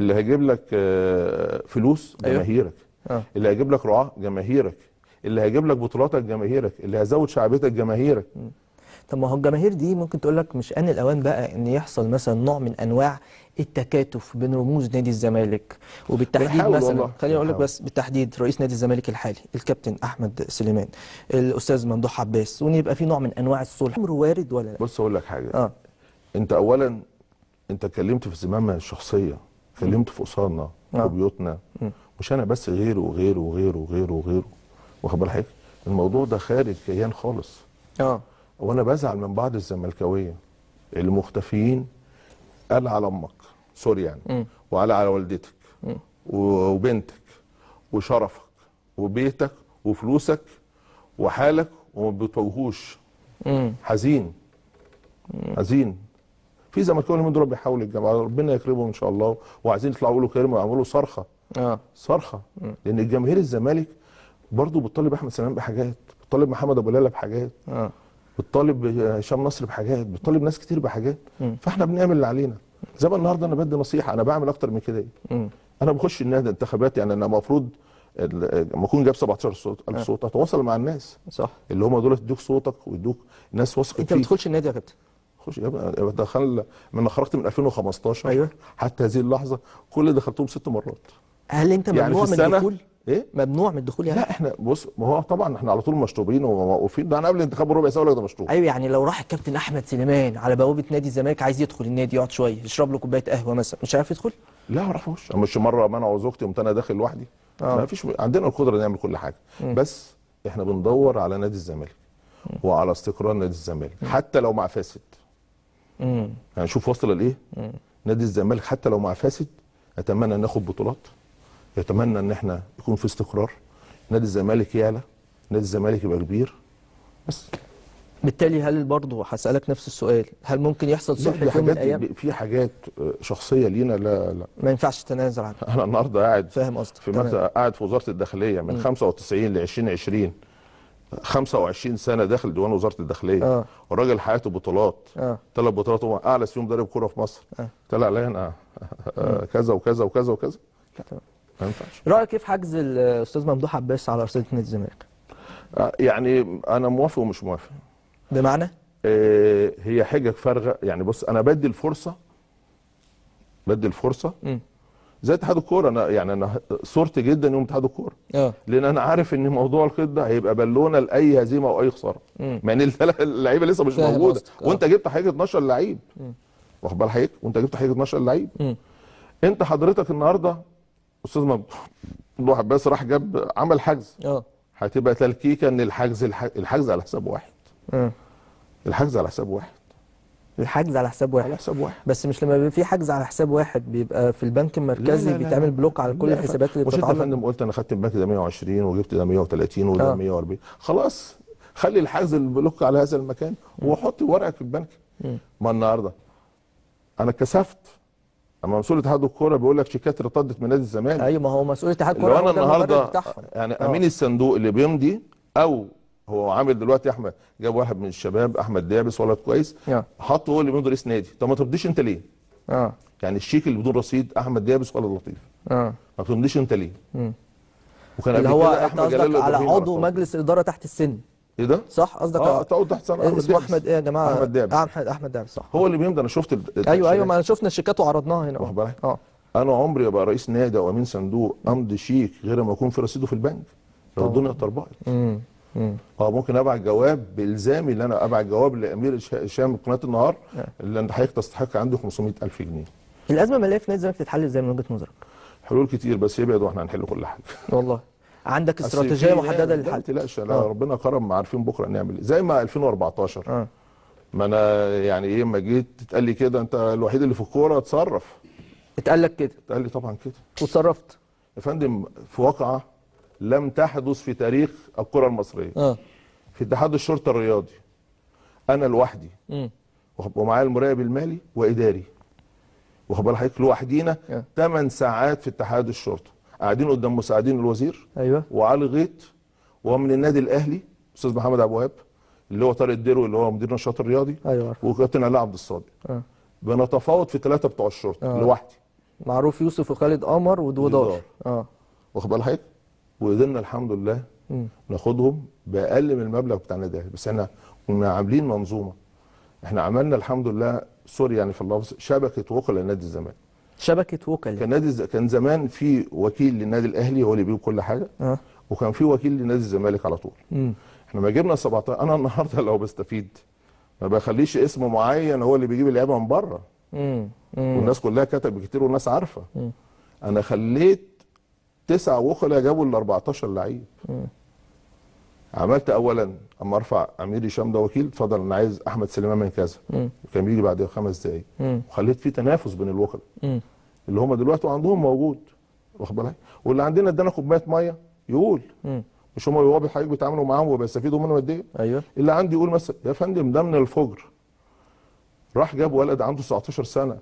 اللي هيجيب لك آه، فلوس أيوه. جماهيرك أيوه. اللي هيجيب لك رعاه جماهيرك اللي هيجيب لك بطولاتك جماهيرك اللي هيزود شعبيتك جماهيرك طب ما هو الجماهير دي ممكن تقول لك مش ان الاوان بقى ان يحصل مثلا نوع من انواع التكاتف بين رموز نادي الزمالك وبالتحديد مثلا خليني اقول لك بس بالتحديد رئيس نادي الزمالك الحالي الكابتن احمد سليمان الاستاذ ممدوح عباس وان يبقى في نوع من انواع الصلح امر وارد ولا لا بص اقول لك حاجه آه. انت اولا انت اتكلمت في زمامه الشخصيه اتكلمت في قصارنا نعم. في بيوتنا مش انا بس غيره وغيره وغيره وغيره وغيره واخد بال حضرتك الموضوع ده خارج كيان خالص اه وانا بزعل من بعض الزملكاويه المختفيين قال على امك سوري يعني م. وقال على والدتك م. وبنتك وشرفك وبيتك وفلوسك وحالك وما بتوهوش حزين حزين في زملكاوي اليومين دول بيحاولوا الجماعه ربنا يكرمهم ان شاء الله وعايزين يطلعوا يقولوا كلمه ويعملوا صرخه اه صرخه لان جماهير الزمالك برضه بتطالب احمد سلام بحاجات بتطالب محمد ابو لاله بحاجات اه بتطالب هشام نصر بحاجات بتطالب ناس كتير بحاجات م. فاحنا بنعمل اللي علينا زي ما النهارده انا بدي نصيحه انا بعمل اكتر من كده انا بخش النادي انتخابات يعني انا المفروض لما اكون جايب 17 صوت ألف اه. صوت اتواصل مع الناس صح اللي هم دول يدوك صوتك ويدوك ناس واثقه فيك انت ما بتدخلش النادي يا كابتن خش يبقى دخل من خرجت من 2015 أيوة. حتى هذه اللحظه كل دخلتهم ست مرات هل انت يعني ممنوع من الدخول؟ ايه ممنوع من الدخول يعني لا احنا بص ما هو طبعا احنا على طول مشطوبين وموقوفين ده انا قبل الانتخاب بربع ساعه ده مشطوب ايوه يعني لو راح الكابتن احمد سليمان على بوابه نادي الزمالك عايز يدخل النادي يقعد شويه يشرب له كوبايه قهوه مثلا مش عارف يدخل لا ما اعرفوش مش مره منعوا زوجتي قمت انا داخل لوحدي آه. ما فيش عندنا القدره نعمل كل حاجه م. بس احنا بندور على نادي الزمالك وعلى استقرار نادي الزمالك حتى لو مع فاسد امم هنشوف يعني واصله لايه نادي الزمالك حتى لو مع فاسد اتمنى ان ناخد بطولات يتمنى ان احنا يكون في استقرار نادي الزمالك يعلى نادي الزمالك يبقى كبير بس بالتالي هل برضه هسالك نفس السؤال هل ممكن يحصل صلح في يوم من الايام في حاجات آه، شخصيه لينا لا لا ما ينفعش تتنازل عنها انا النهارده قاعد فاهم قصدك في قاعد في وزاره الداخليه من م. 95 ل 2020 25 سنه داخل ديوان وزاره الداخليه آه. والراجل حياته بطولات ثلاث آه. بطولات هو اعلى سيوم مدرب كوره في مصر آه. طلع عليا انا آه. كذا وكذا وكذا وكذا لا ما ينفعش رايك كيف حجز الاستاذ ممدوح عباس على رئاسه نادي الزمالك؟ آه، يعني انا موافق ومش موافق بمعنى؟ آه، هي حجج فارغه يعني بص انا بدي الفرصه بدي الفرصه م. زي اتحاد الكوره انا يعني انا صورتي جدا يوم اتحاد الكوره اه. لان انا عارف ان موضوع الخيط ده هيبقى بالونه لاي هزيمه او اي خساره مع ان اللعيبه لسه مش موجوده وانت اه. جبت حضرتك 12 لعيب واخد بال حضرتك وانت جبت حضرتك 12 لعيب انت حضرتك النهارده استاذ الواحد بس راح جاب عمل حجز اه هتبقى تلكيكه ان الحجز الحجز على حساب واحد اه. الحجز على حساب واحد الحجز على حساب واحد على حساب واحد بس مش لما بيبقى في حجز على حساب واحد بيبقى في البنك المركزي لا لا بيتعمل بلوك على كل الحسابات اللي بتتعمل مش انت فندم قلت انا خدت البنك ده 120 وجبت ده 130 وده 140 آه. خلاص خلي الحجز البلوك على هذا المكان وحط ورقك في البنك ما النهارده انا اتكسفت اما مسؤول اتحاد الكوره بيقول لك شيكات رطدت من نادي الزمالك ايوه ما هو مسؤول اتحاد الكوره انا النهارده يعني امين آه. الصندوق اللي بيمضي او هو عامل دلوقتي احمد جاب واحد من الشباب احمد ديابس ولد كويس حطه هو اللي رئيس نادي طب ما تمضيش انت ليه؟ اه يعني الشيك اللي بدون رصيد احمد ديابس ولد لطيف اه ما تمضيش انت ليه؟ امم وكان اللي هو احمد قصدك على عضو مجلس اداره تحت السن ايه ده؟ صح قصدك اه تقعد تحت سنه احمد اسمه احمد ايه يا جماعه؟ احمد دابس آه، احمد احمد دابس صح هو اللي بيمضي انا شفت ال... ايوه ايوه ما شفنا الشيكات وعرضناها هنا اه انا عمري ابقى رئيس نادي او امين صندوق امضي شيك غير ما اكون في رصيده في البنك لو الدنيا اه ممكن ابعت جواب بالزامي ان انا ابعت جواب لامير هشام قناه النهار آه. اللي انت حضرتك تستحق عنده 500000 جنيه الازمه الماليه في نادي الزمالك تتحل ازاي من وجهه نظرك؟ حلول كتير بس يبعد واحنا هنحل كل حاجه والله عندك استراتيجيه محدده يعني، للحل لا آه. ربنا كرم عارفين بكره نعمل إيه. زي ما 2014 آه. ما انا يعني ايه ما جيت اتقال لي كده انت الوحيد اللي في الكوره اتصرف اتقال لك كده اتقال لي طبعا كده واتصرفت يا فندم في واقعه لم تحدث في تاريخ الكره المصريه آه. في اتحاد الشرطه الرياضي انا لوحدي ومعايا المراقب المالي واداري واخد بال حضرتك لوحدينا 8 آه. ساعات في اتحاد الشرطه قاعدين قدام مساعدين الوزير ايوه وعلي غيط ومن النادي الاهلي استاذ محمد عبد الوهاب اللي هو طارق الديرو اللي هو مدير النشاط الرياضي ايوه وكابتن علاء عبد الصادق أه. بنتفاوض في ثلاثه بتوع الشرطه أه. لوحدي معروف يوسف وخالد قمر ودودار اه واخد بال حضرتك وقدرنا الحمد لله مم. ناخدهم باقل من المبلغ بتاعنا ده بس احنا كنا عاملين منظومه احنا عملنا الحمد لله سوري يعني في اللفظ شبكه وكلاء نادي الزمالك شبكه وكلاء كان نادي ز... كان زمان في وكيل للنادي الاهلي هو اللي بيجيب كل حاجه أه. وكان في وكيل لنادي الزمالك على طول مم. احنا ما جبنا 17 انا النهارده لو بستفيد ما بخليش اسم معين هو اللي بيجيب اللعيبه من بره والناس كلها كتب كتير والناس عارفه مم. انا خليت تسعة وخلا جابوا ال 14 لعيب عملت اولا اما ارفع امير هشام ده وكيل اتفضل انا عايز احمد سليمان من كذا كان بيجي بعد خمس دقائق وخليت في تنافس بين الوكلاء اللي هم دلوقتي عندهم موجود واخد بالك واللي عندنا ادانا كوبايه ميه يقول مم. مش هم هو بالحقيقه بيتعاملوا معاهم وبيستفيدوا منهم قد ايه ايوه اللي عندي يقول مثلا يا فندم ده من الفجر راح جاب ولد عنده 19 سنه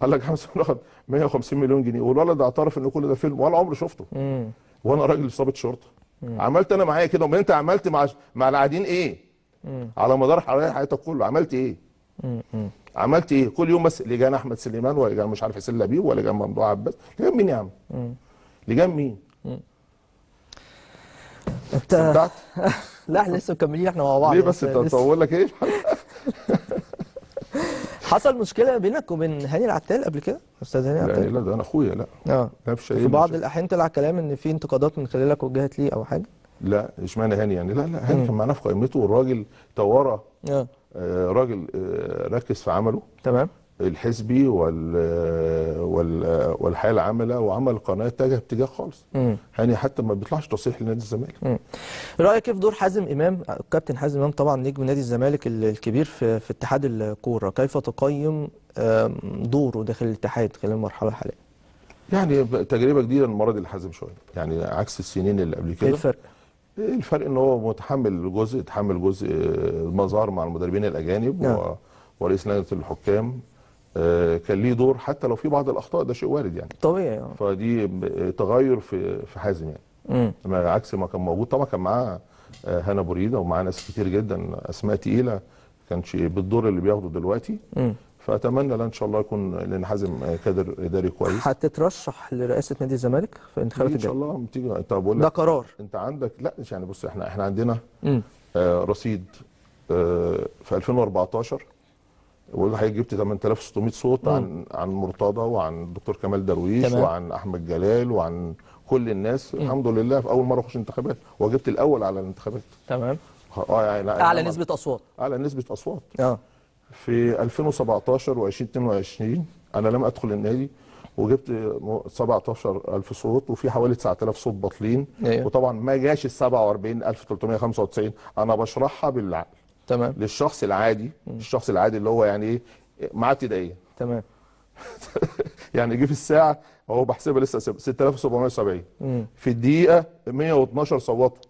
قال لك حسن اخد 150 مليون جنيه والولد اعترف ان كل ده فيلم ولا عمره شفته مم. وانا راجل ضابط شرطه عملت انا معايا كده امال انت عملت مع مع العادين ايه مم. على مدار حياتك كله عملت ايه مم. عملت ايه كل يوم بس لجان احمد سليمان ولا لجان مش عارف حسين لبيب ولا جان ممدوح عباس لجان مين يا عم لجان مين انت لا احنا لسه مكملين احنا مع بعض ليه بس انت لسه... لك ايه حصل مشكله بينك وبين هاني العتال قبل كده استاذ هاني العتال لا لا ده انا اخويا لا اه نفس في بعض الاحيان طلع كلام ان في انتقادات من خلالك وجهت ليه او حاجه لا اشمعنى هاني يعني لا لا هاني كان معانا في قيمته والراجل طوارى. آه. آه راجل آه ركز في عمله تمام الحزبي وال والحياه العامله وعمل قناه اتجه اتجاه خالص يعني حتى ما بيطلعش تصريح لنادي الزمالك رايك كيف دور حازم امام الكابتن حازم امام طبعا نجم نادي الزمالك الكبير في, في اتحاد الكوره كيف تقيم دوره داخل الاتحاد خلال المرحله الحاليه يعني تجربه جديده المره دي لحازم شويه يعني عكس السنين اللي قبل كده إيه الفرق الفرق ان هو متحمل جزء تحمل جزء آه، المظهر مع المدربين الاجانب نعم. ورئيس لجنه الحكام آه، كان ليه دور حتى لو في بعض الاخطاء ده شيء وارد يعني طبيعي آه. فدي آه، تغير في في حازم يعني امم عكس ما كان موجود طبعا كان معاه هنا بريده ومعاه ناس كتير جدا اسماء تقيله كانش بالدور اللي بياخده دلوقتي مم. فاتمنى ان شاء الله يكون لان حازم كادر اداري كويس هتترشح لرئاسه نادي الزمالك في الانتخابات الجايه ان شاء الله بتيجي انت بقول ده قرار انت عندك لا مش يعني بص احنا احنا عندنا آه رصيد آه في 2014 بقول له جبت 8600 صوت عن مم. عن مرتضى وعن الدكتور كمال درويش تمام. وعن احمد جلال وعن كل الناس مم. الحمد لله في اول مره اخش انتخابات وجبت الاول على الانتخابات تمام اه يعني اعلى نسبه اصوات اعلى نسبه اصوات اه في 2017 و2022 انا لم ادخل النادي وجبت 17000 صوت وفي حوالي 9000 صوت باطلين أيوه. وطبعا ما جاش ال 47395 انا بشرحها بالعقل تمام للشخص العادي مم. الشخص العادي اللي هو يعني ايه معاه ابتدائيه تمام يعني جه في الساعه اهو بحسبها لسه 6770 في الدقيقه 112 صوته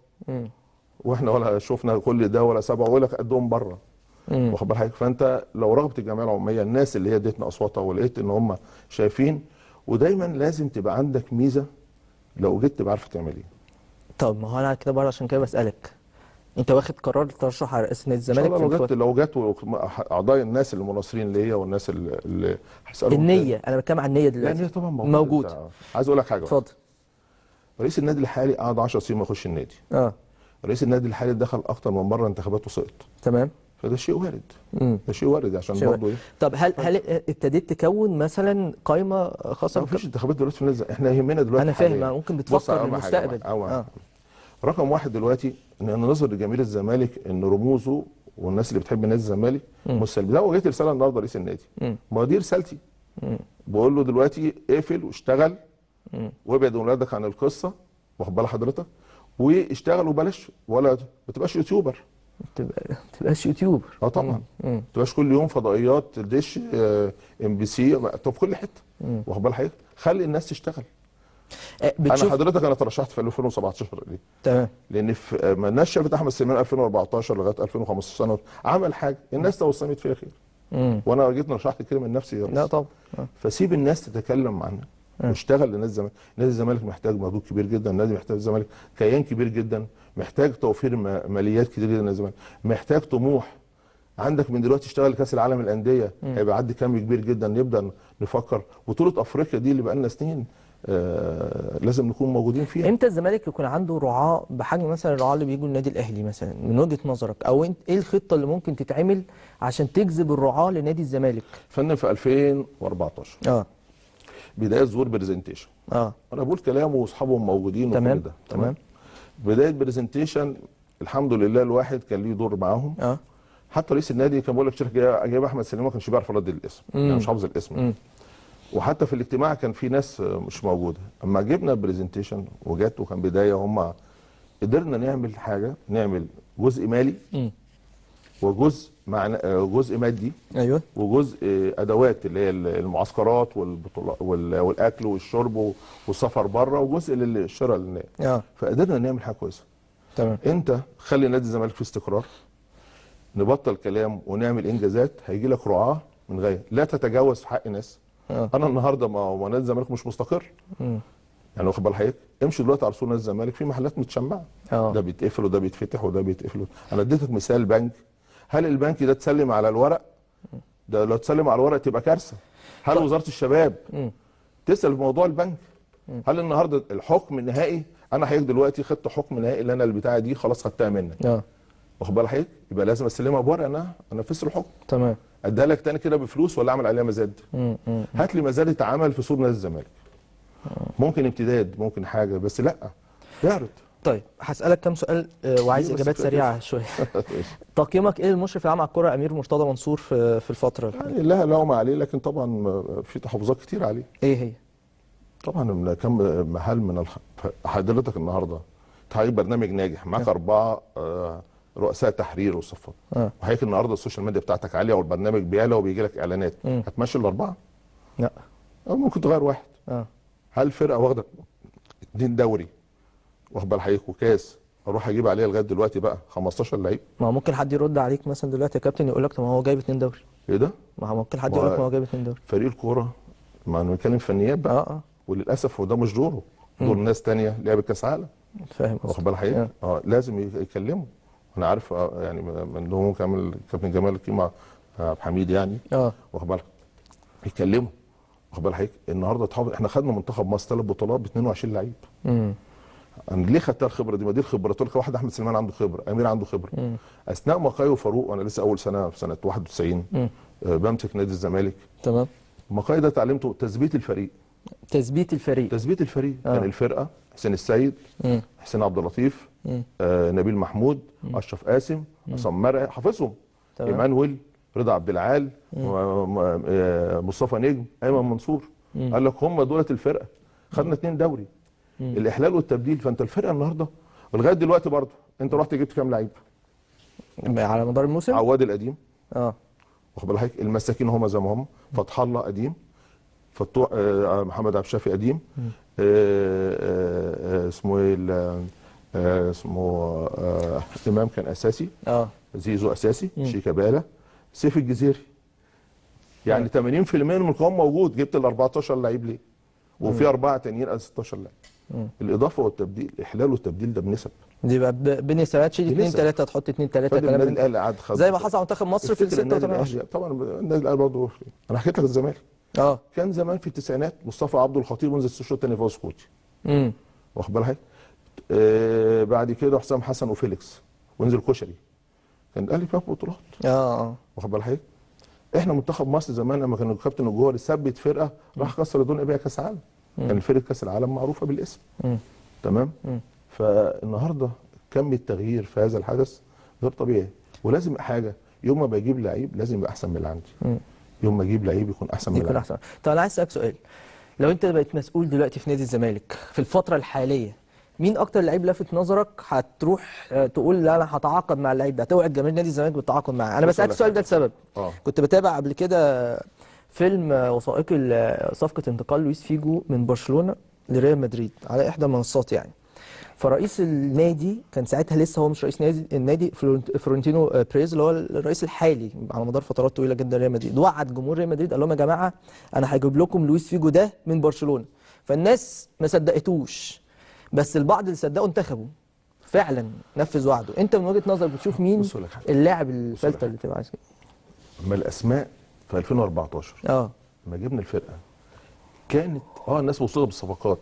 واحنا ولا شفنا كل ده ولا سبعه ولا قدهم بره واخد بال حضرتك فانت لو رغبت الجمعيه العموميه الناس اللي هي ادتنا اصواتها ولقيت ان هم شايفين ودايما لازم تبقى عندك ميزه لو جيت تبقى عارف تعمل ايه طب ما هو انا كده بره عشان كده بسالك انت واخد قرار ترشح على رئاسه نادي الزمالك لو جت لو جت اعضاء الناس المناصرين ليا والناس اللي هيسالوا النيه انا بتكلم عن النيه دلوقتي النيه طبعا موجوده موجود. عايز اقول لك حاجه اتفضل رئيس النادي الحالي قعد 10 سنين ما يخش النادي اه رئيس النادي الحالي دخل اكتر من مره انتخابات وسقط تمام فده شيء وارد ده شيء وارد عشان برضه ايه طب هل طيب. هل ابتديت تكون مثلا قائمه خاصه ما فيش انتخابات دلوقتي في النادي احنا يهمنا دلوقتي انا فاهم ممكن بتفكر للمستقبل آه. رقم واحد دلوقتي ان انا نظر لجميل الزمالك ان رموزه والناس اللي بتحب نادي الزمالك مش سلبيه ده واجهت رساله النهارده رئيس النادي ما دي رسالتي بقول له دلوقتي اقفل واشتغل وابعد ولادك عن القصه واخد بال حضرتك واشتغل وبلاش ولا ما تبقاش يوتيوبر ما تبقاش يوتيوبر اه طبعا ما تبقاش كل يوم فضائيات دش آه، ام بي سي طب في كل حته واخد بال حضرتك خلي الناس تشتغل آه، بتشوف... انا حضرتك انا ترشحت في 2017 ليه؟ تمام لان في آه، الناس شافت احمد سليمان 2014 لغايه 2015 سنه عمل حاجه الناس توسمت فيها خير مم. وانا جيت رشحت كده من نفسي لا طبعا آه. فسيب الناس تتكلم عنك واشتغل لنادي الزمالك نادي الزمالك محتاج مجهود كبير جدا نادي محتاج الزمالك كيان كبير جدا محتاج توفير ماليات كتير جدا للزمالك محتاج طموح عندك من دلوقتي اشتغل لكاس العالم الانديه هيبقى عدي كم كبير جدا نبدا نفكر بطوله افريقيا دي اللي بقى لنا سنين آه، لازم نكون موجودين فيها امتى الزمالك يكون عنده رعاه بحجم مثلا الرعاه اللي بيجوا النادي الاهلي مثلا من وجهه نظرك او انت ايه الخطه اللي ممكن تتعمل عشان تجذب الرعاه لنادي الزمالك فن في 2014 اه بدايه ظهور برزنتيشن اه انا بقول كلام واصحابهم موجودين تمام تمام تمام بدايه برزنتيشن الحمد لله الواحد كان ليه دور معاهم اه حتى رئيس النادي كان بيقول لك شركه جايب احمد سليمان ما كانش بيعرف يرد الاسم يعني مش حافظ الاسم مم. وحتى في الاجتماع كان في ناس مش موجوده اما جبنا برزنتيشن وجت وكان بدايه هم قدرنا نعمل حاجه نعمل جزء مالي م. وجزء معنى جزء مادي ايوه وجزء ادوات اللي هي المعسكرات والبطولات والاكل والشرب والسفر بره وجزء للشراء للناس آه. فقدرنا نعمل حاجه كويسه تمام انت خلي نادي الزمالك في استقرار نبطل كلام ونعمل انجازات هيجي لك رعاه من غير لا تتجاوز في حق ناس آه. انا النهارده ما هو نادي الزمالك مش مستقر يعني واخد بال حضرتك امشي دلوقتي على رسول نادي الزمالك في محلات متشمعه آه. ده بيتقفل وده بيتفتح وده بيتقفل انا اديتك مثال بنك هل البنك ده تسلم على الورق ده لو تسلم على الورق تبقى كارثه هل طب. وزاره الشباب م. تسال في موضوع البنك م. هل النهارده الحكم النهائي انا حضرتك دلوقتي خدت حكم نهائي اللي انا البتاعه دي خلاص خدتها منك آه. واخد بال يبقى لازم استلمها بورقه انا انفذت الحكم تمام اديها لك تاني كده بفلوس ولا اعمل عليها مزاد هات لي مزاد اتعمل في سور نادي الزمالك ممكن امتداد ممكن حاجه بس لا يعرض طيب هسالك كام سؤال آه، وعايز اجابات سريعه شويه تقييمك ايه للمشرف العام على الكره امير مرتضى منصور في الفتره الحالية؟ يعني لا لومه عليه لكن طبعا في تحفظات كتير عليه ايه هي طبعا كم محل من حضرتك النهارده تحقيق برنامج ناجح معاك نعم. اربعه آه رؤساء تحرير وصفات آه. وحضرتك النهارده السوشيال ميديا بتاعتك عاليه والبرنامج بيعلى وبيجي لك اعلانات مم. هتمشي الاربعه؟ لا أو ممكن تغير واحد آه. هل فرقه واخده اتنين دوري واخد بال حقيقه وكاس اروح اجيب عليها لغايه دلوقتي بقى 15 لعيب ما ممكن حد يرد عليك مثلا دلوقتي يا كابتن يقول لك طب ما هو جايب اتنين دوري ايه ده؟ ما هو ممكن حد يقول لك ما هو جايب اتنين دوري فريق الكوره ما انا بنتكلم فنيات بقى آه آه. وللاسف هو ده مش دوره دور ناس ثانيه لعبت كاس عالم فاهم واخد بال آه. اه لازم يتكلموا انا عارف آه، يعني من ضمنهم كامل كابتن جمال كيما آه، عبد الحميد يعني اه واخد بالك بيتكلموا واخد بالك حضرتك النهارده تحافظ احنا خدنا منتخب مصر ثلاث بطولات ب 22 لعيب امم انا ليه خدتها الخبره دي ما دي الخبره لك واحد احمد سليمان عنده خبره امير عنده خبره مم. اثناء مقاي وفاروق وانا لسه اول سنه في سنه 91 آه بمسك نادي الزمالك تمام مقاي ده تعلمته تثبيت الفريق تثبيت الفريق تثبيت الفريق آه. كان الفرقه حسين السيد مم. حسين عبد اللطيف آه نبيل محمود مم. اشرف قاسم عصام مرعي حافظهم ايمانويل رضا عبد العال آه، مصطفى نجم ايمن منصور قال لك هم دولت الفرقه خدنا اثنين دوري الاحلال والتبديل فانت الفرقه النهارده ولغايه دلوقتي برضه انت رحت جبت كام لعيب على مدار الموسم عواد القديم اه واخد بالك المساكين هم زي ما هم فتح الله قديم فتوح آه، محمد عبد الشافي قديم آه، آه، آه، اسمه ايه اسمه امام كان اساسي اه زيزو اساسي شيكابالا سيف الجزيري يعني 80% من القوام موجود جبت ال 14 لعيب ليه؟ وفي اربعه تانيين 16 لعيب الاضافه والتبديل الاحلال والتبديل ده بنسب دي بقى بنسبات شيل 2 3 تحط 2 3 كلام النادي الاهلي قعد زي ما حصل منتخب مصر في ال 86 طبعا النادي الاهلي برضه انا حكيت لك الزمالك اه كان زمان في التسعينات مصطفى عبده الخطيب منذ الشوط الثاني فوز كوتي امم واخد بالك آه بعد كده حسام حسن وفيليكس ونزل كشري كان الاهلي بياخد بطولات اه اه واخد بالك احنا منتخب مصر زمان لما كان الكابتن الجوهري ثبت فرقه راح كسر الدنيا بيها كاس عالم كان فرقه كاس العالم معروفه بالاسم مم. تمام مم. فالنهارده كم التغيير في هذا الحدث غير طبيعي ولازم حاجه يوم ما بجيب لعيب لازم يبقى احسن من اللي عندي يوم ما اجيب لعيب يكون احسن من يكون احسن طب انا عايز اسالك سؤال لو انت بقيت مسؤول دلوقتي في نادي الزمالك في الفتره الحاليه مين اكتر لعيب لافت نظرك هتروح آه، تقول لا انا هتعاقد مع اللعيب ده توعد جماهير نادي الزمالك بالتعاقد معاه انا بسالك السؤال ده لسبب آه. كنت بتابع قبل كده فيلم وثائقي صفقه انتقال لويس فيجو من برشلونه لريال مدريد على احدى المنصات يعني فرئيس النادي كان ساعتها لسه هو مش رئيس نادي النادي فلورنتينو آه، بريز اللي هو الرئيس الحالي على مدار فترات طويله جدا ريال مدريد وعد جمهور ريال مدريد قال لهم يا جماعه انا هجيب لكم لويس فيجو ده من برشلونه فالناس ما صدقتوش بس البعض اللي صدقوا انتخبوا فعلا نفذ وعده انت من وجهه نظرك بتشوف مين اللاعب الفلته اللي تبقى عايز ما الاسماء في 2014 اه لما جبنا الفرقه كانت اه الناس مبسوطه بالصفقات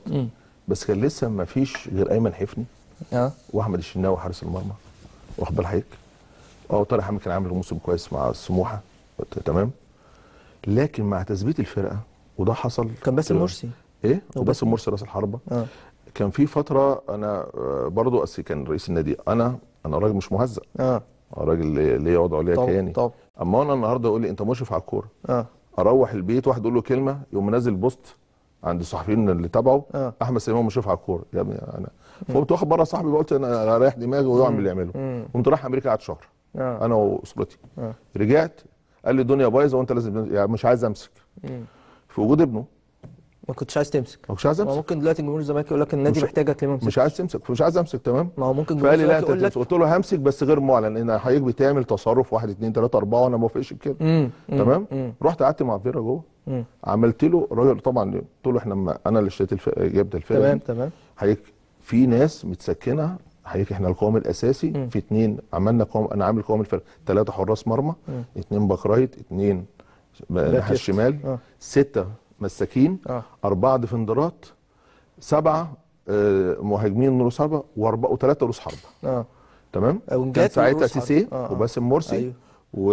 بس كان لسه ما فيش غير ايمن حفني اه واحمد الشناوي حارس المرمى واخد بال حضرتك اه طارق حامد كان عامل موسم كويس مع السموحه تمام لكن مع تثبيت الفرقه وده حصل كان باسم مرسي ايه وباسم مرسي راس الحربه آه. كان في فتره انا آه، برضو اصل كان رئيس النادي انا انا راجل مش مهزأ آه. اه راجل ليا وضعه ليا كياني طب اما انا النهارده يقول لي انت مشرف على الكوره اه اروح البيت واحد يقول له كلمه يقوم منزل بوست عند الصحفيين اللي تابعوا آه. احمد سليمان مشرف على الكوره يا ابني انا فقمت واخد بره صاحبي قلت انا رايح دماغي ويعمل اللي يعمله قمت رايح امريكا قعدت شهر آه. انا واسرتي آه. رجعت قال لي الدنيا بايظه وانت لازم يعني مش عايز امسك مم. في وجود ابنه ما كنتش عايز تمسك ما كنتش عايز امسك ممكن دلوقتي جمهور الزمالك يقول لك النادي محتاجك ليه ما مش عايز تمسك مش عايز امسك تمام ما هو ممكن فقال لي لا انت قلت له همسك بس غير معلن ان حضرتك بتعمل تصرف واحد اثنين ثلاثه اربعه وانا ما موافقش بكده تمام مم. رحت قعدت مع فيرا جوه مم. عملت له راجل طبعا قلت له احنا ما انا اللي اشتريت الف... جبت الفيلم تمام تمام حضرتك في ناس متسكنه حضرتك احنا القوام الاساسي مم. في اثنين عملنا قوام انا عامل قوام الفرق ثلاثه حراس مرمى اثنين باك رايت اثنين ناحيه الشمال آه. سته مساكين آه. اربعه ديفندرات سبعه آه، مهاجمين رؤوس حربه واربعه وثلاثه رؤوس حربه اه تمام كان ساعتها سيسي آه،, آه. وباسم مرسي أيوه. و...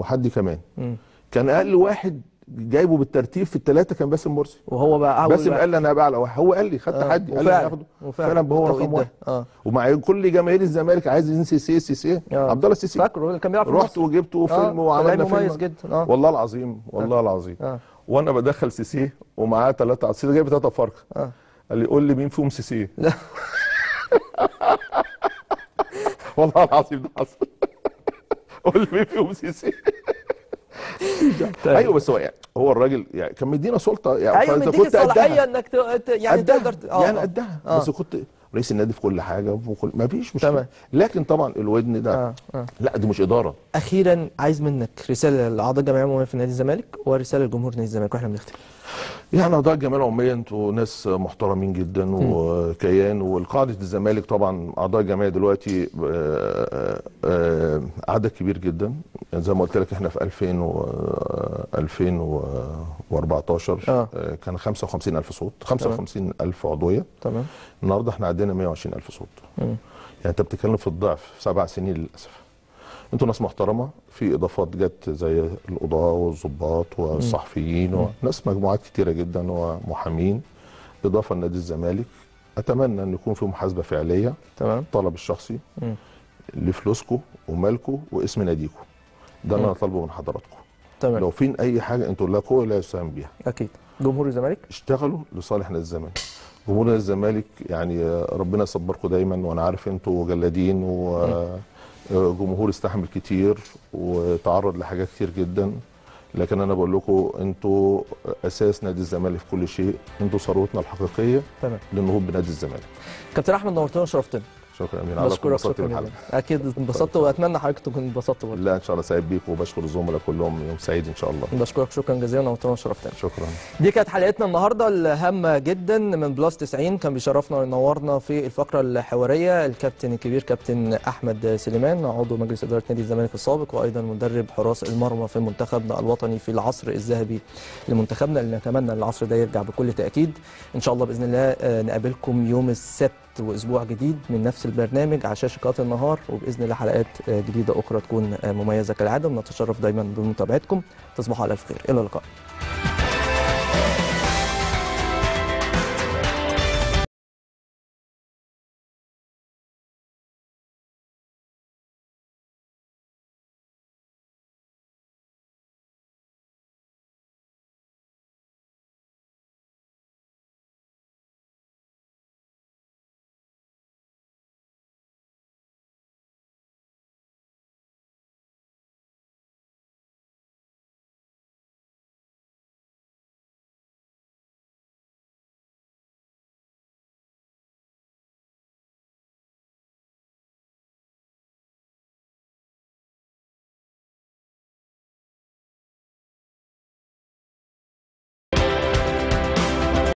وحد كمان مم. كان اقل واحد جايبه بالترتيب في الثلاثه كان باسم مرسي وهو بقى باسم قال لي انا هبقى على واحد هو قال لي خد تحدي آه، قال لي هاخده فعلا هو رقم واحد آه. ومع كل جماهير الزمالك عايز ينسي سي سي سي آه. عبد الله السيسي فاكره فاكره كان بيلعب رحت وجبته آه. فيلم وعملنا فيلم مميز جدا آه. والله العظيم والله آه. العظيم وانا بدخل سي سي ومعاه ثلاثه سي جايب ثلاثه فرق قال لي قول لي مين فيهم سي سي والله العظيم ده حصل قول لي مين فيهم سي سي ايوه بس هو يعني هو الراجل يعني كان مدينا سلطه يعني ايوه مديك كنت الصلاحيه أيوة، انك يعني تقدر اه يعني آه. قدها آه. بس كنت رئيس النادي في كل حاجه وكل ما فيش مشكله تمام. لكن طبعا الودن ده آه. آه. لا دي مش اداره اخيرا عايز منك رساله لاعضاء الجمعيه في نادي الزمالك ورساله لجمهور نادي الزمالك واحنا بنختم يعني اعضاء الجمعيه العموميه انتوا ناس محترمين جدا وكيان والقاعده الزمالك طبعا اعضاء الجمعيه دلوقتي آه، آه، آه، عدد كبير جدا يعني زي ما قلت لك احنا في 2000 و 2014 كان 55000 صوت 55000 عضويه تمام النهارده احنا عدينا 120000 صوت يعني انت بتتكلم في الضعف في سبع سنين للاسف انتوا ناس محترمه في اضافات جت زي القضاه والظباط والصحفيين وناس مجموعات كتيره جدا ومحامين اضافه لنادي الزمالك اتمنى ان يكون في محاسبه فعليه تمام الطلب الشخصي لفلوسكم ومالكم واسم ناديكم ده اللي انا طالبه من حضراتكم تمام لو فين اي حاجه انتوا لا قوه لا يساهم بيها اكيد جمهور الزمالك اشتغلوا لصالح نادي الزمالك جمهور الزمالك يعني ربنا يصبركم دايما وانا عارف انتوا جلادين و مم. جمهور استحمل كتير وتعرض لحاجات كتير جدا لكن انا بقول لكم انتوا اساس نادي الزمالك في كل شيء انتوا ثروتنا الحقيقيه تمام للنهوض بنادي الزمالك كابتن احمد نورتنا وشرفتنا شكرا يا امير على انبسطت الحلقه اكيد انبسطت طيب. واتمنى حضرتك تكون انبسطت برضه لا ان شاء الله سعيد بيك وبشكر الزملاء كلهم يوم سعيد ان شاء الله بشكرك شكرا جزيلا وطبعا شرفتنا شكرا دي كانت حلقتنا النهارده الهامه جدا من بلس 90 كان بيشرفنا وينورنا في الفقره الحواريه الكابتن الكبير كابتن احمد سليمان عضو مجلس اداره نادي الزمالك السابق وايضا مدرب حراس المرمى في منتخبنا الوطني في العصر الذهبي لمنتخبنا اللي نتمنى العصر ده يرجع بكل تاكيد ان شاء الله باذن الله آه، نقابلكم يوم السبت واسبوع جديد من نفس البرنامج على شاشة قناه النهار وباذن الله حلقات جديده اخرى تكون مميزه كالعاده ونتشرف دايما بمتابعتكم تصبحوا على الف خير الى اللقاء